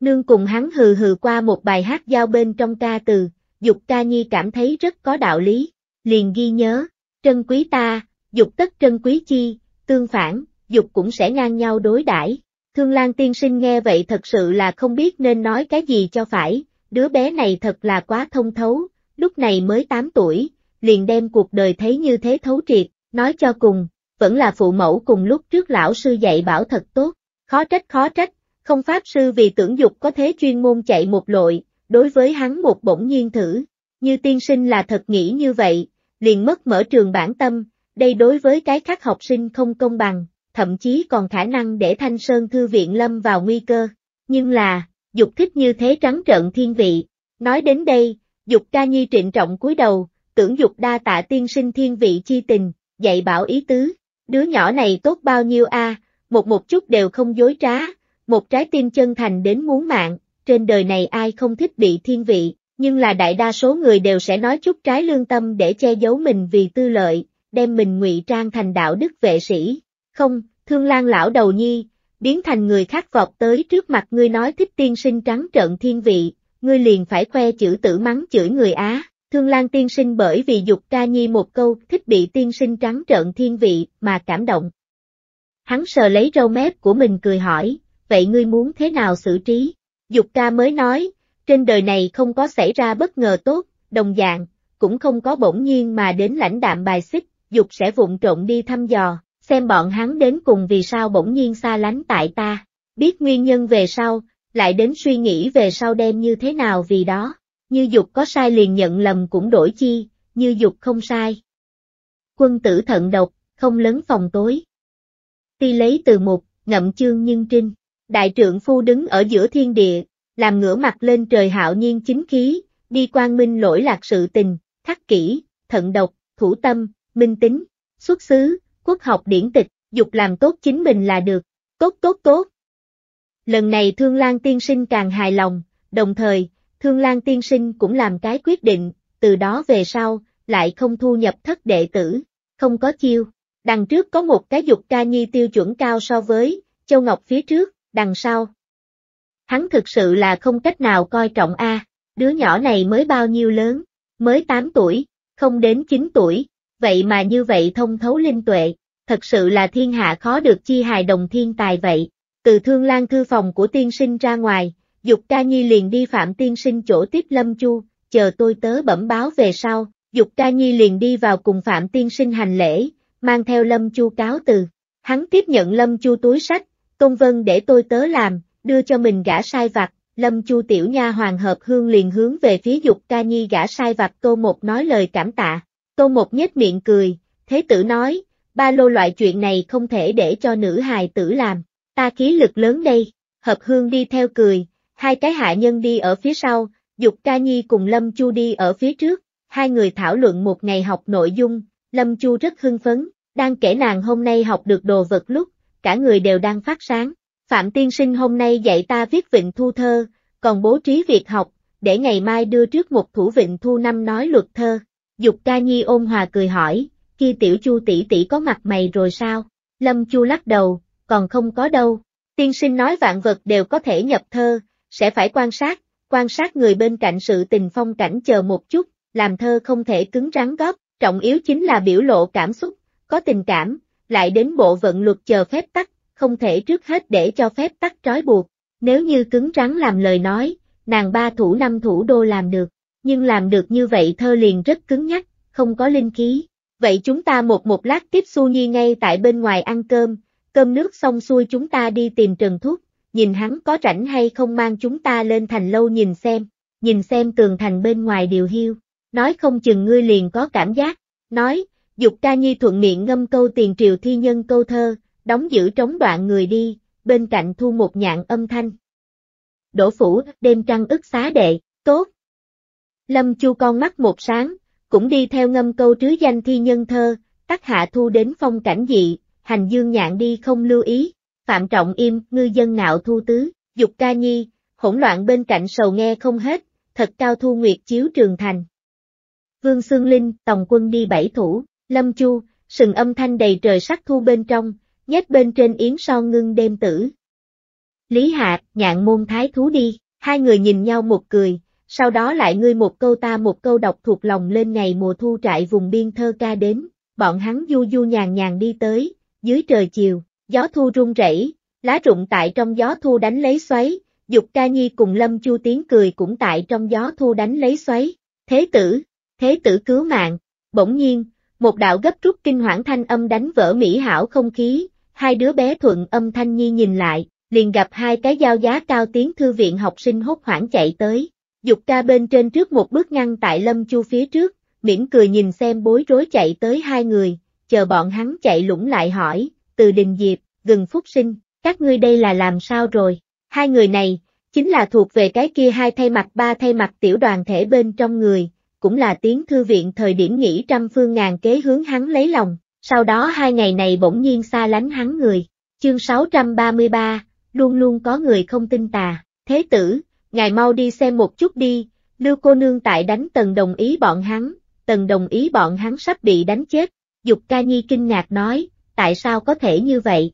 Nương cùng hắn hừ hừ qua một bài hát giao bên trong ca từ, Dục ca nhi cảm thấy rất có đạo lý, liền ghi nhớ, trân quý ta, Dục tất trân quý chi, tương phản, Dục cũng sẽ ngang nhau đối đãi. Thương Lan tiên sinh nghe vậy thật sự là không biết nên nói cái gì cho phải, đứa bé này thật là quá thông thấu, lúc này mới 8 tuổi, liền đem cuộc đời thấy như thế thấu triệt, nói cho cùng, vẫn là phụ mẫu cùng lúc trước lão sư dạy bảo thật tốt, khó trách khó trách, không pháp sư vì tưởng dục có thế chuyên môn chạy một lội, đối với hắn một bỗng nhiên thử, như tiên sinh là thật nghĩ như vậy, liền mất mở trường bản tâm, đây đối với cái khác học sinh không công bằng, thậm chí còn khả năng để Thanh Sơn Thư viện lâm vào nguy cơ, nhưng là, dục thích như thế trắng trợn thiên vị. Nói đến đây, dục ca nhi trịnh trọng cúi đầu, tưởng dục đa tạ tiên sinh thiên vị chi tình, dạy bảo ý tứ, đứa nhỏ này tốt bao nhiêu a một một chút đều không dối trá, một trái tim chân thành đến muốn mạng, trên đời này ai không thích bị thiên vị, nhưng là đại đa số người đều sẽ nói chút trái lương tâm để che giấu mình vì tư lợi, đem mình ngụy trang thành đạo đức vệ sĩ. Không, thương lan lão đầu nhi, biến thành người khác vọt tới trước mặt ngươi nói thích tiên sinh trắng trợn thiên vị, ngươi liền phải khoe chữ tử mắng chửi người Á. Thương Lan tiên sinh bởi vì dục ca nhi một câu thích bị tiên sinh trắng trợn thiên vị mà cảm động. Hắn sờ lấy râu mép của mình cười hỏi, vậy ngươi muốn thế nào xử trí? Dục ca mới nói, trên đời này không có xảy ra bất ngờ tốt, đồng dạng, cũng không có bỗng nhiên mà đến lãnh đạm bài xích, dục sẽ vụng trộn đi thăm dò, xem bọn hắn đến cùng vì sao bỗng nhiên xa lánh tại ta, biết nguyên nhân về sau, lại đến suy nghĩ về sau đem như thế nào vì đó, như dục có sai liền nhận lầm cũng đổi chi, như dục không sai. Quân tử thận độc, không lớn phòng tối. Ti lấy từ mục, ngậm chương nhân trinh, đại trưởng phu đứng ở giữa thiên địa, làm ngửa mặt lên trời hạo nhiên chính khí, đi quan minh lỗi lạc sự tình, khắc kỹ, thận độc, thủ tâm, minh tính, xuất xứ, quốc học điển tịch, dục làm tốt chính mình là được, tốt tốt tốt. Lần này Thương Lan Tiên Sinh càng hài lòng, đồng thời, Thương Lan Tiên Sinh cũng làm cái quyết định, từ đó về sau, lại không thu nhập thất đệ tử, không có chiêu. Đằng trước có một cái dục ca nhi tiêu chuẩn cao so với, Châu Ngọc phía trước, đằng sau. Hắn thực sự là không cách nào coi trọng a đứa nhỏ này mới bao nhiêu lớn, mới 8 tuổi, không đến 9 tuổi, vậy mà như vậy thông thấu linh tuệ, thật sự là thiên hạ khó được chi hài đồng thiên tài vậy. Từ thương lang thư phòng của tiên sinh ra ngoài, Dục ca nhi liền đi phạm tiên sinh chỗ tiếp lâm chu, chờ tôi tớ bẩm báo về sau, Dục ca nhi liền đi vào cùng phạm tiên sinh hành lễ, mang theo lâm chu cáo từ. Hắn tiếp nhận lâm chu túi sách, công vân để tôi tớ làm, đưa cho mình gã sai vặt, lâm chu tiểu nha hoàng hợp hương liền hướng về phía Dục ca nhi gã sai vặt tô một nói lời cảm tạ. Tô Mộc nhếch miệng cười, thế tử nói, ba lô loại chuyện này không thể để cho nữ hài tử làm, ta khí lực lớn đây, hợp hương đi theo cười, hai cái hạ nhân đi ở phía sau, Dục Ca Nhi cùng Lâm Chu đi ở phía trước, hai người thảo luận một ngày học nội dung, Lâm Chu rất hưng phấn, đang kể nàng hôm nay học được đồ vật lúc, cả người đều đang phát sáng. Phạm Tiên Sinh hôm nay dạy ta viết vịnh thu thơ, còn bố trí việc học, để ngày mai đưa trước một thủ vịnh thu năm nói luật thơ, Dục ca nhi ôn hòa cười hỏi, khi tiểu chu tỷ tỷ có mặt mày rồi sao? Lâm chu lắc đầu, còn không có đâu. Tiên sinh nói vạn vật đều có thể nhập thơ, sẽ phải quan sát, quan sát người bên cạnh sự tình phong cảnh chờ một chút, làm thơ không thể cứng rắn góp, trọng yếu chính là biểu lộ cảm xúc, có tình cảm, lại đến bộ vận luật chờ phép tắc, không thể trước hết để cho phép tắc trói buộc, nếu như cứng rắn làm lời nói, nàng ba thủ năm thủ đô làm được, nhưng làm được như vậy thơ liền rất cứng nhắc, không có linh khí. Vậy chúng ta một một lát tiếp Su Nhi ngay tại bên ngoài ăn cơm, cơm nước xong xuôi chúng ta đi tìm Trần Thúc, nhìn hắn có rảnh hay không mang chúng ta lên thành lâu nhìn xem, nhìn xem tường thành bên ngoài điều hiu, nói không chừng ngươi liền có cảm giác, nói, dục ca nhi thuận miệng ngâm câu tiền triều thi nhân câu thơ, đóng giữ trống đoạn người đi, bên cạnh thu một nhạn âm thanh. Đỗ phủ, đêm trăng ức xá đệ, tốt. Lâm Chu con mắt một sáng, cũng đi theo ngâm câu trứ danh thi nhân thơ, tắc hạ thu đến phong cảnh dị, hành dương nhạn đi không lưu ý, phạm trọng im, ngư dân ngạo thu tứ, dục ca nhi, hỗn loạn bên cạnh sầu nghe không hết, thật cao thu nguyệt chiếu trường thành. Vương Xương Linh, tổng quân đi bảy thủ, lâm chu, sừng âm thanh đầy trời sắc thu bên trong, nhét bên trên yến son ngưng đêm tử. Lý Hạ, nhạn môn thái thú đi, hai người nhìn nhau một cười, sau đó lại ngươi một câu ta một câu đọc thuộc lòng lên ngày mùa thu trại vùng biên thơ ca đến, bọn hắn du du nhàn nhàn đi tới, dưới trời chiều, gió thu rung rẩy, lá rụng tại trong gió thu đánh lấy xoáy, Dục Ca Nhi cùng Lâm Chu tiếng cười cũng tại trong gió thu đánh lấy xoáy. Thế tử, thế tử cứu mạng. Bỗng nhiên, một đạo gấp rút kinh hoảng thanh âm đánh vỡ mỹ hảo không khí, hai đứa bé thuận âm thanh nhi nhìn lại, liền gặp hai cái giao giá cao tiếng thư viện học sinh hốt hoảng chạy tới. Dục ca bên trên trước một bước ngăn tại lâm chu phía trước, mỉm cười nhìn xem bối rối chạy tới hai người, chờ bọn hắn chạy lũng lại hỏi, từ đình diệp, gừng phúc sinh, các ngươi đây là làm sao rồi, hai người này, chính là thuộc về cái kia hai thay mặt ba thay mặt tiểu đoàn thể bên trong người, cũng là tiếng thư viện thời điểm nghỉ trăm phương ngàn kế hướng hắn lấy lòng, sau đó hai ngày này bỗng nhiên xa lánh hắn người, chương 633, luôn luôn có người không tin tà, thế tử, ngài mau đi xem một chút đi, lưu cô nương tại đánh tần đồng ý bọn hắn, tần đồng ý bọn hắn sắp bị đánh chết, dục ca nhi kinh ngạc nói, tại sao có thể như vậy?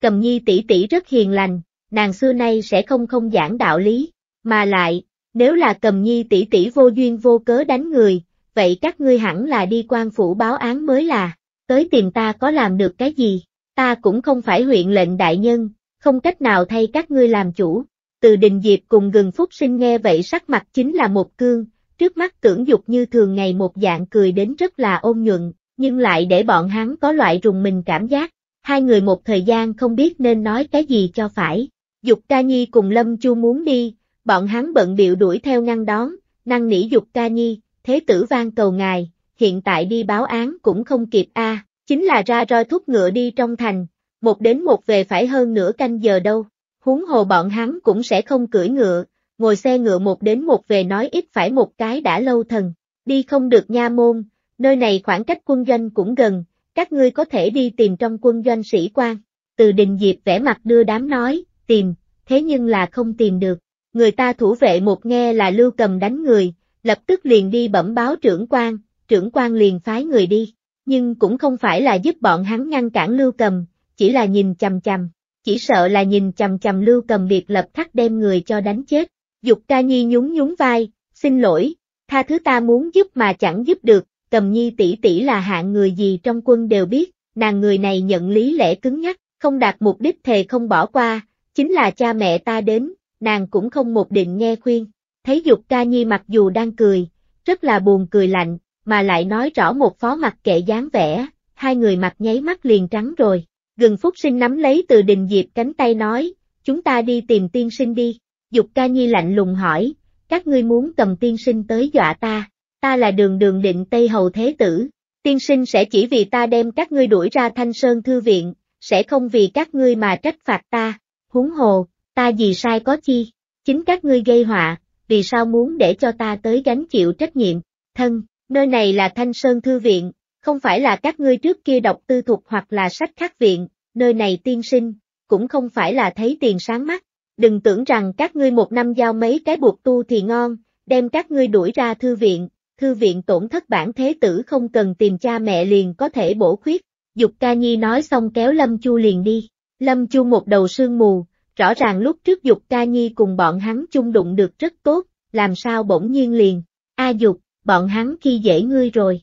Cầm nhi tỷ tỷ rất hiền lành, nàng xưa nay sẽ không không giảng đạo lý, mà lại, nếu là cầm nhi tỷ tỷ vô duyên vô cớ đánh người, vậy các ngươi hẳn là đi quan phủ báo án mới là, tới tìm ta có làm được cái gì, ta cũng không phải huyện lệnh đại nhân, không cách nào thay các ngươi làm chủ. Từ đình diệp cùng gừng phúc sinh nghe vậy sắc mặt chính là một cương, trước mắt tưởng dục như thường ngày một dạng cười đến rất là ôn nhuận, nhưng lại để bọn hắn có loại rùng mình cảm giác, hai người một thời gian không biết nên nói cái gì cho phải. Dục ca nhi cùng lâm chu muốn đi, bọn hắn bận biểu đuổi theo ngăn đón, năng nỉ dục ca nhi, thế tử vang cầu ngài, hiện tại đi báo án cũng không kịp a chính là ra roi thúc ngựa đi trong thành, một đến một về phải hơn nửa canh giờ đâu huống hồ bọn hắn cũng sẽ không cưỡi ngựa, ngồi xe ngựa một đến một về nói ít phải một cái đã lâu thần, đi không được nha môn, nơi này khoảng cách quân doanh cũng gần, các ngươi có thể đi tìm trong quân doanh sĩ quan. Từ đình diệp vẽ mặt đưa đám nói, tìm, thế nhưng là không tìm được, người ta thủ vệ một nghe là lưu cầm đánh người, lập tức liền đi bẩm báo trưởng quan, trưởng quan liền phái người đi, nhưng cũng không phải là giúp bọn hắn ngăn cản lưu cầm, chỉ là nhìn chằm chằm, chỉ sợ là nhìn chầm chầm Lưu Cầm biệt lập khắc đem người cho đánh chết. Dục ca nhi nhún nhún vai, xin lỗi, tha thứ ta muốn giúp mà chẳng giúp được, Cầm nhi tỷ tỷ là hạng người gì trong quân đều biết, nàng người này nhận lý lẽ cứng nhắc, không đạt mục đích thề không bỏ qua, chính là cha mẹ ta đến, nàng cũng không một định nghe khuyên. Thấy Dục ca nhi mặc dù đang cười, rất là buồn cười lạnh, mà lại nói rõ một phó mặt kệ dáng vẻ, hai người mặt nháy mắt liền trắng rồi. Gần Phúc Sinh nắm lấy từ đình diệp cánh tay nói, chúng ta đi tìm tiên sinh đi. Dục ca nhi lạnh lùng hỏi, các ngươi muốn cầm tiên sinh tới dọa ta, ta là đường đường định Tây Hầu Thế Tử, tiên sinh sẽ chỉ vì ta đem các ngươi đuổi ra Thanh Sơn Thư Viện, sẽ không vì các ngươi mà trách phạt ta, huống hồ, ta gì sai có chi, chính các ngươi gây họa, vì sao muốn để cho ta tới gánh chịu trách nhiệm, thân, nơi này là Thanh Sơn Thư Viện, không phải là các ngươi trước kia đọc tư thục hoặc là sách khác viện, nơi này tiên sinh, cũng không phải là thấy tiền sáng mắt. Đừng tưởng rằng các ngươi một năm giao mấy cái buộc tu thì ngon, đem các ngươi đuổi ra thư viện, thư viện tổn thất bản thế tử không cần tìm cha mẹ liền có thể bổ khuyết. Dục ca nhi nói xong kéo Lâm Chu liền đi. Lâm Chu một đầu sương mù, rõ ràng lúc trước Dục ca nhi cùng bọn hắn chung đụng được rất tốt, làm sao bỗng nhiên liền. A Dục, bọn hắn khi dễ ngươi rồi.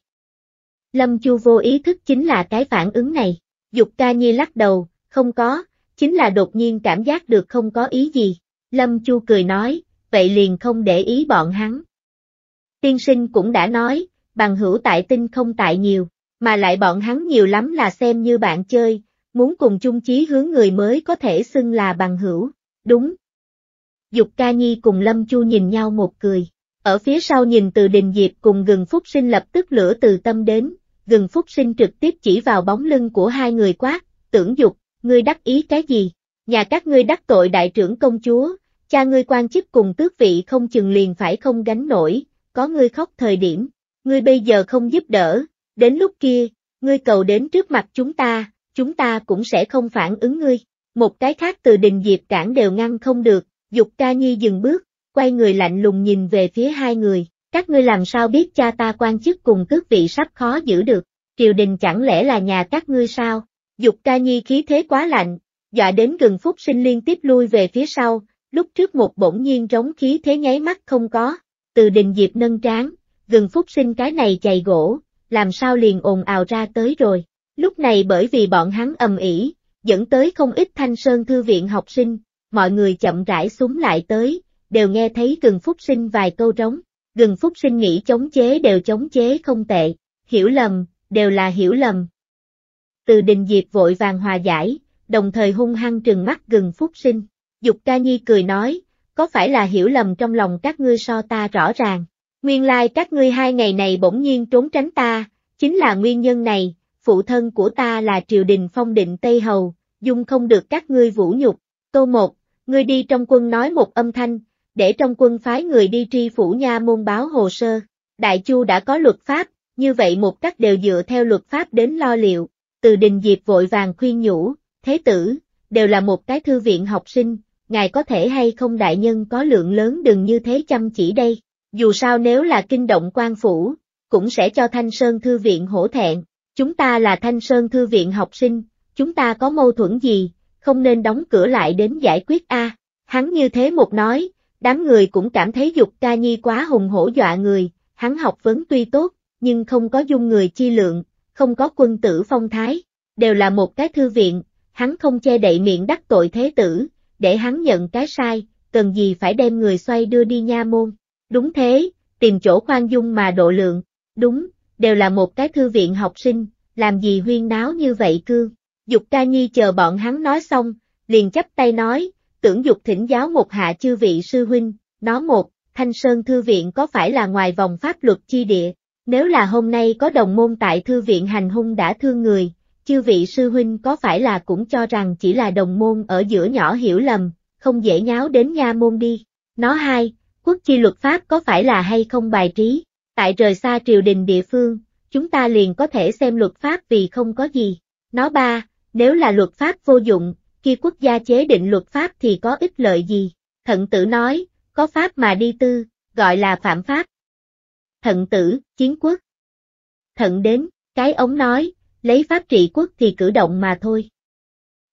Lâm Chu vô ý thức chính là cái phản ứng này. Dục ca nhi lắc đầu, không có, chính là đột nhiên cảm giác được không có ý gì. Lâm Chu cười nói, vậy liền không để ý bọn hắn. Tiên sinh cũng đã nói, bằng hữu tại tinh không tại nhiều, mà lại bọn hắn nhiều lắm là xem như bạn chơi, muốn cùng chung chí hướng người mới có thể xưng là bằng hữu, đúng. Dục ca nhi cùng Lâm Chu nhìn nhau một cười, ở phía sau nhìn từ đình diệp cùng gừng phúc sinh lập tức lửa từ tâm đến, gần phúc sinh trực tiếp chỉ vào bóng lưng của hai người quát, tưởng dục, ngươi đắc ý cái gì? Nhà các ngươi đắc tội đại trưởng công chúa, cha ngươi quan chức cùng tước vị không chừng liền phải không gánh nổi, có ngươi khóc thời điểm, ngươi bây giờ không giúp đỡ, đến lúc kia, ngươi cầu đến trước mặt chúng ta, chúng ta cũng sẽ không phản ứng ngươi. Một cái khác từ đình diệp cản đều ngăn không được, dục ca nhi dừng bước, quay người lạnh lùng nhìn về phía hai người, các ngươi làm sao biết cha ta quan chức cùng cước vị sắp khó giữ được, triều đình chẳng lẽ là nhà các ngươi sao? Dục ca nhi khí thế quá lạnh, dọa đến gần phúc sinh liên tiếp lui về phía sau, lúc trước một bỗng nhiên trống khí thế nháy mắt không có, từ đình diệp nâng tráng, gần phúc sinh cái này chày gỗ, làm sao liền ồn ào ra tới rồi. Lúc này bởi vì bọn hắn ầm ỉ dẫn tới không ít thanh sơn thư viện học sinh, mọi người chậm rãi súng lại tới, đều nghe thấy gần phúc sinh vài câu trống gần phút sinh nghĩ chống chế đều chống chế không tệ, hiểu lầm, đều là hiểu lầm. Từ đình diệp vội vàng hòa giải, đồng thời hung hăng trừng mắt gần phúc sinh. Dục ca nhi cười nói, có phải là hiểu lầm trong lòng các ngươi so ta rõ ràng. Nguyên lai các ngươi hai ngày này bỗng nhiên trốn tránh ta, chính là nguyên nhân này, phụ thân của ta là triều đình phong định Tây Hầu, dung không được các ngươi vũ nhục. Tô một, ngươi đi trong quân nói một âm thanh, để trong quân phái người đi tri phủ nha môn báo hồ sơ. Đại Chu đã có luật pháp, như vậy một cách đều dựa theo luật pháp đến lo liệu. Từ đình diệp vội vàng khuyên nhủ, thế tử, đều là một cái thư viện học sinh, ngài có thể hay không đại nhân có lượng lớn đừng như thế chăm chỉ đây, dù sao nếu là kinh động quan phủ, cũng sẽ cho Thanh Sơn Thư viện hổ thẹn, chúng ta là Thanh Sơn Thư viện học sinh, chúng ta có mâu thuẫn gì, không nên đóng cửa lại đến giải quyết a. hắn như thế một nói, Đám người cũng cảm thấy dục ca nhi quá hùng hổ dọa người, hắn học vấn tuy tốt, nhưng không có dung người chi lượng, không có quân tử phong thái, đều là một cái thư viện, hắn không che đậy miệng đắc tội thế tử, để hắn nhận cái sai, cần gì phải đem người xoay đưa đi nha môn. Đúng thế, tìm chỗ khoan dung mà độ lượng, đúng, đều là một cái thư viện học sinh, làm gì huyên náo như vậy cương. Dục ca nhi chờ bọn hắn nói xong, liền chắp tay nói, tưởng dục thỉnh giáo một hạ chư vị sư huynh, nó một, Thanh Sơn Thư Viện có phải là ngoài vòng pháp luật chi địa, nếu là hôm nay có đồng môn tại Thư Viện hành hung đã thương người, chư vị sư huynh có phải là cũng cho rằng chỉ là đồng môn ở giữa nhỏ hiểu lầm, không dễ nháo đến nha môn đi. Nó hai, quốc chi luật pháp có phải là hay không bài trí, tại rời xa triều đình địa phương, chúng ta liền có thể xem luật pháp vì không có gì. Nó ba, nếu là luật pháp vô dụng, khi quốc gia chế định luật pháp thì có ích lợi gì? Thận tử nói, có pháp mà đi tư, gọi là phạm pháp. Thận tử, chiến quốc. Thận đến, cái ống nói, lấy pháp trị quốc thì cử động mà thôi.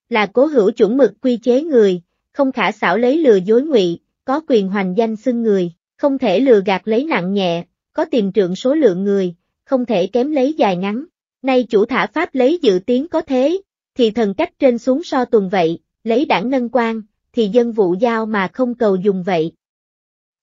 Là cố hữu chuẩn mực quy chế người, không khả xảo lấy lừa dối ngụy, có quyền hoành danh xưng người, không thể lừa gạt lấy nặng nhẹ, có tiềm trượng số lượng người, không thể kém lấy dài ngắn. Nay chủ thả pháp lấy dự tiến có thế, thì thần cách trên xuống so tuần vậy, lấy đảng nâng quan, thì dân vụ giao mà không cầu dùng vậy.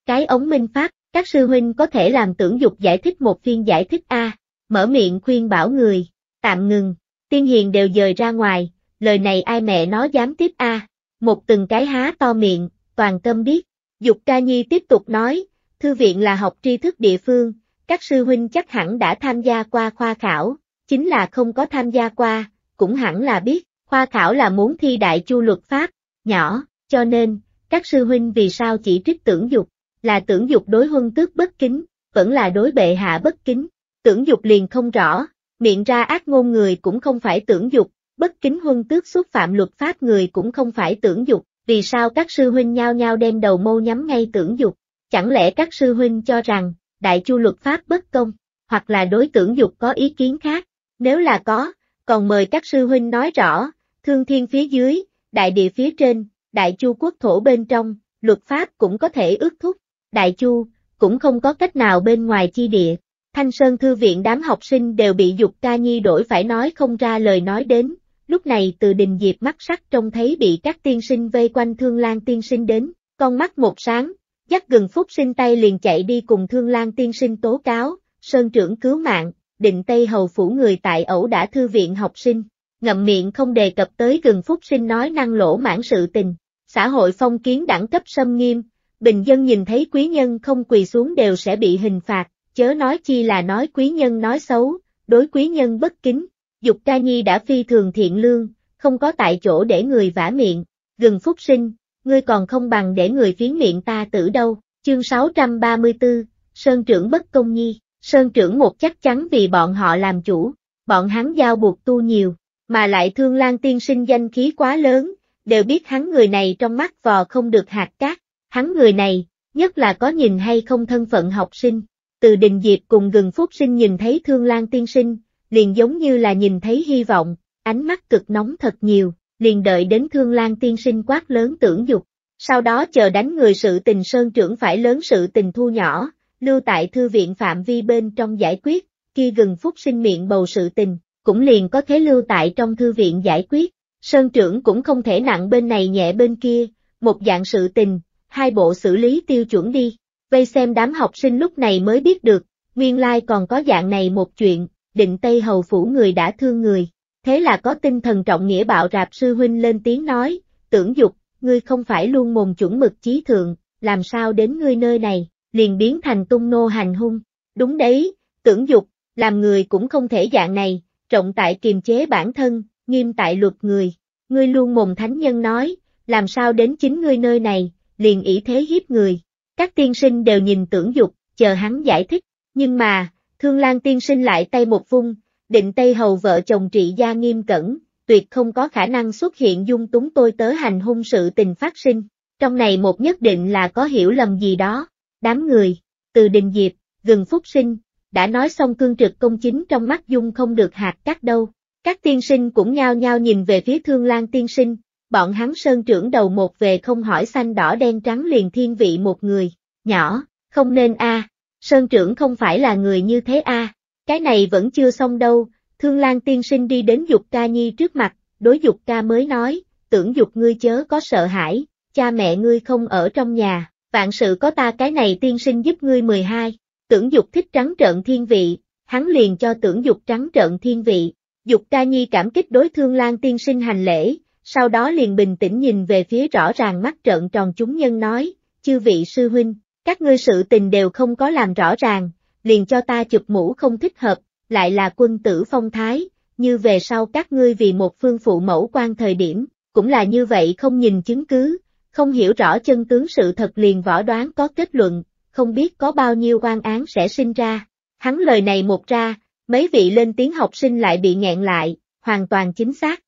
Cái ống minh pháp, các sư huynh có thể làm tưởng dục giải thích một phiên giải thích A, mở miệng khuyên bảo người, tạm ngừng, tiên hiền đều dời ra ngoài, lời này ai mẹ nó dám tiếp A, một từng cái há to miệng, toàn tâm biết, dục ca nhi tiếp tục nói, thư viện là học tri thức địa phương, các sư huynh chắc hẳn đã tham gia qua khoa khảo, chính là không có tham gia qua, cũng hẳn là biết, khoa khảo là muốn thi đại chu luật pháp, nhỏ, cho nên, các sư huynh vì sao chỉ trích tưởng dục, là tưởng dục đối huân tước bất kính, vẫn là đối bệ hạ bất kính, tưởng dục liền không rõ, miệng ra ác ngôn người cũng không phải tưởng dục, bất kính huân tước xúc phạm luật pháp người cũng không phải tưởng dục, vì sao các sư huynh nhao nhao đem đầu mâu nhắm ngay tưởng dục, chẳng lẽ các sư huynh cho rằng, đại chu luật pháp bất công, hoặc là đối tưởng dục có ý kiến khác, nếu là có, còn mời các sư huynh nói rõ, thương thiên phía dưới, đại địa phía trên, đại chu quốc thổ bên trong, luật pháp cũng có thể ước thúc, đại chu, cũng không có cách nào bên ngoài chi địa. Thanh Sơn Thư viện đám học sinh đều bị Dục Ca Nhi đổi phải nói không ra lời nói đến, lúc này từ đình diệp mắt sắc trông thấy bị các tiên sinh vây quanh thương lan tiên sinh đến, con mắt một sáng, dắt gần phút sinh tay liền chạy đi cùng thương lan tiên sinh tố cáo, Sơn trưởng cứu mạng, định Tây Hầu phủ người tại ẩu đã thư viện học sinh, ngậm miệng không đề cập tới gần phúc sinh nói năng lỗ mãn sự tình, xã hội phong kiến đẳng cấp xâm nghiêm, bình dân nhìn thấy quý nhân không quỳ xuống đều sẽ bị hình phạt, chớ nói chi là nói quý nhân nói xấu, đối quý nhân bất kính, dục ca nhi đã phi thường thiện lương, không có tại chỗ để người vả miệng, gần phúc sinh, ngươi còn không bằng để người phiến miệng ta tử đâu, chương 634, Sơn trưởng bất công nhi. Sơn trưởng một chắc chắn vì bọn họ làm chủ, bọn hắn giao buộc tu nhiều, mà lại thương lan tiên sinh danh khí quá lớn, đều biết hắn người này trong mắt vò không được hạt cát, hắn người này, nhất là có nhìn hay không thân phận học sinh. Từ đình diệp cùng gần phúc sinh nhìn thấy thương lan tiên sinh, liền giống như là nhìn thấy hy vọng, ánh mắt cực nóng thật nhiều, liền đợi đến thương lan tiên sinh quát lớn tưởng dục, sau đó chờ đánh người sự tình sơn trưởng phải lớn sự tình thu nhỏ, lưu tại thư viện phạm vi bên trong giải quyết, khi gần phút sinh miệng bầu sự tình, cũng liền có thể lưu tại trong thư viện giải quyết. Sơn trưởng cũng không thể nặng bên này nhẹ bên kia, một dạng sự tình, hai bộ xử lý tiêu chuẩn đi. Vây xem đám học sinh lúc này mới biết được, nguyên lai còn có dạng này một chuyện, định Tây Hầu phủ người đã thương người. Thế là có tinh thần trọng nghĩa bạo rạp sư huynh lên tiếng nói, tưởng dục, ngươi không phải luôn mồm chuẩn mực trí thượng, làm sao đến ngươi nơi này, liền biến thành tung nô hành hung. Đúng đấy, tưởng dục, làm người cũng không thể dạng này, trọng tại kiềm chế bản thân, nghiêm tại luật người. Ngươi luôn mồm thánh nhân nói, làm sao đến chính ngươi nơi này, liền ý thế hiếp người. Các tiên sinh đều nhìn tưởng dục, chờ hắn giải thích, nhưng mà, thương lan tiên sinh lại tay một vung, định Tây Hầu vợ chồng trị gia nghiêm cẩn, tuyệt không có khả năng xuất hiện dung túng tôi tớ hành hung sự tình phát sinh. Trong này một nhất định là có hiểu lầm gì đó, Đám người, từ đình diệp, gần phúc sinh, đã nói xong cương trực công chính trong mắt dung không được hạt cắt đâu. Các tiên sinh cũng nhao nhao nhìn về phía thương lan tiên sinh, bọn hắn sơn trưởng đầu một về không hỏi xanh đỏ đen trắng liền thiên vị một người, nhỏ, không nên a sơn trưởng không phải là người như thế a cái này vẫn chưa xong đâu, thương lan tiên sinh đi đến dục ca nhi trước mặt, đối dục ca mới nói, tưởng dục ngươi chớ có sợ hãi, cha mẹ ngươi không ở trong nhà, vạn sự có ta cái này tiên sinh giúp ngươi 12, tưởng dục thích trắng trợn thiên vị, hắn liền cho tưởng dục trắng trợn thiên vị, dục ca nhi cảm kích đối thương lan tiên sinh hành lễ, sau đó liền bình tĩnh nhìn về phía rõ ràng mắt trợn tròn chúng nhân nói, chư vị sư huynh, các ngươi sự tình đều không có làm rõ ràng, liền cho ta chụp mũ không thích hợp, lại là quân tử phong thái, như về sau các ngươi vì một phương phụ mẫu quan thời điểm, cũng là như vậy không nhìn chứng cứ, không hiểu rõ chân tướng sự thật liền võ đoán có kết luận, không biết có bao nhiêu quan án sẽ sinh ra. Hắn lời này một ra, mấy vị lên tiếng học sinh lại bị nghẹn lại, hoàn toàn chính xác.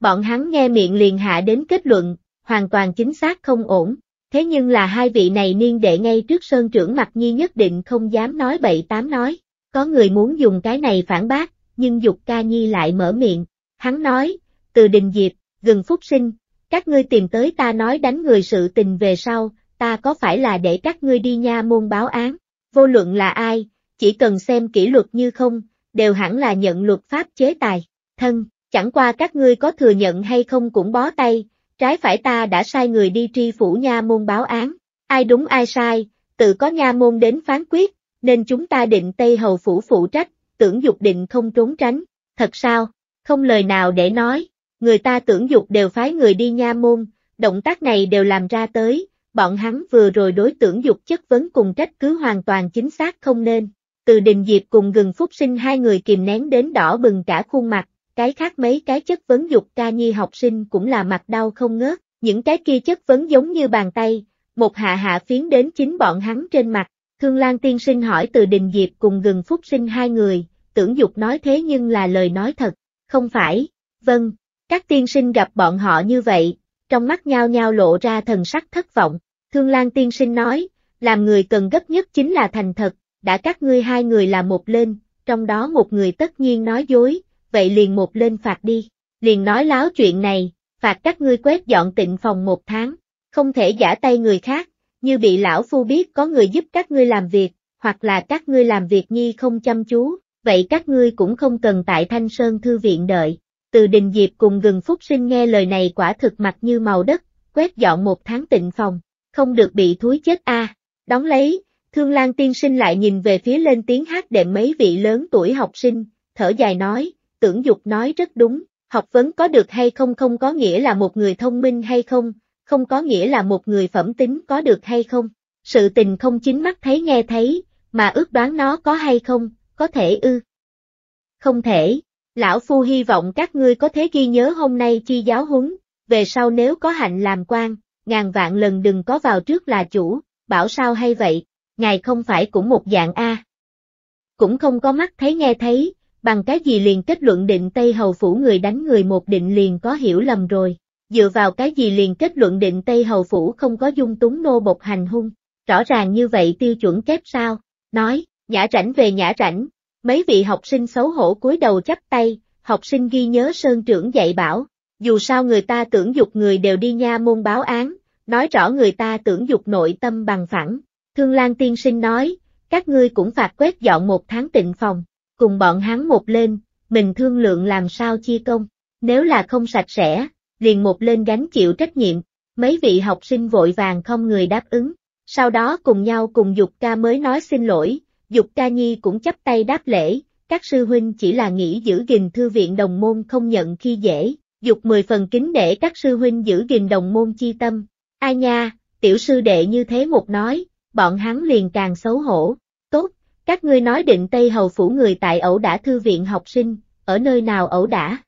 Bọn hắn nghe miệng liền hạ đến kết luận, hoàn toàn chính xác không ổn, thế nhưng là hai vị này niên đệ ngay trước sơn trưởng mặt nhi nhất định không dám nói bậy tám nói, có người muốn dùng cái này phản bác, nhưng dục ca nhi lại mở miệng, hắn nói, từ đình diệp, gần phúc sinh, các ngươi tìm tới ta nói đánh người sự tình về sau, ta có phải là để các ngươi đi nha môn báo án, vô luận là ai, chỉ cần xem kỷ luật như không, đều hẳn là nhận luật pháp chế tài, thân, chẳng qua các ngươi có thừa nhận hay không cũng bó tay, trái phải ta đã sai người đi tri phủ nha môn báo án, ai đúng ai sai, tự có nha môn đến phán quyết, nên chúng ta định Tây Hầu Phủ phụ trách, tưởng dục định không trốn tránh, thật sao, không lời nào để nói người ta tưởng dục đều phái người đi nha môn, động tác này đều làm ra tới, bọn hắn vừa rồi đối tưởng dục chất vấn cùng trách cứ hoàn toàn chính xác không nên. Từ đình diệp cùng gừng phúc sinh hai người kìm nén đến đỏ bừng cả khuôn mặt, cái khác mấy cái chất vấn dục ca nhi học sinh cũng là mặt đau không ngớt, những cái kia chất vấn giống như bàn tay, một hạ hạ phiến đến chính bọn hắn trên mặt, thương lan tiên sinh hỏi từ đình diệp cùng gừng phúc sinh hai người, tưởng dục nói thế nhưng là lời nói thật, không phải, vâng, các tiên sinh gặp bọn họ như vậy, trong mắt nhau nhau lộ ra thần sắc thất vọng. Thương Lan tiên sinh nói, làm người cần gấp nhất chính là thành thật, đã các ngươi hai người là một lên, trong đó một người tất nhiên nói dối, vậy liền một lên phạt đi, liền nói láo chuyện này, phạt các ngươi quét dọn tịnh phòng một tháng, không thể giả tay người khác, như bị lão phu biết có người giúp các ngươi làm việc, hoặc là các ngươi làm việc nhi không chăm chú, vậy các ngươi cũng không cần tại Thanh Sơn Thư Viện đợi, từ đình diệp cùng gừng phúc sinh nghe lời này quả thực mặt như màu đất, quét dọn một tháng tịnh phòng, không được bị thúi chết a. À. Đóng lấy, thương lan tiên sinh lại nhìn về phía lên tiếng hát đệm mấy vị lớn tuổi học sinh, thở dài nói, tưởng dục nói rất đúng, học vấn có được hay không không có nghĩa là một người thông minh hay không, không có nghĩa là một người phẩm tính có được hay không. Sự tình không chính mắt thấy nghe thấy, mà ước đoán nó có hay không, có thể ư. Không thể. Lão Phu hy vọng các ngươi có thể ghi nhớ hôm nay chi giáo huấn, về sau nếu có hạnh làm quan, ngàn vạn lần đừng có vào trước là chủ, bảo sao hay vậy, ngài không phải cũng một dạng A. Cũng không có mắt thấy nghe thấy, bằng cái gì liền kết luận định Tây Hầu Phủ người đánh người một định liền có hiểu lầm rồi, dựa vào cái gì liền kết luận định Tây Hầu Phủ không có dung túng nô bộc hành hung, rõ ràng như vậy tiêu chuẩn kép sao, nói, nhã rảnh về nhã rảnh, Mấy vị học sinh xấu hổ cúi đầu chắp tay, học sinh ghi nhớ sơn trưởng dạy bảo, dù sao người ta tưởng dục người đều đi nha môn báo án, nói rõ người ta tưởng dục nội tâm bằng phẳng. Thương Lan tiên sinh nói, các ngươi cũng phạt quét dọn một tháng tịnh phòng, cùng bọn hắn một lên, mình thương lượng làm sao chia công, nếu là không sạch sẽ, liền một lên gánh chịu trách nhiệm, mấy vị học sinh vội vàng không người đáp ứng, sau đó cùng nhau cùng dục ca mới nói xin lỗi, Dục Ca Nhi cũng chấp tay đáp lễ, các sư huynh chỉ là nghĩ giữ gìn thư viện đồng môn không nhận khi dễ, dục mười phần kính để các sư huynh giữ gìn đồng môn chi tâm. Ai nha, tiểu sư đệ như thế một nói, bọn hắn liền càng xấu hổ. Tốt, các ngươi nói định Tây Hầu phủ người tại ẩu đã thư viện học sinh, ở nơi nào ẩu đã?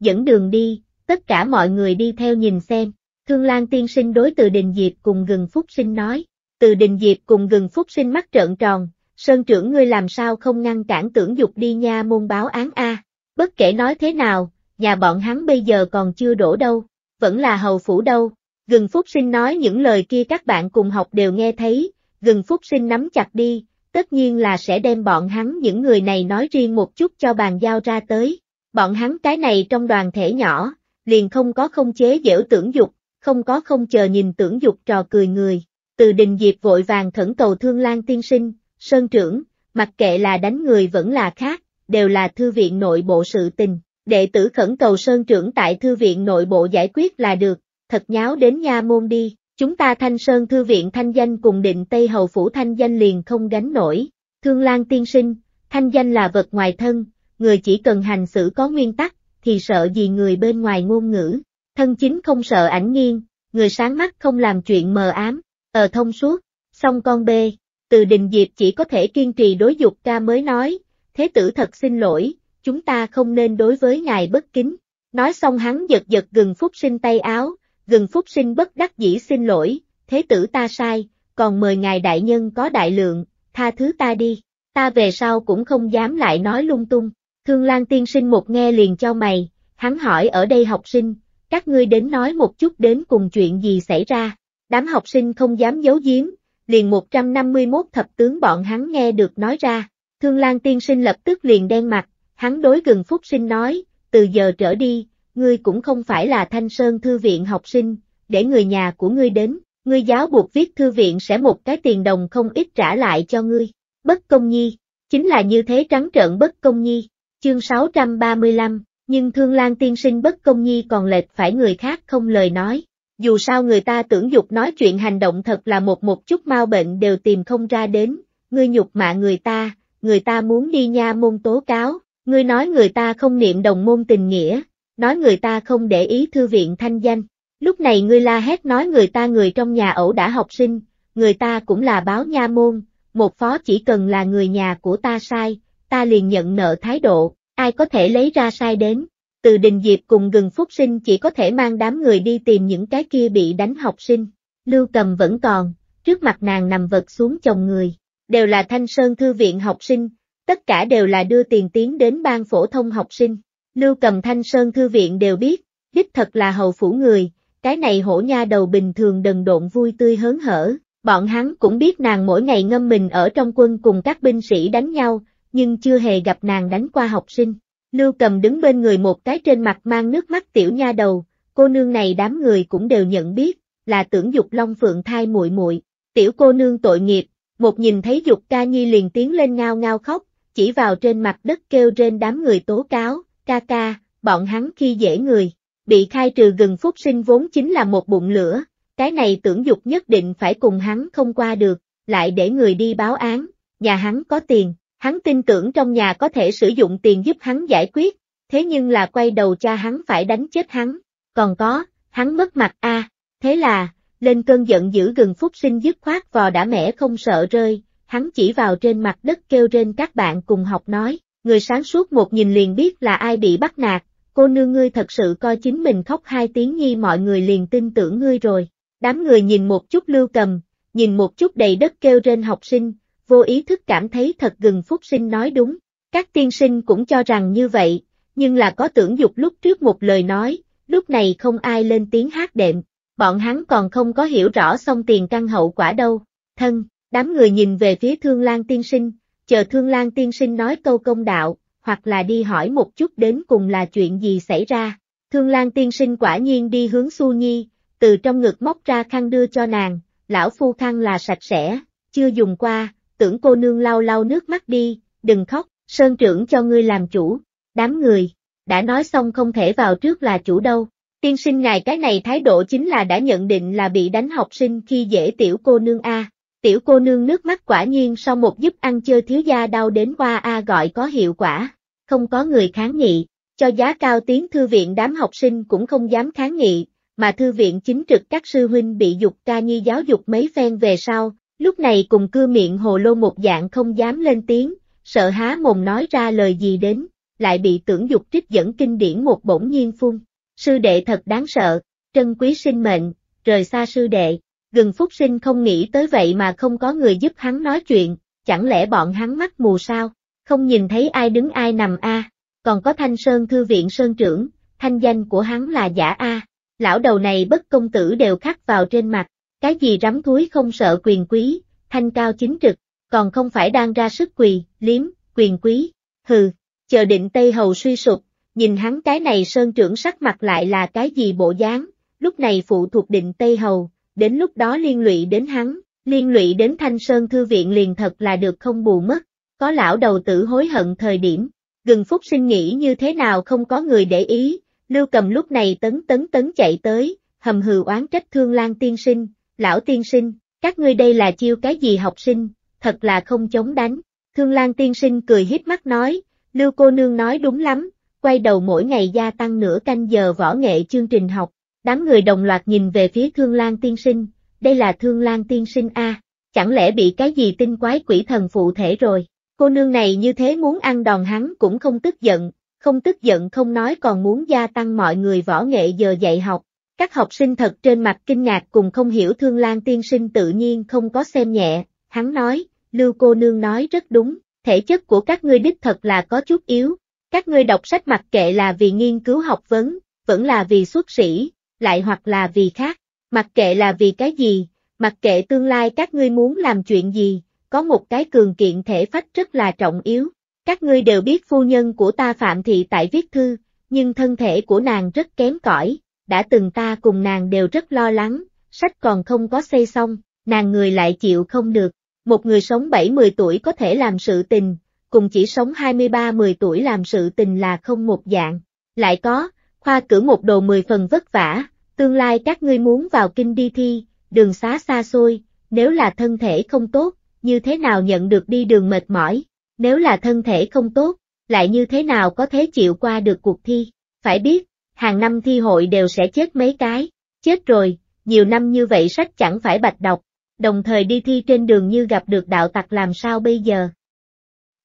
Dẫn đường đi, tất cả mọi người đi theo nhìn xem, Thương Lan tiên sinh đối từ đình diệp cùng gừng phúc sinh nói. Từ đình diệp cùng gừng phúc sinh mắt trợn tròn, Sơn trưởng ngươi làm sao không ngăn cản tưởng dục đi nha môn báo án A. Bất kể nói thế nào, nhà bọn hắn bây giờ còn chưa đổ đâu, vẫn là hầu phủ đâu. Gừng Phúc Sinh nói những lời kia các bạn cùng học đều nghe thấy, gừng Phúc Sinh nắm chặt đi, tất nhiên là sẽ đem bọn hắn những người này nói riêng một chút cho bàn giao ra tới. Bọn hắn cái này trong đoàn thể nhỏ, liền không có không chế dễu tưởng dục, không có không chờ nhìn tưởng dục trò cười người. Từ đình diệp vội vàng khẩn cầu thương lan tiên sinh, sơn trưởng, mặc kệ là đánh người vẫn là khác, đều là thư viện nội bộ sự tình, đệ tử khẩn cầu sơn trưởng tại thư viện nội bộ giải quyết là được, thật nháo đến nha môn đi, chúng ta thanh sơn thư viện thanh danh cùng định Tây Hầu Phủ thanh danh liền không gánh nổi, thương lan tiên sinh, thanh danh là vật ngoài thân, người chỉ cần hành xử có nguyên tắc, thì sợ gì người bên ngoài ngôn ngữ, thân chính không sợ ảnh nghiêng, người sáng mắt không làm chuyện mờ ám, ờ thông suốt, xong con bê. Từ đình diệp chỉ có thể kiên trì đối dục ca mới nói, thế tử thật xin lỗi, chúng ta không nên đối với ngài bất kính. Nói xong hắn giật giật gừng phúc sinh tay áo, gừng phúc sinh bất đắc dĩ xin lỗi, thế tử ta sai, còn mời ngài đại nhân có đại lượng, tha thứ ta đi, ta về sau cũng không dám lại nói lung tung. Thương Lan tiên sinh một nghe liền cho mày, hắn hỏi ở đây học sinh, các ngươi đến nói một chút đến cùng chuyện gì xảy ra. Đám học sinh không dám giấu giếm, liền 151 thập tướng bọn hắn nghe được nói ra. Thương Lan tiên sinh lập tức liền đen mặt, hắn đối gần Phúc sinh nói, từ giờ trở đi, ngươi cũng không phải là Thanh Sơn Thư viện học sinh, để người nhà của ngươi đến, ngươi giáo buộc viết thư viện sẽ một cái tiền đồng không ít trả lại cho ngươi. Bất công nhi, chính là như thế trắng trợn bất công nhi, chương 635, nhưng Thương Lan tiên sinh bất công nhi còn lệch phải người khác không lời nói, dù sao người ta tưởng dục nói chuyện hành động thật là một một chút mau bệnh đều tìm không ra đến, ngươi nhục mạ người ta, người ta muốn đi nha môn tố cáo, ngươi nói người ta không niệm đồng môn tình nghĩa, nói người ta không để ý thư viện thanh danh, lúc này ngươi la hét nói người ta người trong nhà ẩu đã học sinh, người ta cũng là báo nha môn, một phó chỉ cần là người nhà của ta sai, ta liền nhận nợ thái độ, ai có thể lấy ra sai đến từ đình diệp cùng gừng phúc sinh chỉ có thể mang đám người đi tìm những cái kia bị đánh học sinh. Lưu cầm vẫn còn, trước mặt nàng nằm vật xuống chồng người, đều là thanh sơn thư viện học sinh, tất cả đều là đưa tiền tiến đến ban phổ thông học sinh. Lưu cầm thanh sơn thư viện đều biết, đích thật là hầu phủ người, cái này hổ nha đầu bình thường đần độn vui tươi hớn hở, bọn hắn cũng biết nàng mỗi ngày ngâm mình ở trong quân cùng các binh sĩ đánh nhau, nhưng chưa hề gặp nàng đánh qua học sinh. Lưu cầm đứng bên người một cái trên mặt mang nước mắt tiểu nha đầu, cô nương này đám người cũng đều nhận biết, là tưởng dục long phượng thai muội muội tiểu cô nương tội nghiệp, một nhìn thấy dục ca nhi liền tiến lên ngao ngao khóc, chỉ vào trên mặt đất kêu trên đám người tố cáo, ca ca, bọn hắn khi dễ người, bị khai trừ gần phúc sinh vốn chính là một bụng lửa, cái này tưởng dục nhất định phải cùng hắn không qua được, lại để người đi báo án, nhà hắn có tiền, Hắn tin tưởng trong nhà có thể sử dụng tiền giúp hắn giải quyết, thế nhưng là quay đầu cha hắn phải đánh chết hắn, còn có, hắn mất mặt a thế là, lên cơn giận dữ gừng phút sinh dứt khoát vò đã mẻ không sợ rơi, hắn chỉ vào trên mặt đất kêu trên các bạn cùng học nói, người sáng suốt một nhìn liền biết là ai bị bắt nạt, cô nương ngươi thật sự coi chính mình khóc hai tiếng nhi mọi người liền tin tưởng ngươi rồi, đám người nhìn một chút lưu cầm, nhìn một chút đầy đất kêu trên học sinh, vô ý thức cảm thấy thật gừng phúc sinh nói đúng. Các tiên sinh cũng cho rằng như vậy, nhưng là có tưởng dục lúc trước một lời nói, lúc này không ai lên tiếng hát đệm, bọn hắn còn không có hiểu rõ xong tiền căn hậu quả đâu. Thân, đám người nhìn về phía Thương Lan tiên sinh, chờ Thương Lan tiên sinh nói câu công đạo, hoặc là đi hỏi một chút đến cùng là chuyện gì xảy ra. Thương Lan tiên sinh quả nhiên đi hướng Su Nhi, từ trong ngực móc ra khăn đưa cho nàng, lão phu khăn là sạch sẽ, chưa dùng qua, tưởng cô nương lau lau nước mắt đi, đừng khóc, sơn trưởng cho ngươi làm chủ, đám người, đã nói xong không thể vào trước là chủ đâu. Tiên sinh ngài cái này thái độ chính là đã nhận định là bị đánh học sinh khi dễ tiểu cô nương A. Tiểu cô nương nước mắt quả nhiên sau một giúp ăn chơi thiếu gia đau đến qua A gọi có hiệu quả. Không có người kháng nghị, cho giá cao tiếng thư viện đám học sinh cũng không dám kháng nghị, mà thư viện chính trực các sư huynh bị dục ca nhi giáo dục mấy phen về sau, lúc này cùng cưa miệng hồ lô một dạng không dám lên tiếng, sợ há mồm nói ra lời gì đến, lại bị tưởng dục trích dẫn kinh điển một bỗng nhiên phun. Sư đệ thật đáng sợ, trân quý sinh mệnh, rời xa sư đệ, gần phúc sinh không nghĩ tới vậy mà không có người giúp hắn nói chuyện, chẳng lẽ bọn hắn mắt mù sao, không nhìn thấy ai đứng ai nằm a còn có thanh sơn thư viện sơn trưởng, thanh danh của hắn là giả a lão đầu này bất công tử đều khắc vào trên mặt, cái gì rắm thúi không sợ quyền quý, thanh cao chính trực, còn không phải đang ra sức quỳ, liếm, quyền quý, hừ, chờ định Tây Hầu suy sụp, nhìn hắn cái này sơn trưởng sắc mặt lại là cái gì bộ dáng, lúc này phụ thuộc định Tây Hầu, đến lúc đó liên lụy đến hắn, liên lụy đến Thanh Sơn Thư Viện liền thật là được không bù mất, có lão đầu tử hối hận thời điểm, gừng phúc sinh nghĩ như thế nào không có người để ý, lưu cầm lúc này tấn tấn tấn chạy tới, hầm hừ oán trách thương lan tiên sinh, lão tiên sinh, các ngươi đây là chiêu cái gì học sinh, thật là không chống đánh. Thương Lan tiên sinh cười hiếp mắt nói, Lưu cô nương nói đúng lắm, quay đầu mỗi ngày gia tăng nửa canh giờ võ nghệ chương trình học. Đám người đồng loạt nhìn về phía Thương Lan tiên sinh, đây là Thương Lan tiên sinh A, chẳng lẽ bị cái gì tinh quái quỷ thần phụ thể rồi. Cô nương này như thế muốn ăn đòn hắn cũng không tức giận, không tức giận không nói còn muốn gia tăng mọi người võ nghệ giờ dạy học, các học sinh thật trên mặt kinh ngạc cùng không hiểu Thương Lan tiên sinh tự nhiên không có xem nhẹ, hắn nói, Lưu cô nương nói rất đúng, thể chất của các ngươi đích thật là có chút yếu, các ngươi đọc sách mặc kệ là vì nghiên cứu học vấn, vẫn là vì xuất sĩ, lại hoặc là vì khác, mặc kệ là vì cái gì, mặc kệ tương lai các ngươi muốn làm chuyện gì, có một cái cường kiện thể phách rất là trọng yếu. Các ngươi đều biết phu nhân của ta Phạm Thị tại viết thư, nhưng thân thể của nàng rất kém cỏi, đã từng ta cùng nàng đều rất lo lắng, sách còn không có xây xong, nàng người lại chịu không được. Một người sống 7-10 tuổi có thể làm sự tình, cùng chỉ sống 23-10 tuổi làm sự tình là không một dạng. Lại có, khoa cử một đồ 10 phần vất vả, tương lai các ngươi muốn vào kinh đi thi, đường xá xa xôi, nếu là thân thể không tốt, như thế nào nhận được đi đường mệt mỏi, nếu là thân thể không tốt, lại như thế nào có thể chịu qua được cuộc thi. Phải biết, hàng năm thi hội đều sẽ chết mấy cái, chết rồi, nhiều năm như vậy sách chẳng phải bạch đọc, đồng thời đi thi trên đường như gặp được đạo tặc làm sao bây giờ.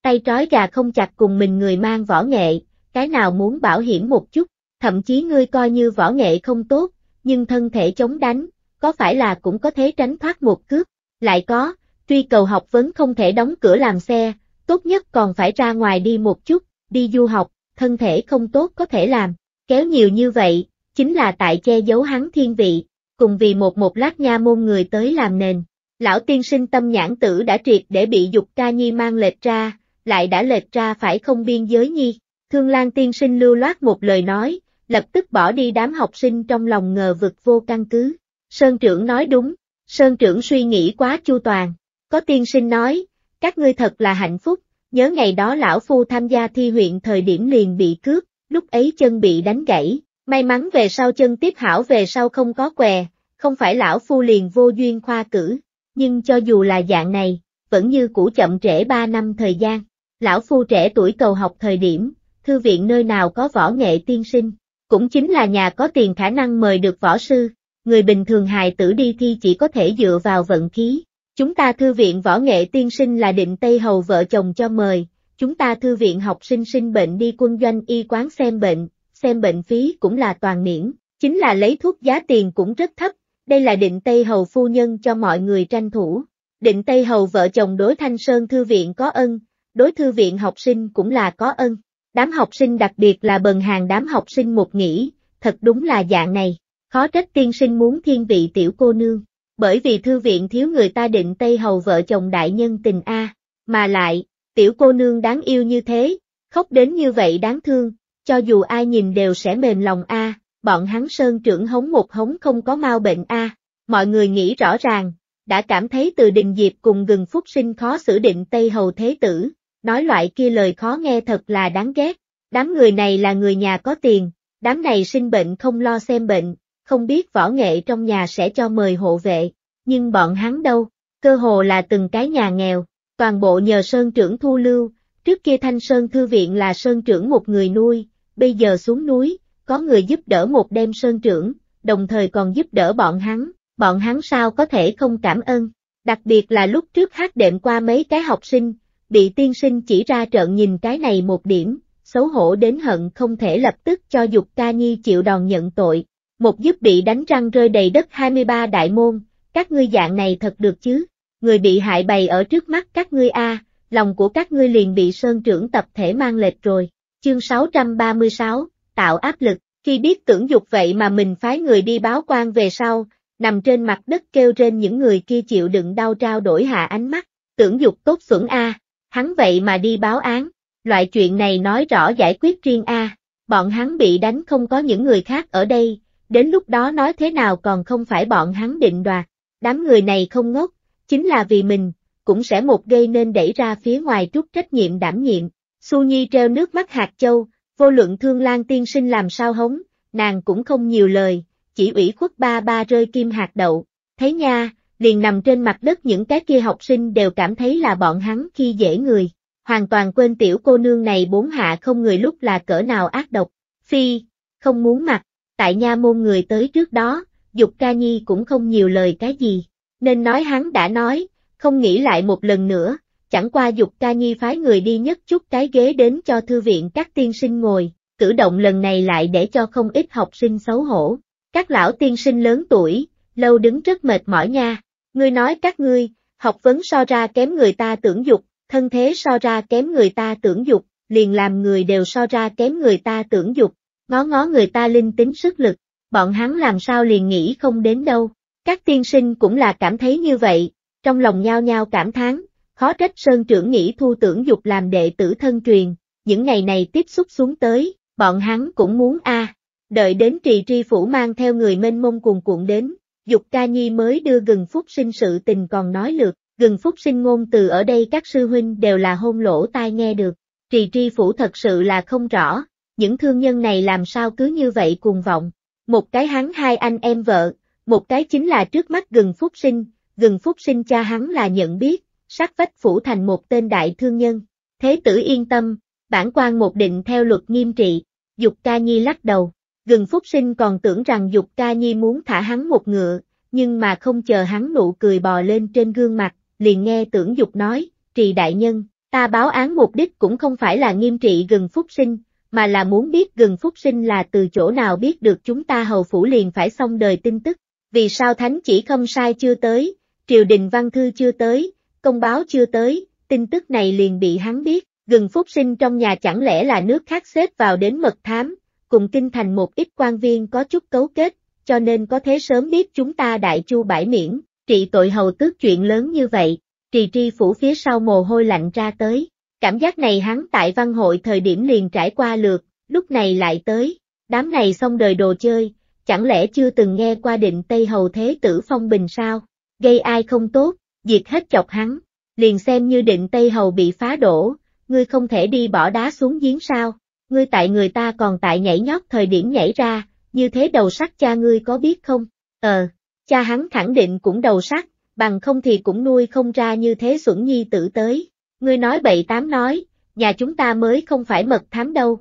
Tay trói gà không chặt cùng mình người mang võ nghệ, cái nào muốn bảo hiểm một chút, thậm chí ngươi coi như võ nghệ không tốt, nhưng thân thể chống đánh, có phải là cũng có thể tránh thoát một cướp, lại có, truy cầu học vấn không thể đóng cửa làm xe, tốt nhất còn phải ra ngoài đi một chút, đi du học, thân thể không tốt có thể làm, kéo nhiều như vậy, chính là tại che giấu hắn thiên vị, cùng vì một một lát nha môn người tới làm nền. Lão tiên sinh tâm nhãn tử đã triệt để bị dục ca nhi mang lệch ra, lại đã lệch ra phải không biên giới nhi. Thương Lan tiên sinh lưu loát một lời nói, lập tức bỏ đi đám học sinh trong lòng ngờ vực vô căn cứ. Sơn trưởng nói đúng, Sơn trưởng suy nghĩ quá chu toàn, có tiên sinh nói, các ngươi thật là hạnh phúc, nhớ ngày đó lão phu tham gia thi huyện thời điểm liền bị cướp, lúc ấy chân bị đánh gãy, may mắn về sau chân tiếp hảo về sau không có què, không phải lão phu liền vô duyên khoa cử, nhưng cho dù là dạng này, vẫn như cũ chậm trễ 3 năm thời gian, lão phu trẻ tuổi cầu học thời điểm, thư viện nơi nào có võ nghệ tiên sinh, cũng chính là nhà có tiền khả năng mời được võ sư, người bình thường hài tử đi thi chỉ có thể dựa vào vận khí. Chúng ta thư viện võ nghệ tiên sinh là định Tây Hầu vợ chồng cho mời, chúng ta thư viện học sinh sinh bệnh đi quân doanh y quán xem bệnh, xem bệnh phí cũng là toàn miễn, chính là lấy thuốc giá tiền cũng rất thấp, đây là định Tây Hầu phu nhân cho mọi người tranh thủ. Định Tây Hầu vợ chồng đối Thanh Sơn Thư viện có ân, đối Thư viện học sinh cũng là có ân. Đám học sinh đặc biệt là bần hàng đám học sinh một nghĩ, thật đúng là dạng này, khó trách tiên sinh muốn thiên vị tiểu cô nương, bởi vì thư viện thiếu người ta định Tây Hầu vợ chồng đại nhân tình A, mà lại, tiểu cô nương đáng yêu như thế, khóc đến như vậy đáng thương, cho dù ai nhìn đều sẽ mềm lòng a, bọn hắn sơn trưởng hống một hống không có mau bệnh a, mọi người nghĩ rõ ràng, đã cảm thấy từ đình diệp cùng gừng phúc sinh khó xử định Tây Hầu Thế Tử, nói loại kia lời khó nghe thật là đáng ghét, đám người này là người nhà có tiền, đám này sinh bệnh không lo xem bệnh, không biết võ nghệ trong nhà sẽ cho mời hộ vệ, nhưng bọn hắn đâu, cơ hồ là từng cái nhà nghèo, toàn bộ nhờ Sơn trưởng thu lưu, trước kia Thanh Sơn Thư Viện là Sơn trưởng một người nuôi, bây giờ xuống núi, có người giúp đỡ một đêm Sơn trưởng, đồng thời còn giúp đỡ bọn hắn, bọn hắn sao có thể không cảm ơn, đặc biệt là lúc trước hát đệm qua mấy cái học sinh, bị tiên sinh chỉ ra trợn nhìn cái này một điểm, xấu hổ đến hận không thể lập tức cho Dục Ca Nhi chịu đòn nhận tội, một giúp bị đánh răng rơi đầy đất 23 đại môn, các ngươi dạng này thật được chứ? người bị hại bày ở trước mắt các ngươi a, lòng của các ngươi liền bị sơn trưởng tập thể mang lệch rồi. Chương 636, tạo áp lực, khi biết tưởng dục vậy mà mình phái người đi báo quan về sau, nằm trên mặt đất kêu trên những người kia chịu đựng đau trao đổi hạ ánh mắt, tưởng dục tốt xuẩn a, hắn vậy mà đi báo án, loại chuyện này nói rõ giải quyết riêng a, bọn hắn bị đánh không có những người khác ở đây, đến lúc đó nói thế nào còn không phải bọn hắn định đoạt, đám người này không ngốc, chính là vì mình, cũng sẽ một gây nên đẩy ra phía ngoài chút trách nhiệm đảm nhiệm. Su Nhi treo nước mắt hạt châu, vô luận thương lan tiên sinh làm sao hống, nàng cũng không nhiều lời, chỉ ủy khuất ba ba rơi kim hạt đậu, thấy nha, liền nằm trên mặt đất những cái kia học sinh đều cảm thấy là bọn hắn khi dễ người, hoàn toàn quên tiểu cô nương này bốn hạ không người lúc là cỡ nào ác độc, phi, không muốn mặt, tại nha môn người tới trước đó, dục ca nhi cũng không nhiều lời cái gì nên nói hắn đã nói, không nghĩ lại một lần nữa, chẳng qua dục ca nhi phái người đi nhất chút cái ghế đến cho thư viện các tiên sinh ngồi, cử động lần này lại để cho không ít học sinh xấu hổ. Các lão tiên sinh lớn tuổi, lâu đứng rất mệt mỏi nha, ngươi nói các ngươi, học vấn so ra kém người ta tưởng dục, thân thế so ra kém người ta tưởng dục, liền làm người đều so ra kém người ta tưởng dục, ngó ngó người ta linh tính sức lực, bọn hắn làm sao liền nghĩ không đến đâu. Các tiên sinh cũng là cảm thấy như vậy, trong lòng nhao nhao cảm thán, khó trách Sơn trưởng nghĩ thu tưởng dục làm đệ tử thân truyền, những ngày này tiếp xúc xuống tới, bọn hắn cũng muốn a Đợi đến trì tri phủ mang theo người mênh mông cuồn cuộn đến, dục ca nhi mới đưa gừng phúc sinh sự tình còn nói lượt, gừng phúc sinh ngôn từ ở đây các sư huynh đều là hôn lỗ tai nghe được, trì tri phủ thật sự là không rõ, những thương nhân này làm sao cứ như vậy cuồng vọng, một cái hắn hai anh em vợ, một cái chính là trước mắt gần phúc sinh, gần phúc sinh cha hắn là nhận biết, sát vách phủ thành một tên đại thương nhân. Thế tử yên tâm, bản quan một định theo luật nghiêm trị, Dục Ca Nhi lắc đầu. gần Phúc Sinh còn tưởng rằng Dục Ca Nhi muốn thả hắn một ngựa, nhưng mà không chờ hắn nụ cười bò lên trên gương mặt, liền nghe tưởng Dục nói, trì đại nhân, ta báo án mục đích cũng không phải là nghiêm trị gần Phúc Sinh, mà là muốn biết gần Phúc Sinh là từ chỗ nào biết được chúng ta hầu phủ liền phải xong đời tin tức vì sao thánh chỉ không sai chưa tới, triều đình văn thư chưa tới, công báo chưa tới, tin tức này liền bị hắn biết, gừng phúc sinh trong nhà chẳng lẽ là nước khác xếp vào đến mật thám, cùng kinh thành một ít quan viên có chút cấu kết, cho nên có thế sớm biết chúng ta đại chu bãi miễn, trị tội hầu tước chuyện lớn như vậy, trì tri phủ phía sau mồ hôi lạnh ra tới, cảm giác này hắn tại văn hội thời điểm liền trải qua lượt, lúc này lại tới, đám này xong đời đồ chơi, chẳng lẽ chưa từng nghe qua định Tây Hầu Thế Tử Phong Bình sao? Gây ai không tốt, diệt hết chọc hắn, liền xem như định Tây Hầu bị phá đổ, ngươi không thể đi bỏ đá xuống giếng sao? Ngươi tại người ta còn tại nhảy nhót thời điểm nhảy ra, như thế đầu sắt cha ngươi có biết không? Ờ, cha hắn khẳng định cũng đầu sắt, bằng không thì cũng nuôi không ra như thế xuẩn nhi tử tới. Ngươi nói bậy tám nói, nhà chúng ta mới không phải mật thám đâu.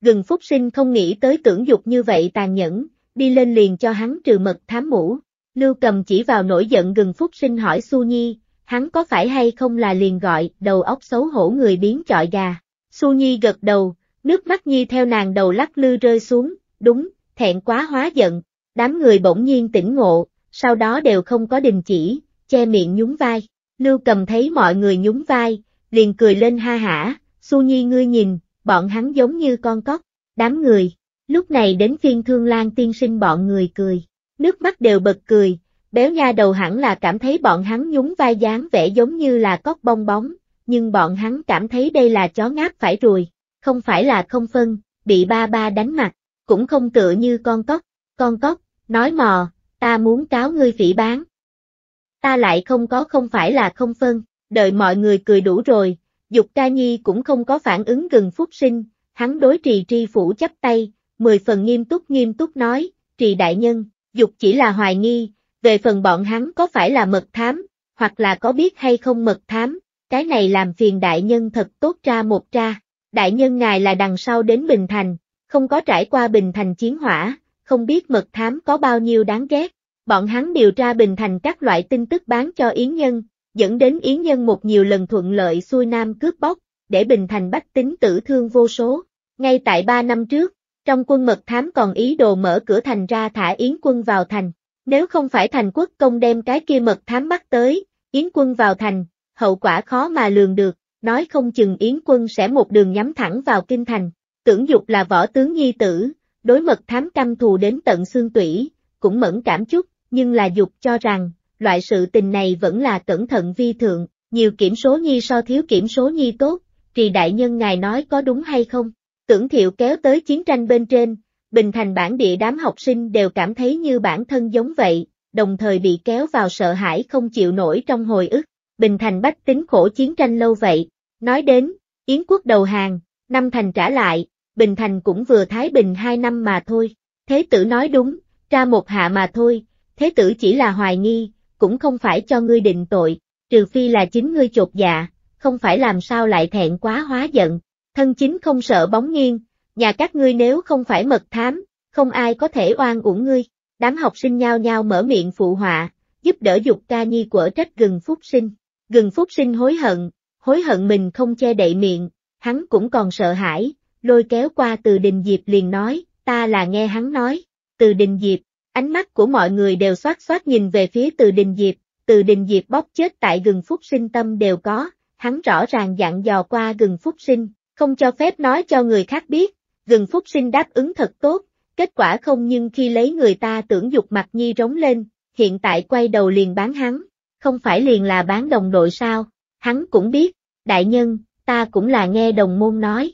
Gừng Phúc Sinh không nghĩ tới tưởng dục như vậy tàn nhẫn, đi lên liền cho hắn trừ mật thám mũ. Lưu cầm chỉ vào nổi giận gừng Phúc Sinh hỏi Su Nhi, hắn có phải hay không là liền gọi đầu óc xấu hổ người biến chọi gà. Su Nhi gật đầu, nước mắt Nhi theo nàng đầu lắc lư rơi xuống, đúng, thẹn quá hóa giận. Đám người bỗng nhiên tỉnh ngộ, sau đó đều không có đình chỉ, che miệng nhún vai. Lưu cầm thấy mọi người nhún vai, liền cười lên ha hả, Su Nhi ngươi nhìn, bọn hắn giống như con cóc, đám người. Lúc này đến phiên thương lan tiên sinh bọn người cười, nước mắt đều bật cười, béo nha đầu hẳn là cảm thấy bọn hắn nhún vai dáng vẻ giống như là cóc bong bóng, nhưng bọn hắn cảm thấy đây là chó ngáp phải rồi không phải là không phân, bị ba ba đánh mặt, cũng không tựa như con cóc, con cóc, nói mò, ta muốn cáo ngươi phỉ bán. Ta lại không có không phải là không phân, đợi mọi người cười đủ rồi, Dục ca nhi cũng không có phản ứng gần phúc sinh, hắn đối trì tri phủ chắp tay, mười phần nghiêm túc nghiêm túc nói, trì đại nhân, dục chỉ là hoài nghi, về phần bọn hắn có phải là mật thám, hoặc là có biết hay không mật thám, cái này làm phiền đại nhân thật tốt tra một tra. đại nhân ngài là đằng sau đến Bình Thành, không có trải qua Bình Thành chiến hỏa, không biết mật thám có bao nhiêu đáng ghét, bọn hắn điều tra Bình Thành các loại tin tức bán cho Yến Nhân, dẫn đến Yến Nhân một nhiều lần thuận lợi xuôi nam cướp bóc, để Bình Thành bách tính tử thương vô số. Ngay tại ba năm trước, trong quân mật thám còn ý đồ mở cửa thành ra thả Yến quân vào thành. Nếu không phải thành quốc công đem cái kia mật thám bắt tới, Yến quân vào thành, hậu quả khó mà lường được, nói không chừng Yến quân sẽ một đường nhắm thẳng vào kinh thành. Tưởng dục là võ tướng nhi tử, đối mật thám căm thù đến tận xương tủy, cũng mẫn cảm chút, nhưng là dục cho rằng, loại sự tình này vẫn là cẩn thận vi thượng, nhiều kiểm số nhi so thiếu kiểm số nhi tốt, trì đại nhân ngài nói có đúng hay không? Tưởng thiệu kéo tới chiến tranh bên trên, bình thành bản địa đám học sinh đều cảm thấy như bản thân giống vậy, đồng thời bị kéo vào sợ hãi không chịu nổi trong hồi ức. Bình thành bách tính khổ chiến tranh lâu vậy, nói đến, Yến quốc đầu hàng, năm thành trả lại, Bình thành cũng vừa Thái Bình hai năm mà thôi. Thế tử nói đúng, ra một hạ mà thôi, thế tử chỉ là hoài nghi, cũng không phải cho ngươi định tội, trừ phi là chính ngươi chột dạ, không phải làm sao lại thẹn quá hóa giận, thân chính không sợ bóng nghiêng, nhà các ngươi nếu không phải mật thám, không ai có thể oan uổng ngươi, đám học sinh nhao nhao mở miệng phụ họa, giúp đỡ dục ca nhi quở trách gừng phúc sinh, gừng phúc sinh hối hận, hối hận mình không che đậy miệng, hắn cũng còn sợ hãi, lôi kéo qua từ đình diệp liền nói, ta là nghe hắn nói, từ đình diệp, Ánh mắt của mọi người đều xoát xoát nhìn về phía từ đình diệp, từ đình diệp bóp chết tại gừng phúc sinh tâm đều có, hắn rõ ràng dặn dò qua gừng phúc sinh, không cho phép nói cho người khác biết, gừng phúc sinh đáp ứng thật tốt, kết quả không nhưng khi lấy người ta tưởng dục mặt nhi rống lên, hiện tại quay đầu liền bán hắn, không phải liền là bán đồng đội sao, hắn cũng biết, đại nhân, ta cũng là nghe đồng môn nói.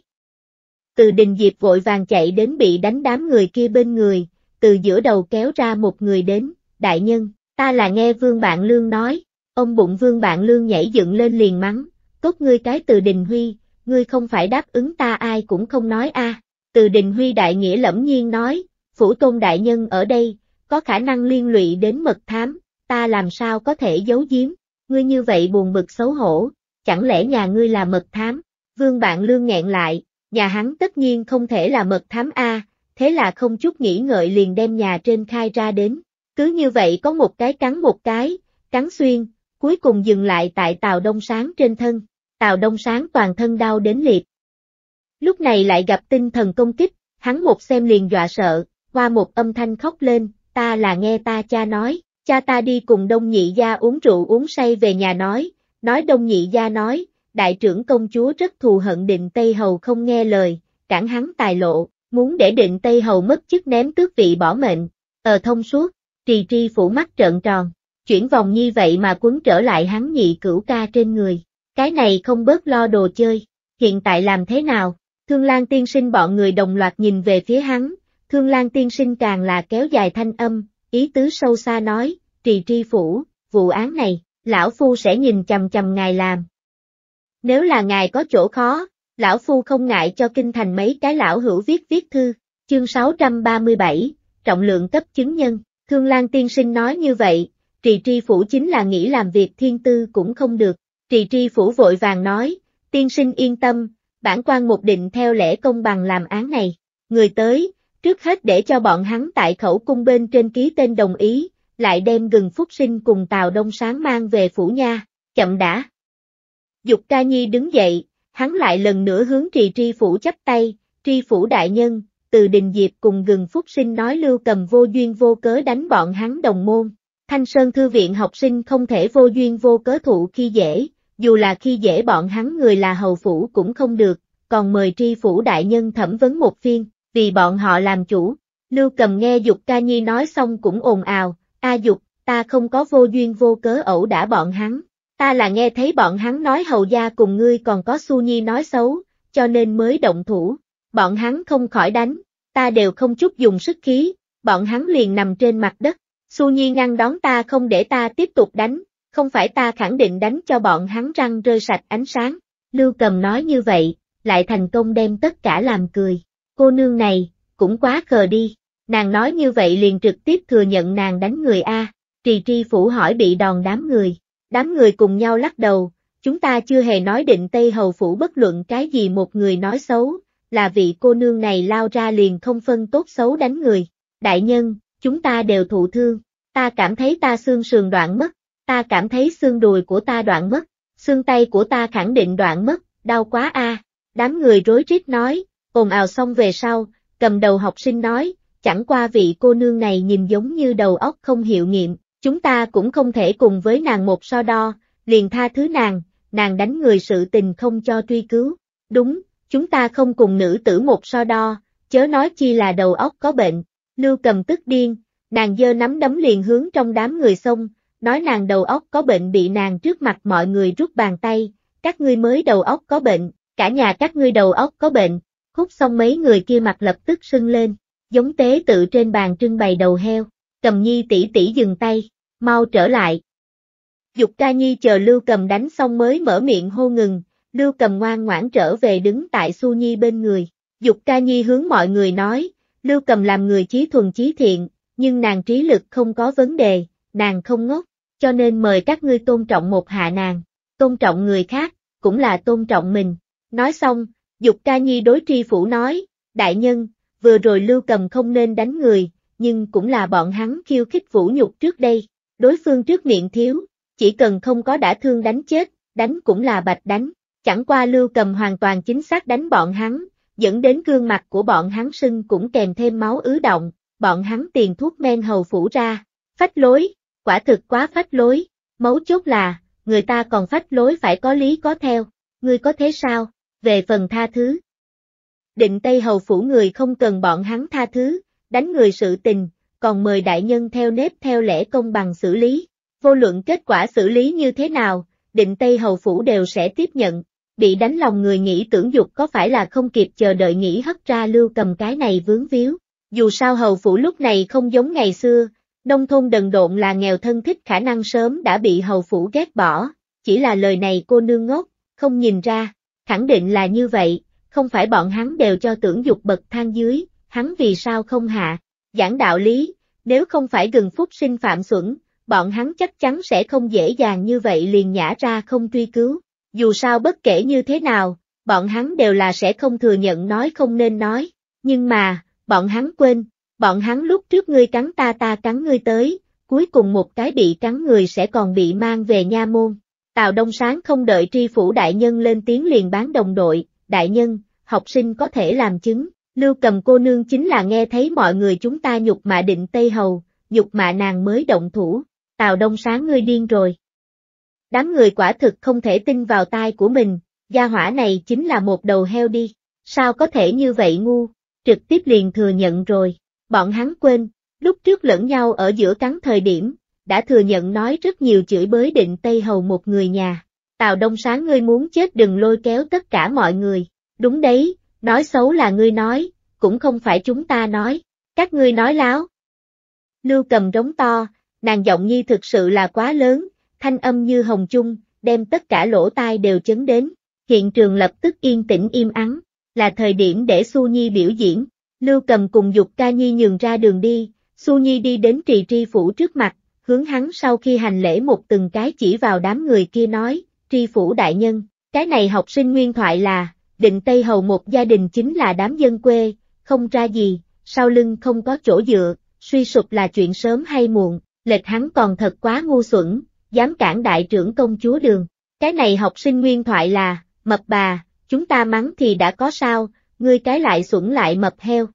Từ đình diệp vội vàng chạy đến bị đánh đám người kia bên người, từ giữa đầu kéo ra một người đến, đại nhân, ta là nghe vương bạn lương nói, ông bụng vương bạn lương nhảy dựng lên liền mắng, tốt ngươi cái từ đình huy, ngươi không phải đáp ứng ta ai cũng không nói a. từ đình huy đại nghĩa lẫm nhiên nói, phủ tôn đại nhân ở đây, có khả năng liên lụy đến mật thám, ta làm sao có thể giấu giếm, ngươi như vậy buồn bực xấu hổ, chẳng lẽ nhà ngươi là mật thám, vương bạn lương nghẹn lại, nhà hắn tất nhiên không thể là mật thám A, thế là không chút nghĩ ngợi liền đem nhà trên khai ra đến. Cứ như vậy có một cái cắn một cái, cắn xuyên, cuối cùng dừng lại tại Tào Đông Sáng trên thân. Tào Đông Sáng toàn thân đau đến liệt. Lúc này lại gặp tinh thần công kích, hắn một xem liền dọa sợ, qua một âm thanh khóc lên, ta là nghe ta cha nói, cha ta đi cùng Đông Nhị Gia uống rượu uống say về nhà nói, nói Đông Nhị Gia nói, đại trưởng công chúa rất thù hận định Tây Hầu không nghe lời, cản hắn tài lộ, Muốn để định Tây Hầu mất chức ném tước vị bỏ mệnh, ờ thông suốt, trì tri phủ mắt trợn tròn, chuyển vòng như vậy mà quấn trở lại hắn nhị cửu ca trên người, cái này không bớt lo đồ chơi, hiện tại làm thế nào, thương lan tiên sinh bọn người đồng loạt nhìn về phía hắn, thương lan tiên sinh càng là kéo dài thanh âm, ý tứ sâu xa nói, trì tri phủ, vụ án này, lão phu sẽ nhìn chầm chầm ngài làm. Nếu là ngài có chỗ khó, lão phu không ngại cho kinh thành mấy cái lão hữu viết viết thư, chương 637, trọng lượng cấp chứng nhân, Thương Lan tiên sinh nói như vậy, trì tri phủ chính là nghĩ làm việc thiên tư cũng không được, trì tri phủ vội vàng nói, tiên sinh yên tâm, bản quan một định theo lẽ công bằng làm án này, người tới, trước hết để cho bọn hắn tại khẩu cung bên trên ký tên đồng ý, lại đem gừng phúc sinh cùng tàu Đông Sáng mang về phủ nha, chậm đã. Dục ca nhi đứng dậy, hắn lại lần nữa hướng trì tri phủ chấp tay, tri phủ đại nhân, từ đình diệp cùng gừng phúc sinh nói lưu cầm vô duyên vô cớ đánh bọn hắn đồng môn. Thanh Sơn Thư viện học sinh không thể vô duyên vô cớ thụ khi dễ, dù là khi dễ bọn hắn người là hầu phủ cũng không được, còn mời tri phủ đại nhân thẩm vấn một phiên, vì bọn họ làm chủ. Lưu cầm nghe Dục Ca Nhi nói xong cũng ồn ào, A Dục, ta không có vô duyên vô cớ ẩu đả bọn hắn, Ta là nghe thấy bọn hắn nói hầu gia cùng ngươi còn có Su Nhi nói xấu, cho nên mới động thủ. Bọn hắn không khỏi đánh, ta đều không chút dùng sức khí, bọn hắn liền nằm trên mặt đất. Su Nhi ngăn đón ta không để ta tiếp tục đánh, không phải ta khẳng định đánh cho bọn hắn răng rơi sạch ánh sáng. Lưu Cầm nói như vậy, lại thành công đem tất cả làm cười. Cô nương này, cũng quá khờ đi. Nàng nói như vậy liền trực tiếp thừa nhận nàng đánh người A, trì tri phủ hỏi bị đòn đám người, Đám người cùng nhau lắc đầu, chúng ta chưa hề nói định Tây Hầu Phủ bất luận cái gì một người nói xấu, là vị cô nương này lao ra liền không phân tốt xấu đánh người. Đại nhân, chúng ta đều thụ thương, ta cảm thấy ta xương sườn đoạn mất, ta cảm thấy xương đùi của ta đoạn mất, xương tay của ta khẳng định đoạn mất, đau quá a. Đám người rối rít nói, ồn ào xong về sau, cầm đầu học sinh nói, chẳng qua vị cô nương này nhìn giống như đầu óc không hiệu nghiệm, Chúng ta cũng không thể cùng với nàng một so đo, liền tha thứ nàng, nàng đánh người sự tình không cho truy cứu. Đúng, chúng ta không cùng nữ tử một so đo, chớ nói chi là đầu óc có bệnh. Lưu cầm tức điên, nàng dơ nắm đấm liền hướng trong đám người xông, nói nàng đầu óc có bệnh bị nàng trước mặt mọi người rút bàn tay, các ngươi mới đầu óc có bệnh, cả nhà các ngươi đầu óc có bệnh, hút xong mấy người kia mặt lập tức sưng lên, giống tế tự trên bàn trưng bày đầu heo, cầm nhi tỷ tỷ dừng tay, mau trở lại. Dục ca nhi chờ lưu cầm đánh xong mới mở miệng hô ngừng, lưu cầm ngoan ngoãn trở về đứng tại su nhi bên người. Dục ca nhi hướng mọi người nói, lưu cầm làm người trí thuần trí thiện, nhưng nàng trí lực không có vấn đề, nàng không ngốc, cho nên mời các ngươi tôn trọng một hạ nàng, tôn trọng người khác, cũng là tôn trọng mình. Nói xong, Dục ca nhi đối tri phủ nói, đại nhân, vừa rồi lưu cầm không nên đánh người, nhưng cũng là bọn hắn khiêu khích vũ nhục trước đây. Đối phương trước miệng thiếu, chỉ cần không có đã thương đánh chết, đánh cũng là bạch đánh. Chẳng qua lưu cầm hoàn toàn chính xác đánh bọn hắn, dẫn đến gương mặt của bọn hắn sưng cũng kèm thêm máu ứ động, bọn hắn tiền thuốc men hầu phủ ra. Phách lối, quả thực quá phách lối, mấu chốt là, người ta còn phách lối phải có lý có theo, ngươi có thế sao, về phần tha thứ. Định Tây Hầu phủ người không cần bọn hắn tha thứ, đánh người sự tình, còn mời đại nhân theo nếp theo lẽ công bằng xử lý. Vô luận kết quả xử lý như thế nào, định Tây Hầu Phủ đều sẽ tiếp nhận. Bị đánh lòng người nghĩ tưởng dục có phải là không kịp chờ đợi nghĩ hất ra lưu cầm cái này vướng víu. Dù sao Hầu Phủ lúc này không giống ngày xưa, nông thôn đần độn là nghèo thân thích khả năng sớm đã bị Hầu Phủ ghét bỏ, chỉ là lời này cô nương ngốc, không nhìn ra, khẳng định là như vậy, không phải bọn hắn đều cho tưởng dục bậc thang dưới, hắn vì sao không hạ? Giảng đạo lý, nếu không phải gần phút sinh phạm xuẩn, bọn hắn chắc chắn sẽ không dễ dàng như vậy liền nhả ra không truy cứu. Dù sao bất kể như thế nào, bọn hắn đều là sẽ không thừa nhận nói không nên nói. Nhưng mà, bọn hắn quên, bọn hắn lúc trước ngươi cắn ta ta cắn ngươi tới, cuối cùng một cái bị cắn người sẽ còn bị mang về nha môn. Tào Đông Sáng không đợi tri phủ đại nhân lên tiếng liền bán đồng đội, đại nhân, học sinh có thể làm chứng, Lưu cầm cô nương chính là nghe thấy mọi người chúng ta nhục mạ định Tây Hầu, nhục mạ nàng mới động thủ, Tào Đông Sáng ngươi điên rồi. Đám người quả thực không thể tin vào tai của mình, gia hỏa này chính là một đầu heo đi, sao có thể như vậy ngu, trực tiếp liền thừa nhận rồi, bọn hắn quên, lúc trước lẫn nhau ở giữa cắn thời điểm, đã thừa nhận nói rất nhiều chửi bới định Tây Hầu một người nhà, Tào Đông Sáng ngươi muốn chết đừng lôi kéo tất cả mọi người, đúng đấy, Nói xấu là ngươi nói, cũng không phải chúng ta nói, các ngươi nói láo. Lưu cầm rống to, nàng giọng nhi thực sự là quá lớn, thanh âm như hồng chung, đem tất cả lỗ tai đều chấn đến, hiện trường lập tức yên tĩnh im ắng, là thời điểm để Su Nhi biểu diễn, Lưu cầm cùng Dục Ca Nhi nhường ra đường đi, Su Nhi đi đến trì tri phủ trước mặt, hướng hắn sau khi hành lễ một từng cái chỉ vào đám người kia nói, tri phủ đại nhân, cái này học sinh nguyên thoại là, định Tây Hầu một gia đình chính là đám dân quê, không ra gì, sau lưng không có chỗ dựa, suy sụp là chuyện sớm hay muộn, lệch hắn còn thật quá ngu xuẩn, dám cản đại trưởng công chúa đường. Cái này học sinh nguyên thoại là, mập bà, chúng ta mắng thì đã có sao, ngươi cái lại xuẩn lại mập heo.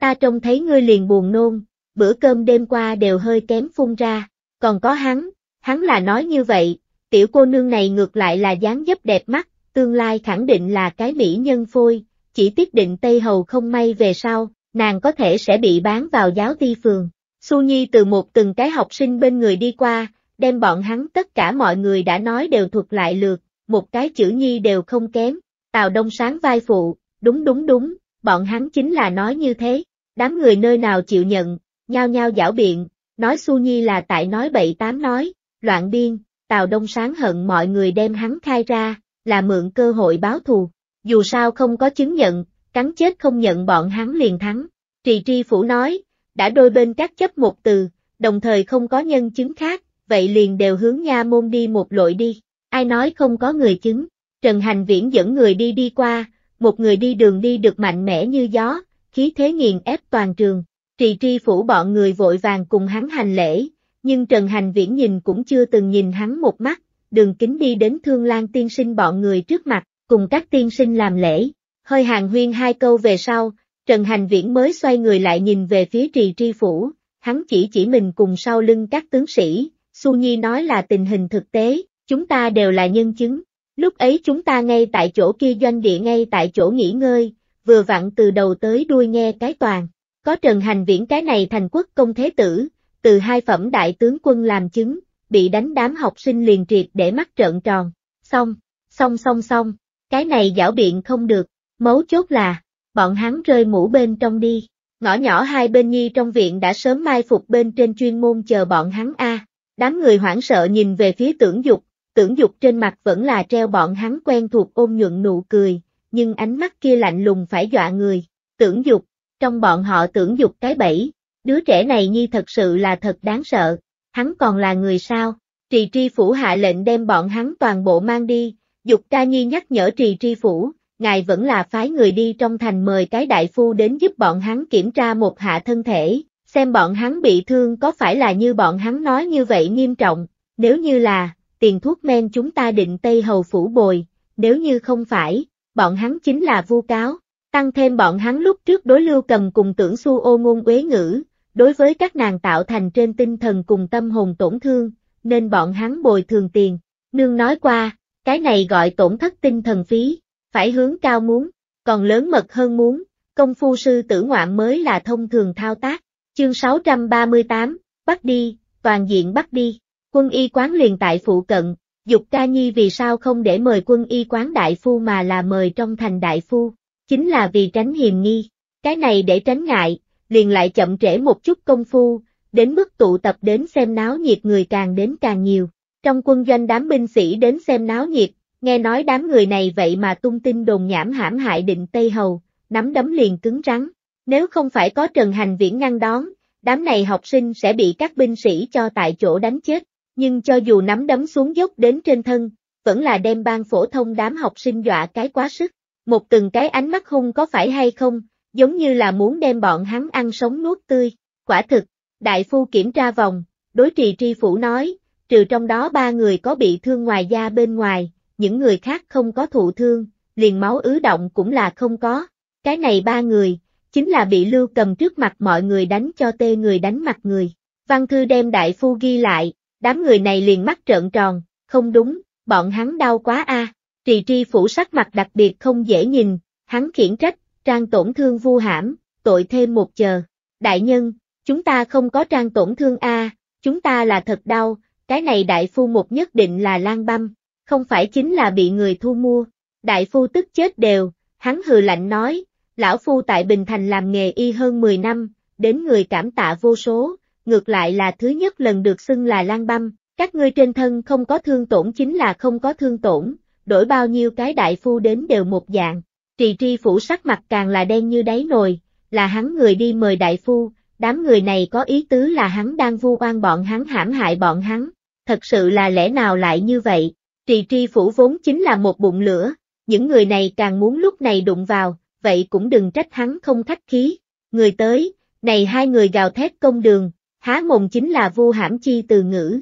Ta trông thấy ngươi liền buồn nôn, bữa cơm đêm qua đều hơi kém phun ra, còn có hắn, hắn là nói như vậy, tiểu cô nương này ngược lại là dáng dấp đẹp mắt, tương lai khẳng định là cái mỹ nhân phôi, chỉ tiếc định Tây Hầu không may về sau, nàng có thể sẽ bị bán vào giáo ti phường. Su Nhi từ một từng cái học sinh bên người đi qua, đem bọn hắn tất cả mọi người đã nói đều thuật lại lượt, một cái chữ Nhi đều không kém, Tào Đông Sáng vai phụ, đúng đúng đúng, bọn hắn chính là nói như thế, đám người nơi nào chịu nhận, nhao nhao giảo biện, nói Su Nhi là tại nói bậy tám nói, loạn biên Tào Đông Sáng hận mọi người đem hắn khai ra, là mượn cơ hội báo thù. Dù sao không có chứng nhận, cắn chết không nhận bọn hắn liền thắng. Trì Tri Phủ nói, đã đôi bên các chấp một từ, đồng thời không có nhân chứng khác, vậy liền đều hướng nha môn đi một lội đi. Ai nói không có người chứng? Trần Hành Viễn dẫn người đi đi qua, một người đi đường đi được mạnh mẽ như gió, khí thế nghiền ép toàn trường. Trì Tri Phủ bọn người vội vàng cùng hắn hành lễ, nhưng Trần Hành Viễn nhìn cũng chưa từng nhìn hắn một mắt, đường kính đi đến thương lan tiên sinh bọn người trước mặt, cùng các tiên sinh làm lễ, hơi hàng huyên hai câu về sau, Trần Hành Viễn mới xoay người lại nhìn về phía trì tri phủ, hắn chỉ chỉ mình cùng sau lưng các tướng sĩ, Su Nhi nói là tình hình thực tế, chúng ta đều là nhân chứng, lúc ấy chúng ta ngay tại chỗ kia doanh địa ngay tại chỗ nghỉ ngơi, vừa vặn từ đầu tới đuôi nghe cái toàn, có Trần Hành Viễn cái này thành quốc công thế tử, từ hai phẩm đại tướng quân làm chứng, bị đánh đám học sinh liền triệt để mắt trợn tròn. Xong, xong xong xong, cái này giảo biện không được, mấu chốt là, bọn hắn rơi mũ bên trong đi. Ngõ nhỏ hai bên nhi trong viện đã sớm mai phục bên trên chuyên môn chờ bọn hắn A. Đám người hoảng sợ nhìn về phía tưởng dục, tưởng dục trên mặt vẫn là treo bọn hắn quen thuộc ôm nhuận nụ cười, nhưng ánh mắt kia lạnh lùng phải dọa người. Tưởng dục, trong bọn họ tưởng dục cái bẫy, đứa trẻ này nhi thật sự là thật đáng sợ hắn còn là người sao? Trì tri phủ hạ lệnh đem bọn hắn toàn bộ mang đi, dục ca nhi nhắc nhở trì tri phủ, ngài vẫn là phái người đi trong thành mời cái đại phu đến giúp bọn hắn kiểm tra một hạ thân thể, xem bọn hắn bị thương có phải là như bọn hắn nói như vậy nghiêm trọng, nếu như là, tiền thuốc men chúng ta định Tây Hầu Phủ bồi, nếu như không phải, bọn hắn chính là vu cáo, tăng thêm bọn hắn lúc trước đối lưu cầm cùng tưởng su ô ngôn quế ngữ, đối với các nàng tạo thành trên tinh thần cùng tâm hồn tổn thương, nên bọn hắn bồi thường tiền. Nương nói qua, cái này gọi tổn thất tinh thần phí, phải hướng cao muốn, còn lớn mật hơn muốn, công phu sư tử ngoạn mới là thông thường thao tác. Chương 638, bắt đi, toàn diện bắt đi, quân y quán liền tại phụ cận, dục ca nhi vì sao không để mời quân y quán đại phu mà là mời trong thành đại phu, chính là vì tránh hiềm nghi, cái này để tránh ngại, liền lại chậm trễ một chút công phu, đến mức tụ tập đến xem náo nhiệt người càng đến càng nhiều. Trong quân doanh đám binh sĩ đến xem náo nhiệt, nghe nói đám người này vậy mà tung tin đồn nhảm hãm hại định Tây Hầu, nắm đấm liền cứng rắn. Nếu không phải có Trần Hành Viễn ngăn đón, đám này học sinh sẽ bị các binh sĩ cho tại chỗ đánh chết, nhưng cho dù nắm đấm xuống dốc đến trên thân, vẫn là đem ban phổ thông đám học sinh dọa cái quá sức. Một từng cái ánh mắt hung có phải hay không, giống như là muốn đem bọn hắn ăn sống nuốt tươi. Quả thực, đại phu kiểm tra vòng, đối trì tri phủ nói, trừ trong đó ba người có bị thương ngoài da bên ngoài, những người khác không có thụ thương, liền máu ứ động cũng là không có. Cái này ba người, chính là bị lưu cầm trước mặt mọi người đánh cho tê người đánh mặt người. Văn thư đem đại phu ghi lại, đám người này liền mắt trợn tròn, không đúng, bọn hắn đau quá a. À. Trì tri phủ sắc mặt đặc biệt không dễ nhìn, hắn khiển trách, trang tổn thương vu hãm, tội thêm một chờ. Đại nhân, chúng ta không có trang tổn thương A, chúng ta là thật đau, cái này đại phu một nhất định là lang băm, không phải chính là bị người thu mua. Đại phu tức chết đều, hắn hừ lạnh nói, lão phu tại Bình Thành làm nghề y hơn 10 năm, đến người cảm tạ vô số, ngược lại là thứ nhất lần được xưng là lang băm, các ngươi trên thân không có thương tổn chính là không có thương tổn, đổi bao nhiêu cái đại phu đến đều một dạng, Trì tri phủ sắc mặt càng là đen như đáy nồi, là hắn người đi mời đại phu, đám người này có ý tứ là hắn đang vu oan bọn hắn hãm hại bọn hắn, thật sự là lẽ nào lại như vậy, trì tri phủ vốn chính là một bụng lửa, những người này càng muốn lúc này đụng vào, vậy cũng đừng trách hắn không khách khí, người tới, này hai người gào thét công đường, há mồm chính là vu hãm chi từ ngữ.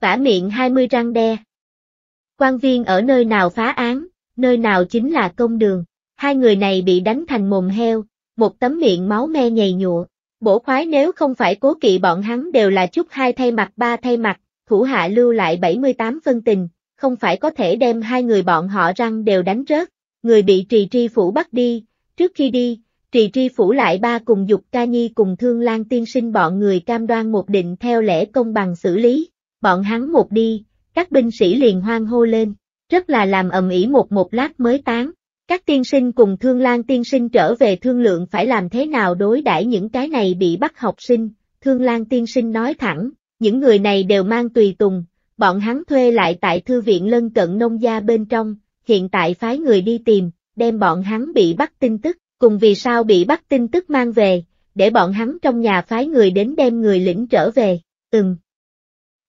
Vả miệng hai mươi răng đe. quan viên ở nơi nào phá án, nơi nào chính là công đường. Hai người này bị đánh thành mồm heo, một tấm miệng máu me nhầy nhụa. Bổ khoái nếu không phải cố kỵ bọn hắn đều là chút hai thay mặt ba thay mặt, thủ hạ lưu lại 78 phân tình, không phải có thể đem hai người bọn họ răng đều đánh rớt. Người bị trì tri phủ bắt đi, trước khi đi, trì tri phủ lại ba cùng dục ca nhi cùng thương lan tiên sinh bọn người cam đoan một định theo lẽ công bằng xử lý. Bọn hắn một đi, các binh sĩ liền hoang hô lên rất là làm ầm ĩ một một lát mới tán. Các tiên sinh cùng Thương Lan tiên sinh trở về thương lượng phải làm thế nào đối đãi những cái này bị bắt học sinh, Thương Lan tiên sinh nói thẳng, những người này đều mang tùy tùng, bọn hắn thuê lại tại thư viện lân cận nông gia bên trong, hiện tại phái người đi tìm, đem bọn hắn bị bắt tin tức, cùng vì sao bị bắt tin tức mang về, để bọn hắn trong nhà phái người đến đem người lĩnh trở về, từng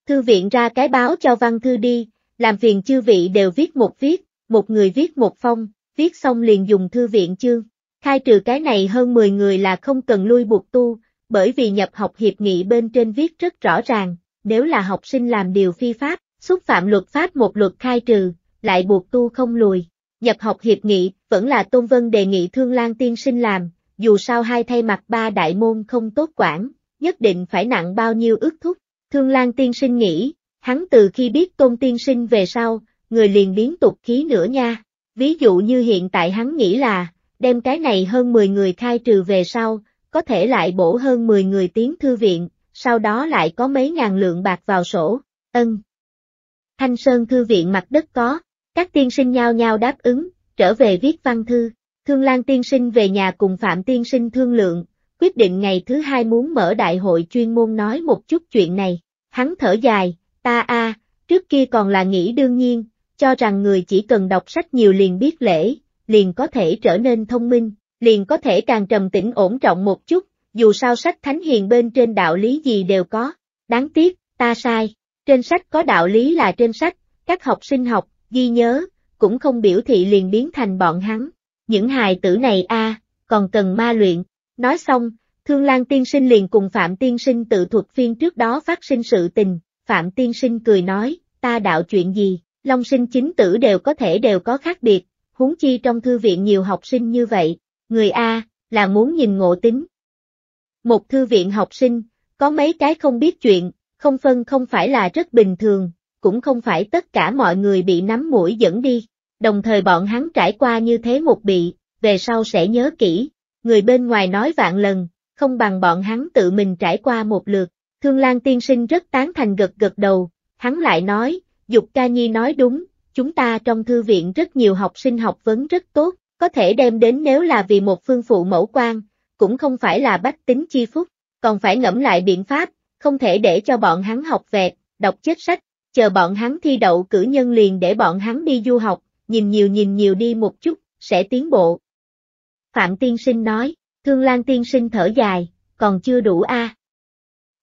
Thư viện ra cái báo cho văn thư đi, làm phiền chư vị đều viết một viết, một người viết một phong, viết xong liền dùng thư viện chương. Khai trừ cái này hơn 10 người là không cần lui buộc tu, bởi vì nhập học hiệp nghị bên trên viết rất rõ ràng, nếu là học sinh làm điều phi pháp, xúc phạm luật pháp một luật khai trừ, lại buộc tu không lùi. Nhập học hiệp nghị, vẫn là Tôn Vân đề nghị Thương Lan Tiên Sinh làm, dù sao hai thay mặt ba đại môn không tốt quản, nhất định phải nặng bao nhiêu ước thúc. Thương Lan Tiên Sinh nghĩ, hắn từ khi biết tôn tiên sinh về sau, người liền biến tục khí nữa nha. Ví dụ như hiện tại hắn nghĩ là, đem cái này hơn 10 người khai trừ về sau, có thể lại bổ hơn 10 người tiến thư viện, sau đó lại có mấy ngàn lượng bạc vào sổ, ân. Thanh Sơn Thư viện mặt đất có, các tiên sinh nhau nhau đáp ứng, trở về viết văn thư, Thương Lan tiên sinh về nhà cùng Phạm tiên sinh thương lượng, quyết định ngày thứ hai muốn mở đại hội chuyên môn nói một chút chuyện này, hắn thở dài, Ta a, à, trước kia còn là nghĩ đương nhiên, cho rằng người chỉ cần đọc sách nhiều liền biết lễ, liền có thể trở nên thông minh, liền có thể càng trầm tĩnh ổn trọng một chút, dù sao sách thánh hiền bên trên đạo lý gì đều có. Đáng tiếc, ta sai, trên sách có đạo lý là trên sách, các học sinh học, ghi nhớ, cũng không biểu thị liền biến thành bọn hắn. Những hài tử này a, à, còn cần ma luyện. Nói xong, Thương Lan tiên sinh liền cùng Phạm tiên sinh tự thuật phiên trước đó phát sinh sự tình, Phạm Tiên Sinh cười nói, ta đạo chuyện gì, Long sinh chính tử đều có thể đều có khác biệt, huống chi trong thư viện nhiều học sinh như vậy, người A, là muốn nhìn ngộ tính. Một thư viện học sinh, có mấy cái không biết chuyện, không phân không phải là rất bình thường, cũng không phải tất cả mọi người bị nắm mũi dẫn đi, đồng thời bọn hắn trải qua như thế một bị, về sau sẽ nhớ kỹ, người bên ngoài nói vạn lần, không bằng bọn hắn tự mình trải qua một lượt. Thương Lan tiên sinh rất tán thành gật gật đầu, hắn lại nói, Dục Ca Nhi nói đúng, chúng ta trong thư viện rất nhiều học sinh học vấn rất tốt, có thể đem đến nếu là vì một phương phụ mẫu quan, cũng không phải là bách tính chi phúc, còn phải ngẫm lại biện pháp, không thể để cho bọn hắn học vẹt, đọc chết sách, chờ bọn hắn thi đậu cử nhân liền để bọn hắn đi du học, nhìn nhiều nhìn nhiều đi một chút, sẽ tiến bộ. Phạm tiên sinh nói, Thương Lan tiên sinh thở dài, còn chưa đủ a. À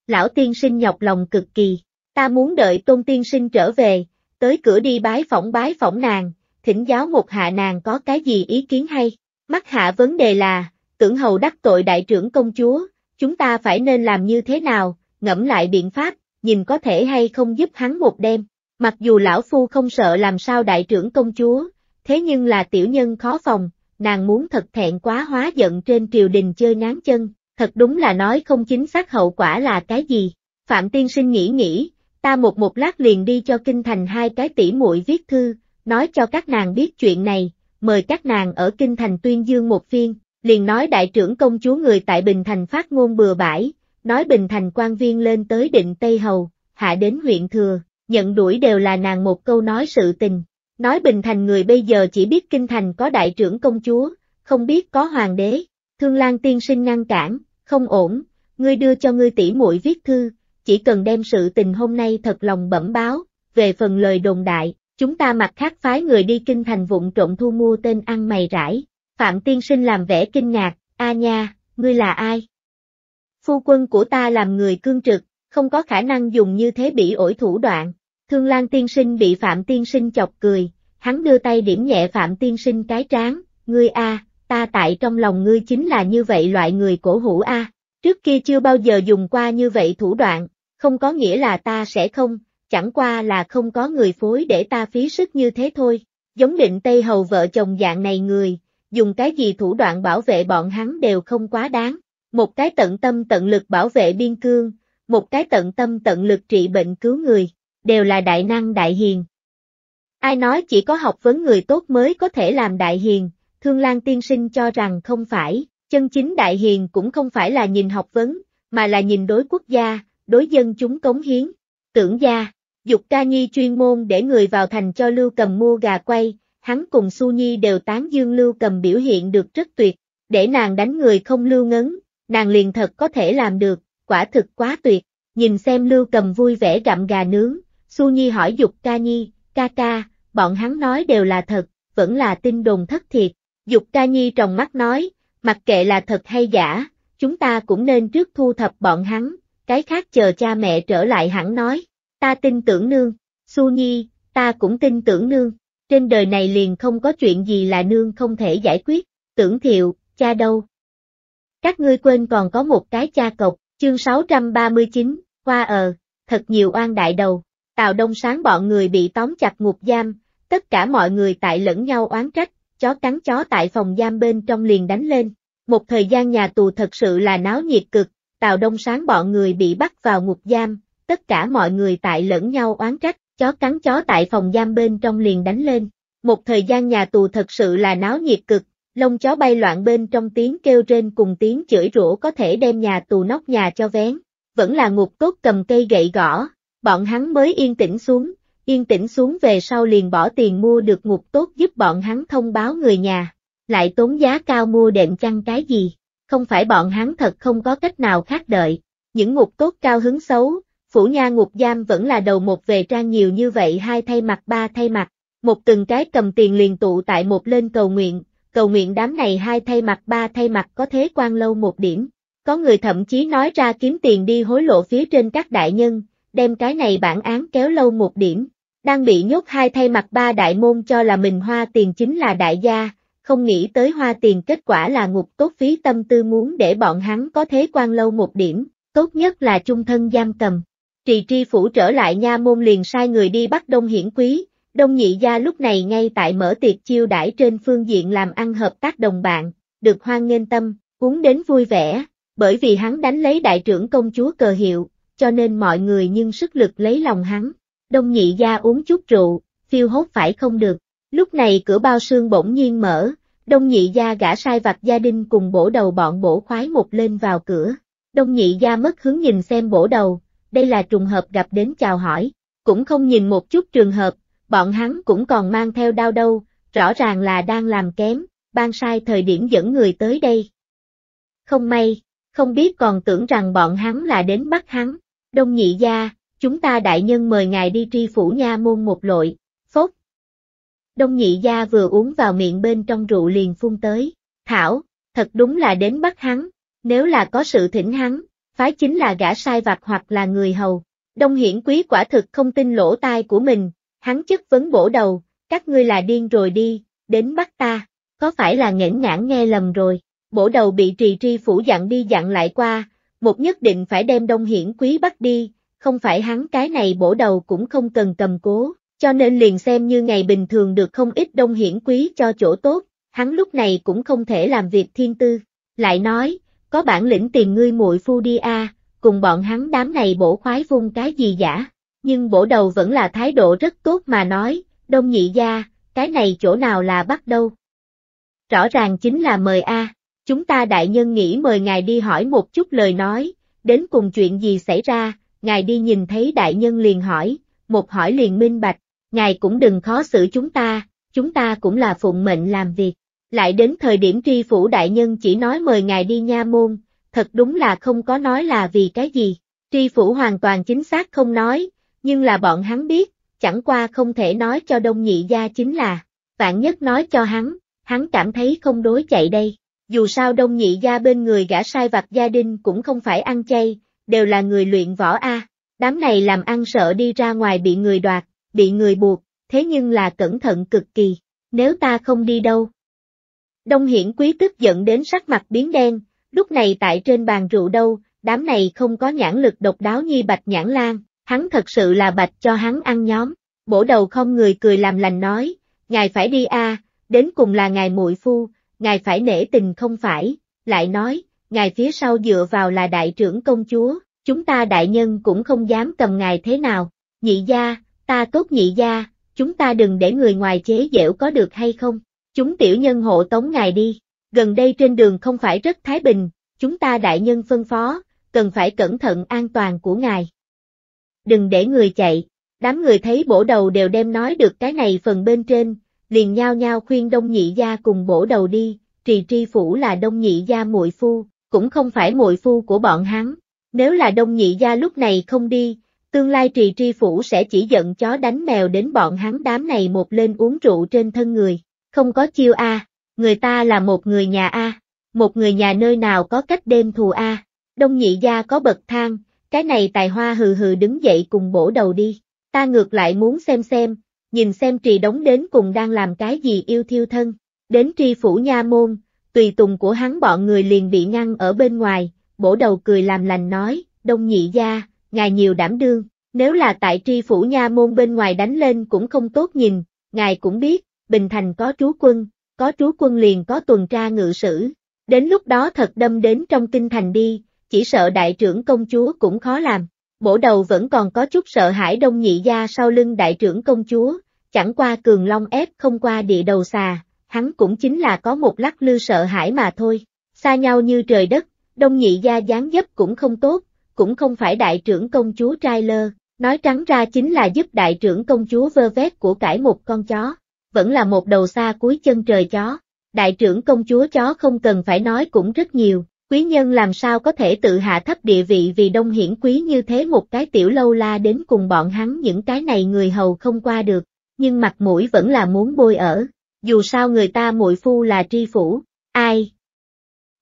lão tiên sinh nhọc lòng cực kỳ, ta muốn đợi tôn tiên sinh trở về, tới cửa đi bái phỏng bái phỏng nàng, thỉnh giáo một hạ nàng có cái gì ý kiến hay. Mắt hạ vấn đề là, tưởng hầu đắc tội đại trưởng công chúa, chúng ta phải nên làm như thế nào, ngẫm lại biện pháp, nhìn có thể hay không giúp hắn một đêm. Mặc dù lão phu không sợ làm sao đại trưởng công chúa, thế nhưng là tiểu nhân khó phòng, nàng muốn thật thẹn quá hóa giận trên triều đình chơi ngán chân, thật đúng là nói không chính xác hậu quả là cái gì. Phạm Tiên Sinh nghĩ nghĩ, ta một một lát liền đi cho Kinh Thành hai cái tỷ muội viết thư, nói cho các nàng biết chuyện này, mời các nàng ở Kinh Thành tuyên dương một phiên, liền nói đại trưởng công chúa người tại Bình Thành phát ngôn bừa bãi, nói Bình Thành quan viên lên tới định Tây Hầu, hạ đến huyện Thừa, nhận đuổi đều là nàng một câu nói sự tình, nói Bình Thành người bây giờ chỉ biết Kinh Thành có đại trưởng công chúa, không biết có hoàng đế, Thương Lan tiên sinh ngăn cản, không ổn, ngươi đưa cho ngươi tỷ muội viết thư, chỉ cần đem sự tình hôm nay thật lòng bẩm báo, về phần lời đồn đại, chúng ta mặt khác phái người đi kinh thành vụn trộn thu mua tên ăn mày rải. Phạm tiên sinh làm vẻ kinh ngạc, a nha, ngươi là ai? Phu quân của ta làm người cương trực, không có khả năng dùng như thế bị ổi thủ đoạn. Thương Lan tiên sinh bị Phạm tiên sinh chọc cười, hắn đưa tay điểm nhẹ Phạm tiên sinh cái trán, ngươi a, ta tại trong lòng ngươi chính là như vậy loại người cổ hủ a. Trước kia chưa bao giờ dùng qua như vậy thủ đoạn, không có nghĩa là ta sẽ không, chẳng qua là không có người phối để ta phí sức như thế thôi. Giống định Tây Hầu vợ chồng dạng này người, dùng cái gì thủ đoạn bảo vệ bọn hắn đều không quá đáng. Một cái tận tâm tận lực bảo vệ biên cương, một cái tận tâm tận lực trị bệnh cứu người, đều là đại năng đại hiền. Ai nói chỉ có học vấn người tốt mới có thể làm đại hiền, Thương Lan Tiên Sinh cho rằng không phải, chân chính đại hiền cũng không phải là nhìn học vấn, mà là nhìn đối quốc gia, đối dân chúng cống hiến. Tưởng gia, Dục Ca Nhi chuyên môn để người vào thành cho Lưu Cầm mua gà quay, hắn cùng Su Nhi đều tán dương Lưu Cầm biểu hiện được rất tuyệt, để nàng đánh người không lưu ngấn, nàng liền thật có thể làm được, quả thực quá tuyệt. Nhìn xem Lưu Cầm vui vẻ gặm gà nướng, Su Nhi hỏi Dục Ca Nhi, ca ca, bọn hắn nói đều là thật, vẫn là tin đồn thất thiệt. Dục ca nhi trong mắt nói, mặc kệ là thật hay giả, chúng ta cũng nên trước thu thập bọn hắn, cái khác chờ cha mẹ trở lại hẳn nói, ta tin tưởng nương, su nhi, ta cũng tin tưởng nương, trên đời này liền không có chuyện gì là nương không thể giải quyết, tưởng thiệu, cha đâu. Các ngươi quên còn có một cái cha cộc, chương 639, hoa ờ, thật nhiều oan đại đầu, tào đông sáng bọn người bị tóm chặt ngục giam, tất cả mọi người tại lẫn nhau oán trách, chó cắn chó tại phòng giam bên trong liền đánh lên. Một thời gian nhà tù thật sự là náo nhiệt cực, Tào Đông Sáng bọn người bị bắt vào ngục giam, tất cả mọi người tại lẫn nhau oán trách, chó cắn chó tại phòng giam bên trong liền đánh lên. Một thời gian nhà tù thật sự là náo nhiệt cực, lông chó bay loạn bên trong tiếng kêu trên cùng tiếng chửi rủa có thể đem nhà tù nóc nhà cho vén. Vẫn là ngục tốt cầm cây gậy gõ, bọn hắn mới yên tĩnh xuống, yên tĩnh xuống về sau liền bỏ tiền mua được ngục tốt giúp bọn hắn thông báo người nhà, lại tốn giá cao mua đệm chăn cái gì, không phải bọn hắn thật không có cách nào khác đợi, những ngục tốt cao hứng xấu, phủ nha ngục giam vẫn là đầu một về trang nhiều như vậy hai thay mặt ba thay mặt, một từng cái cầm tiền liền tụ tại một lên cầu nguyện, cầu nguyện đám này hai thay mặt ba thay mặt có thế quan lâu một điểm. Có người thậm chí nói ra kiếm tiền đi hối lộ phía trên các đại nhân, đem cái này bản án kéo lâu một điểm đang bị nhốt hai thay mặt ba đại môn cho là mình hoa tiền chính là đại gia, không nghĩ tới hoa tiền kết quả là ngục tốt phí tâm tư muốn để bọn hắn có thế quan lâu một điểm, tốt nhất là chung thân giam cầm. Trì tri phủ trở lại nha môn liền sai người đi bắt đông hiển quý, đông nhị gia lúc này ngay tại mở tiệc chiêu đãi trên phương diện làm ăn hợp tác đồng bạn, được hoan nghênh tâm, uống đến vui vẻ, bởi vì hắn đánh lấy đại trưởng công chúa cờ hiệu, cho nên mọi người nhưng sức lực lấy lòng hắn đông nhị gia uống chút rượu, phiêu hốt phải không được. Lúc này cửa bao xương bỗng nhiên mở, đông nhị gia gã sai vặt gia đình cùng bổ đầu bọn bổ khoái một lên vào cửa. Đông nhị gia mất hướng nhìn xem bổ đầu, đây là trùng hợp gặp đến chào hỏi, cũng không nhìn một chút trường hợp, bọn hắn cũng còn mang theo đau đâu, rõ ràng là đang làm kém, ban sai thời điểm dẫn người tới đây. Không may, không biết còn tưởng rằng bọn hắn là đến bắt hắn, đông nhị gia, Chúng ta đại nhân mời ngài đi tri phủ nha môn một lội, phốt. Đông nhị gia vừa uống vào miệng bên trong rượu liền phun tới, thảo, thật đúng là đến bắt hắn, nếu là có sự thỉnh hắn, phái chính là gã sai vặt hoặc là người hầu. Đông hiển quý quả thực không tin lỗ tai của mình, hắn chất vấn bổ đầu, các ngươi là điên rồi đi, đến bắt ta, có phải là nghển ngãn nghe lầm rồi, bổ đầu bị trì tri phủ dặn đi dặn lại qua, một nhất định phải đem đông hiển quý bắt đi, không phải hắn cái này bổ đầu cũng không cần cầm cố, cho nên liền xem như ngày bình thường được không ít đông hiển quý cho chỗ tốt, hắn lúc này cũng không thể làm việc thiên tư. Lại nói, có bản lĩnh tìm ngươi muội phu đi a, cùng bọn hắn đám này bổ khoái vung cái gì giả, nhưng bổ đầu vẫn là thái độ rất tốt mà nói, đông nhị gia, cái này chỗ nào là bắt đâu. Rõ ràng chính là mời a, chúng ta đại nhân nghĩ mời ngài đi hỏi một chút lời nói, đến cùng chuyện gì xảy ra, ngài đi nhìn thấy đại nhân liền hỏi, một hỏi liền minh bạch, ngài cũng đừng khó xử chúng ta, chúng ta cũng là phụng mệnh làm việc. Lại đến thời điểm tri phủ đại nhân chỉ nói mời ngài đi nha môn, thật đúng là không có nói là vì cái gì. Tri phủ hoàn toàn chính xác không nói, nhưng là bọn hắn biết, chẳng qua không thể nói cho đông nhị gia chính là, vạn nhất nói cho hắn, hắn cảm thấy không đối chạy đây. Dù sao đông nhị gia bên người gã sai vặt gia đình cũng không phải ăn chay, đều là người luyện võ A. Đám này làm ăn sợ đi ra ngoài bị người đoạt, bị người buộc, thế nhưng là cẩn thận cực kỳ, nếu ta không đi đâu. Đông hiển quý tức giận đến sắc mặt biến đen, lúc này tại trên bàn rượu đâu, đám này không có nhãn lực độc đáo như bạch nhãn lan, hắn thật sự là bạch cho hắn ăn nhóm, bổ đầu không người cười làm lành nói, ngài phải đi a, đến cùng là ngài muội phu, ngài phải nể tình không phải, lại nói, ngài phía sau dựa vào là đại trưởng công chúa, chúng ta đại nhân cũng không dám cầm ngài thế nào, nhị gia, ta tốt nhị gia, chúng ta đừng để người ngoài chế giễu có được hay không, chúng tiểu nhân hộ tống ngài đi, gần đây trên đường không phải rất thái bình, chúng ta đại nhân phân phó, cần phải cẩn thận an toàn của ngài. Đừng để người chạy, đám người thấy bổ đầu đều đem nói được cái này phần bên trên, liền nhao nhao khuyên đông nhị gia cùng bổ đầu đi, trì tri phủ là đông nhị gia muội phu, cũng không phải muội phu của bọn hắn. Nếu là đông nhị gia lúc này không đi, tương lai trì tri phủ sẽ chỉ giận chó đánh mèo đến bọn hắn đám này một lên uống rượu trên thân người. Không có chiêu A, người ta là một người nhà A, một người nhà nơi nào có cách đêm thù A. Đông nhị gia có bậc thang, cái này tài hoa hừ hừ đứng dậy cùng bổ đầu đi. Ta ngược lại muốn xem xem, nhìn xem trì đóng đến cùng đang làm cái gì yêu thiêu thân. Đến tri phủ nha môn, tùy tùng của hắn bọn người liền bị ngăn ở bên ngoài, bổ đầu cười làm lành nói, đông nhị gia, ngài nhiều đảm đương, nếu là tại tri phủ nha môn bên ngoài đánh lên cũng không tốt nhìn, ngài cũng biết, Bình Thành có trú quân, có trú quân liền có tuần tra ngự sử, đến lúc đó thật đâm đến trong kinh thành đi, chỉ sợ đại trưởng công chúa cũng khó làm. Bổ đầu vẫn còn có chút sợ hãi đông nhị gia sau lưng đại trưởng công chúa, chẳng qua cường long ép không qua địa đầu xà, hắn cũng chính là có một lắc lư sợ hãi mà thôi, xa nhau như trời đất, đông nhị gia dáng dấp cũng không tốt, cũng không phải đại trưởng công chúa trai lơ, nói trắng ra chính là giúp đại trưởng công chúa vơ vét của cải một con chó, vẫn là một đầu xa cuối chân trời chó, đại trưởng công chúa chó không cần phải nói cũng rất nhiều, quý nhân làm sao có thể tự hạ thấp địa vị vì đông hiển quý như thế một cái tiểu lâu la đến cùng bọn hắn những cái này người hầu không qua được, nhưng mặt mũi vẫn là muốn bôi ở, dù sao người ta muội phu là tri phủ, ai?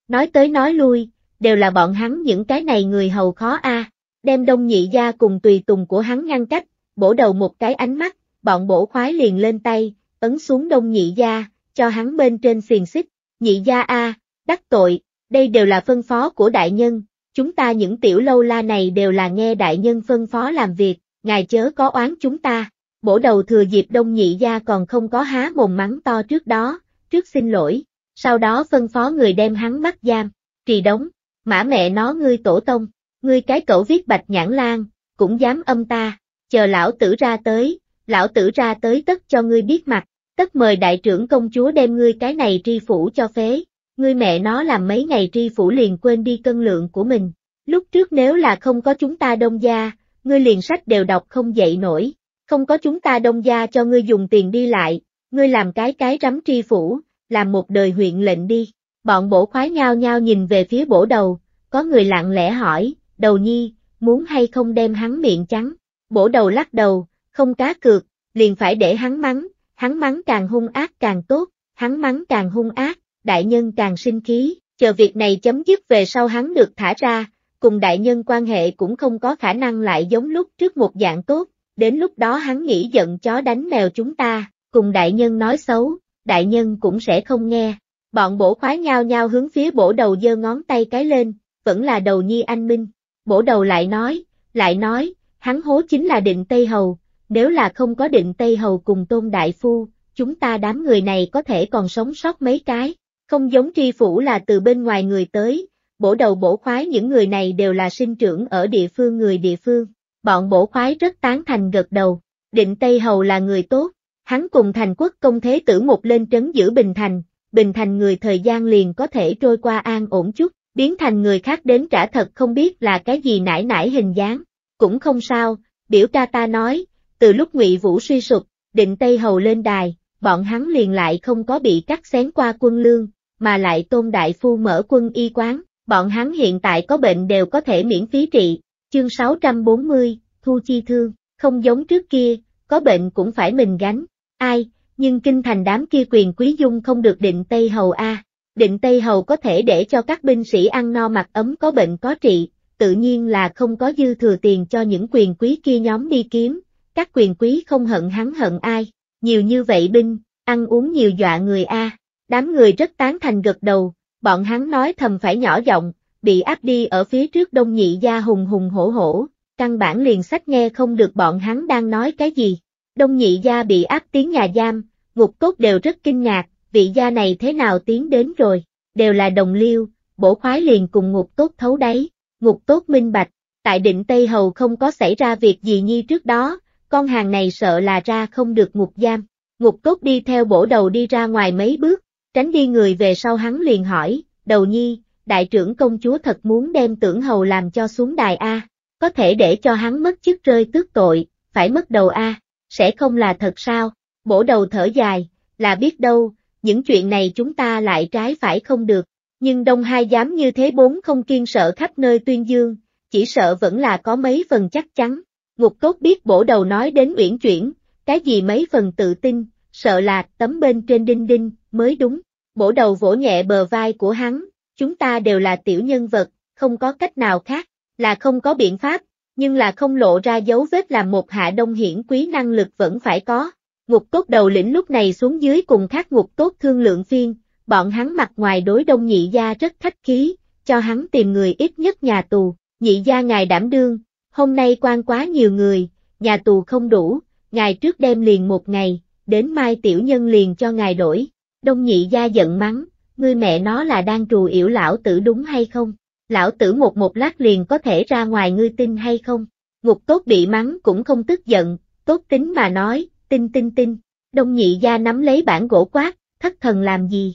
Nói tới nói lui, đều là bọn hắn những cái này người hầu khó a à. đem đông nhị gia cùng tùy tùng của hắn ngăn cách, bổ đầu một cái ánh mắt, bọn bổ khoái liền lên tay, ấn xuống đông nhị gia, cho hắn bên trên xiềng xích, nhị gia a à, đắc tội, đây đều là phân phó của đại nhân, chúng ta những tiểu lâu la này đều là nghe đại nhân phân phó làm việc, ngài chớ có oán chúng ta. Bổ đầu thừa dịp đông nhị gia còn không có há mồm mắng to trước đó, trước xin lỗi, sau đó phân phó người đem hắn bắt giam, trì đóng, mã mẹ nó ngươi tổ tông, ngươi cái cậu viết bạch nhãn lan, cũng dám âm ta, chờ lão tử ra tới, lão tử ra tới tất cho ngươi biết mặt, tất mời đại trưởng công chúa đem ngươi cái này tri phủ cho phế, ngươi mẹ nó làm mấy ngày tri phủ liền quên đi cân lượng của mình, lúc trước nếu là không có chúng ta đông gia, ngươi liền sách đều đọc không dậy nổi, không có chúng ta đông gia cho ngươi dùng tiền đi lại, ngươi làm cái cái rắm tri phủ, làm một đời huyện lệnh đi. Bọn bổ khoái nhau nhau nhìn về phía bổ đầu, có người lặng lẽ hỏi, đầu nhi, muốn hay không đem hắn miệng trắng. Bổ đầu lắc đầu, không cá cược, liền phải để hắn mắng, hắn mắng càng hung ác càng tốt, hắn mắng càng hung ác, đại nhân càng sinh khí, chờ việc này chấm dứt về sau hắn được thả ra, cùng đại nhân quan hệ cũng không có khả năng lại giống lúc trước một dạng tốt, đến lúc đó hắn nghĩ giận chó đánh mèo chúng ta, cùng đại nhân nói xấu, đại nhân cũng sẽ không nghe. Bọn bổ khoái nhau nhau hướng phía bổ đầu giơ ngón tay cái lên, vẫn là đầu nhi anh minh. Bổ đầu lại nói, lại nói, hắn hố chính là định Tây Hầu, nếu là không có định Tây Hầu cùng Tôn Đại Phu, chúng ta đám người này có thể còn sống sót mấy cái, không giống tri phủ là từ bên ngoài người tới, bổ đầu bổ khoái những người này đều là sinh trưởng ở địa phương người địa phương, bọn bổ khoái rất tán thành gật đầu. Định Tây Hầu là người tốt, hắn cùng thành quốc công thế tử một lên trấn giữ Bình Thành, Bình Thành người thời gian liền có thể trôi qua an ổn chút, biến thành người khác đến trả thật không biết là cái gì nải nải hình dáng. Cũng không sao, biểu ca ta nói, từ lúc ngụy Vũ suy sụp, định Tây Hầu lên đài, bọn hắn liền lại không có bị cắt xén qua quân lương, mà lại tôn đại phu mở quân y quán, bọn hắn hiện tại có bệnh đều có thể miễn phí trị, Chương 640, Thu Chi Thương, không giống trước kia, có bệnh cũng phải mình gánh, ai, nhưng kinh thành đám kia quyền quý dung không được định Tây Hầu A. Định Tây Hầu có thể để cho các binh sĩ ăn no mặc ấm có bệnh có trị, tự nhiên là không có dư thừa tiền cho những quyền quý kia nhóm đi kiếm, các quyền quý không hận hắn hận ai, nhiều như vậy binh, ăn uống nhiều dọa người A. Đám người rất tán thành gật đầu, bọn hắn nói thầm phải nhỏ giọng, bị áp đi ở phía trước đông nhị gia hùng hùng hổ hổ, căn bản liền sách nghe không được bọn hắn đang nói cái gì. Đông nhị gia bị áp tiếng nhà giam, ngục cốt đều rất kinh ngạc, vị gia này thế nào tiến đến rồi, đều là đồng liêu, bổ khoái liền cùng ngục tốt thấu đáy, ngục tốt minh bạch, tại định Tây Hầu không có xảy ra việc gì nhi trước đó, con hàng này sợ là ra không được ngục giam, ngục cốt đi theo bổ đầu đi ra ngoài mấy bước, tránh đi người về sau hắn liền hỏi, đầu nhi, đại trưởng công chúa thật muốn đem tưởng hầu làm cho xuống đài A, có thể để cho hắn mất chức rơi tước tội, phải mất đầu A, sẽ không là thật sao, bổ đầu thở dài, là biết đâu, những chuyện này chúng ta lại trái phải không được, nhưng Đông Hai dám như thế bốn không kiên sợ khắp nơi tuyên dương, chỉ sợ vẫn là có mấy phần chắc chắn, ngục cốt biết bổ đầu nói đến uyển chuyển, cái gì mấy phần tự tin, sợ là tấm bên trên đinh đinh, mới đúng, bổ đầu vỗ nhẹ bờ vai của hắn, chúng ta đều là tiểu nhân vật, không có cách nào khác, là không có biện pháp, nhưng là không lộ ra dấu vết làm một hạ đông hiển quý năng lực vẫn phải có. Ngục tốt đầu lĩnh lúc này xuống dưới cùng các ngục tốt thương lượng phiên, bọn hắn mặt ngoài đối đông nhị gia rất khách khí, cho hắn tìm người ít nhất nhà tù, nhị gia ngài đảm đương, hôm nay quan quá nhiều người, nhà tù không đủ, ngài trước đem liền một ngày, đến mai tiểu nhân liền cho ngài đổi. Đông nhị gia giận mắng, ngươi mẹ nó là đang trù yểu lão tử đúng hay không? Lão tử một một lát liền có thể ra ngoài ngươi tin hay không? Ngục tốt bị mắng cũng không tức giận, tốt tính mà nói, tin tin tin, đông nhị gia nắm lấy bản gỗ quát, thất thần làm gì?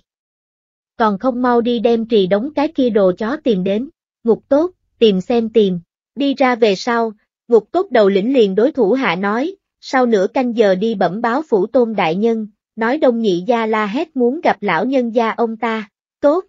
Còn không mau đi đem trì đóng cái kia đồ chó tìm đến, ngục tốt, tìm xem tìm, đi ra về sau, ngục tốt đầu lĩnh liền đối thủ hạ nói, sau nửa canh giờ đi bẩm báo phủ tôn đại nhân, nói đông nhị gia la hét muốn gặp lão nhân gia ông ta, tốt.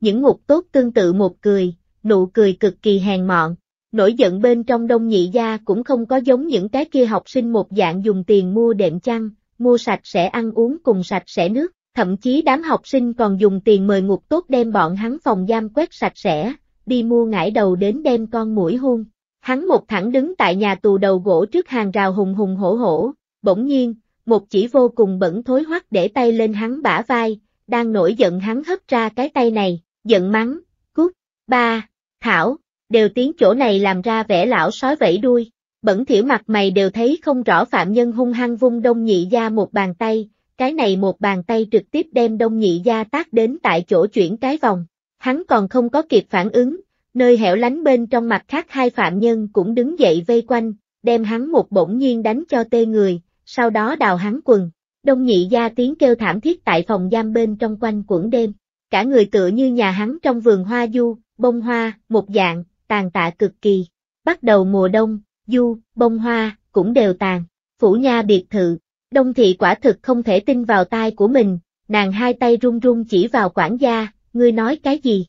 Những ngục tốt tương tự một cười, nụ cười cực kỳ hèn mọn, nổi giận bên trong đông nhị gia cũng không có giống những cái kia học sinh một dạng dùng tiền mua đệm chăn, mua sạch sẽ ăn uống cùng sạch sẽ nước, thậm chí đám học sinh còn dùng tiền mời ngục tốt đem bọn hắn phòng giam quét sạch sẽ, đi mua ngải đầu đến đem con mũi hung. Hắn một thẳng đứng tại nhà tù đầu gỗ trước hàng rào hùng hùng hổ hổ, bỗng nhiên, một chỉ vô cùng bẩn thối hoắc để tay lên hắn bả vai, đang nổi giận hắn hất ra cái tay này, giận mắng, cút, ba, thảo, đều tiếng chỗ này làm ra vẻ lão sói vẫy đuôi, bẩn thiểu mặt mày đều thấy không rõ phạm nhân hung hăng vung đông nhị gia một bàn tay, cái này một bàn tay trực tiếp đem đông nhị gia tác đến tại chỗ chuyển cái vòng, hắn còn không có kịp phản ứng, nơi hẻo lánh bên trong mặt khác hai phạm nhân cũng đứng dậy vây quanh, đem hắn một bỗng nhiên đánh cho tê người, sau đó đào hắn quần. Đông nhị gia tiếng kêu thảm thiết tại phòng giam bên trong quanh quẩn đêm. Cả người tựa như nhà hắn trong vườn hoa du, bông hoa, một dạng, tàn tạ cực kỳ. Bắt đầu mùa đông, du, bông hoa, cũng đều tàn. Phủ nha biệt thự, đông thị quả thực không thể tin vào tai của mình, nàng hai tay run run chỉ vào quản gia, ngươi nói cái gì?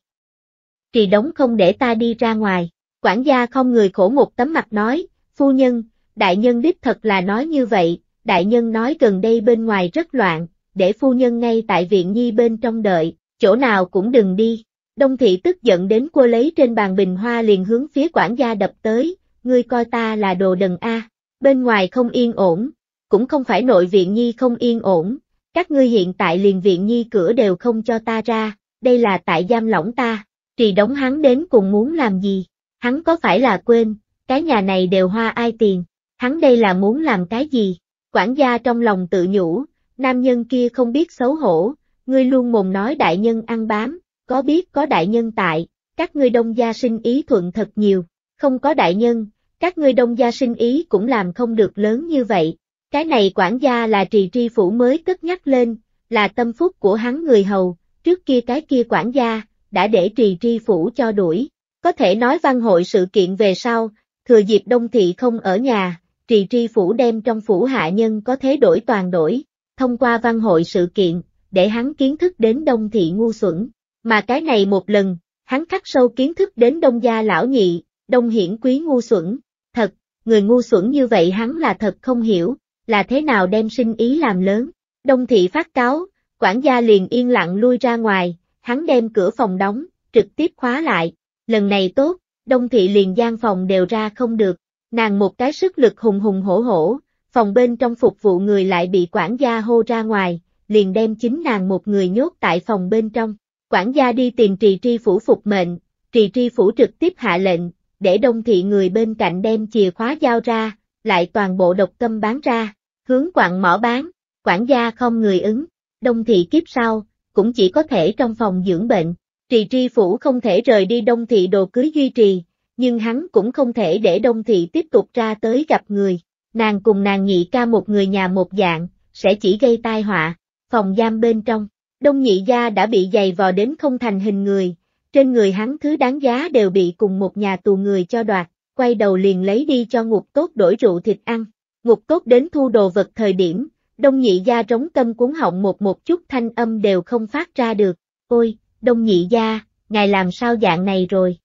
Trì đống không để ta đi ra ngoài, quản gia không người khổ một tấm mặt nói, phu nhân, đại nhân đích thật là nói như vậy, đại nhân nói gần đây bên ngoài rất loạn, để phu nhân ngay tại viện nhi bên trong đợi, chỗ nào cũng đừng đi. Đông thị tức giận đến cô lấy trên bàn bình hoa liền hướng phía quản gia đập tới, ngươi coi ta là đồ đần a. Bên ngoài không yên ổn, cũng không phải nội viện nhi không yên ổn, các ngươi hiện tại liền viện nhi cửa đều không cho ta ra, đây là tại giam lỏng ta, trì đóng hắn đến cùng muốn làm gì, hắn có phải là quên, cái nhà này đều hoa ai tiền, hắn đây là muốn làm cái gì, Quản gia trong lòng tự nhủ, nam nhân kia không biết xấu hổ, ngươi luôn mồm nói đại nhân ăn bám, có biết có đại nhân tại, các ngươi đông gia sinh ý thuận thật nhiều, không có đại nhân, các ngươi đông gia sinh ý cũng làm không được lớn như vậy. Cái này quản gia là trì tri phủ mới cất nhắc lên, là tâm phúc của hắn người hầu, trước kia cái kia quản gia, đã để trì tri phủ cho đuổi. Có thể nói văn hội sự kiện về sau, thừa dịp đông thị không ở nhà, trì tri phủ đem trong phủ hạ nhân có thế đổi toàn đổi, thông qua văn hội sự kiện, để hắn kiến thức đến đông thị ngu xuẩn, mà cái này một lần, hắn khắc sâu kiến thức đến đông gia lão nhị, đông hiển quý ngu xuẩn, thật, người ngu xuẩn như vậy hắn là thật không hiểu, là thế nào đem sinh ý làm lớn, đông thị phát cáo, quản gia liền yên lặng lui ra ngoài, hắn đem cửa phòng đóng, trực tiếp khóa lại, lần này tốt, đông thị liền gian phòng đều ra không được, nàng một cái sức lực hùng hùng hổ hổ, phòng bên trong phục vụ người lại bị quản gia hô ra ngoài, liền đem chính nàng một người nhốt tại phòng bên trong. Quản gia đi tìm trì tri phủ phục mệnh, trì tri phủ trực tiếp hạ lệnh, để đông thị người bên cạnh đem chìa khóa giao ra, lại toàn bộ độc tâm bán ra, hướng quặng mỏ bán, quản gia không người ứng, đông thị kiếp sau, cũng chỉ có thể trong phòng dưỡng bệnh, trì tri phủ không thể rời đi đông thị đồ cưới duy trì, nhưng hắn cũng không thể để Đông Thị tiếp tục ra tới gặp người, nàng cùng nàng nhị ca một người nhà một dạng, sẽ chỉ gây tai họa, phòng giam bên trong, Đông Nhị Gia đã bị dày vò đến không thành hình người, trên người hắn thứ đáng giá đều bị cùng một nhà tù người cho đoạt, quay đầu liền lấy đi cho ngục tốt đổi rượu thịt ăn, ngục tốt đến thu đồ vật thời điểm, Đông Nhị Gia trống tâm cuốn họng một một chút thanh âm đều không phát ra được, ôi, Đông Nhị Gia, ngài làm sao dạng này rồi?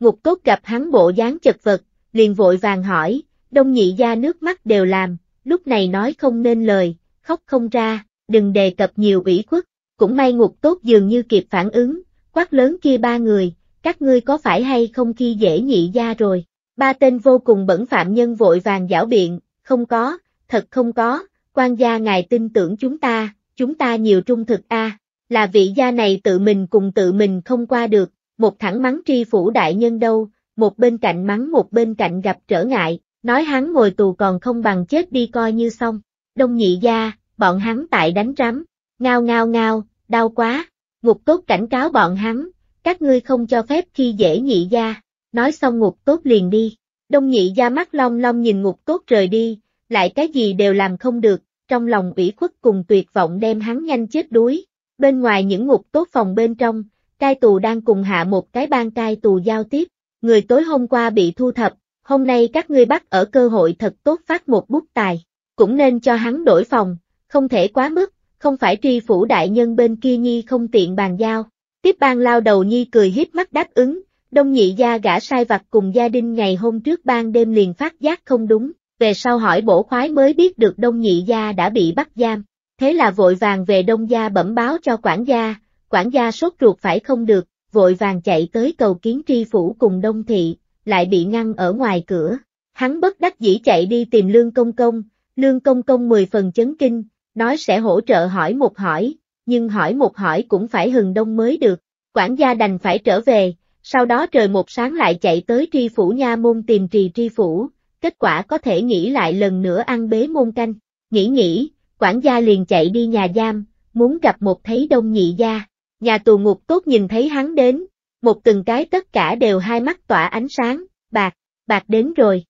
Ngục cốt gặp hắn bộ dáng chật vật, liền vội vàng hỏi, đông nhị gia nước mắt đều làm, lúc này nói không nên lời, khóc không ra, đừng đề cập nhiều ủy khuất, cũng may ngục tốt dường như kịp phản ứng, quát lớn kia ba người, các ngươi có phải hay không khi dễ nhị gia rồi, ba tên vô cùng bẩn phạm nhân vội vàng giảo biện, không có, thật không có, quan gia ngài tin tưởng chúng ta, chúng ta nhiều trung thực a là vị gia này tự mình cùng tự mình không qua được, một thẳng mắng tri phủ đại nhân đâu, một bên cạnh mắng một bên cạnh gặp trở ngại, nói hắn ngồi tù còn không bằng chết đi coi như xong. Đông nhị gia, bọn hắn tại đánh rắm, ngao ngao ngao, đau quá, ngục tốt cảnh cáo bọn hắn, các ngươi không cho phép khi dễ nhị gia, nói xong ngục tốt liền đi. Đông nhị gia mắt long long nhìn ngục tốt rời đi, lại cái gì đều làm không được, trong lòng ủy khuất cùng tuyệt vọng đem hắn nhanh chết đuối. Bên ngoài những ngục tốt phòng bên trong, cai tù đang cùng hạ một cái ban cai tù giao tiếp, người tối hôm qua bị thu thập, hôm nay các ngươi bắt ở cơ hội thật tốt phát một bút tài, cũng nên cho hắn đổi phòng, không thể quá mức, không phải tri phủ đại nhân bên kia nhi không tiện bàn giao. Tiếp ban lao đầu nhi cười hiếp mắt đáp ứng, đông nhị gia gã sai vặt cùng gia đình ngày hôm trước ban đêm liền phát giác không đúng, về sau hỏi bổ khoái mới biết được đông nhị gia đã bị bắt giam, thế là vội vàng về đông gia bẩm báo cho quản gia, quản gia sốt ruột phải không được, vội vàng chạy tới cầu kiến tri phủ cùng đông thị, lại bị ngăn ở ngoài cửa. Hắn bất đắc dĩ chạy đi tìm Lương Công Công, Lương Công Công mười phần chấn kinh, nói sẽ hỗ trợ hỏi một hỏi, nhưng hỏi một hỏi cũng phải hừng đông mới được, quản gia đành phải trở về, sau đó trời một sáng lại chạy tới tri phủ nha môn tìm trì tri phủ, kết quả có thể nghĩ lại lần nữa ăn bế môn canh, nghĩ nghĩ, quản gia liền chạy đi nhà giam, muốn gặp một thấy đông nhị gia. Nhà tù ngục tốt nhìn thấy hắn đến, một từng cái tất cả đều hai mắt tỏa ánh sáng, bạc, bạc đến rồi.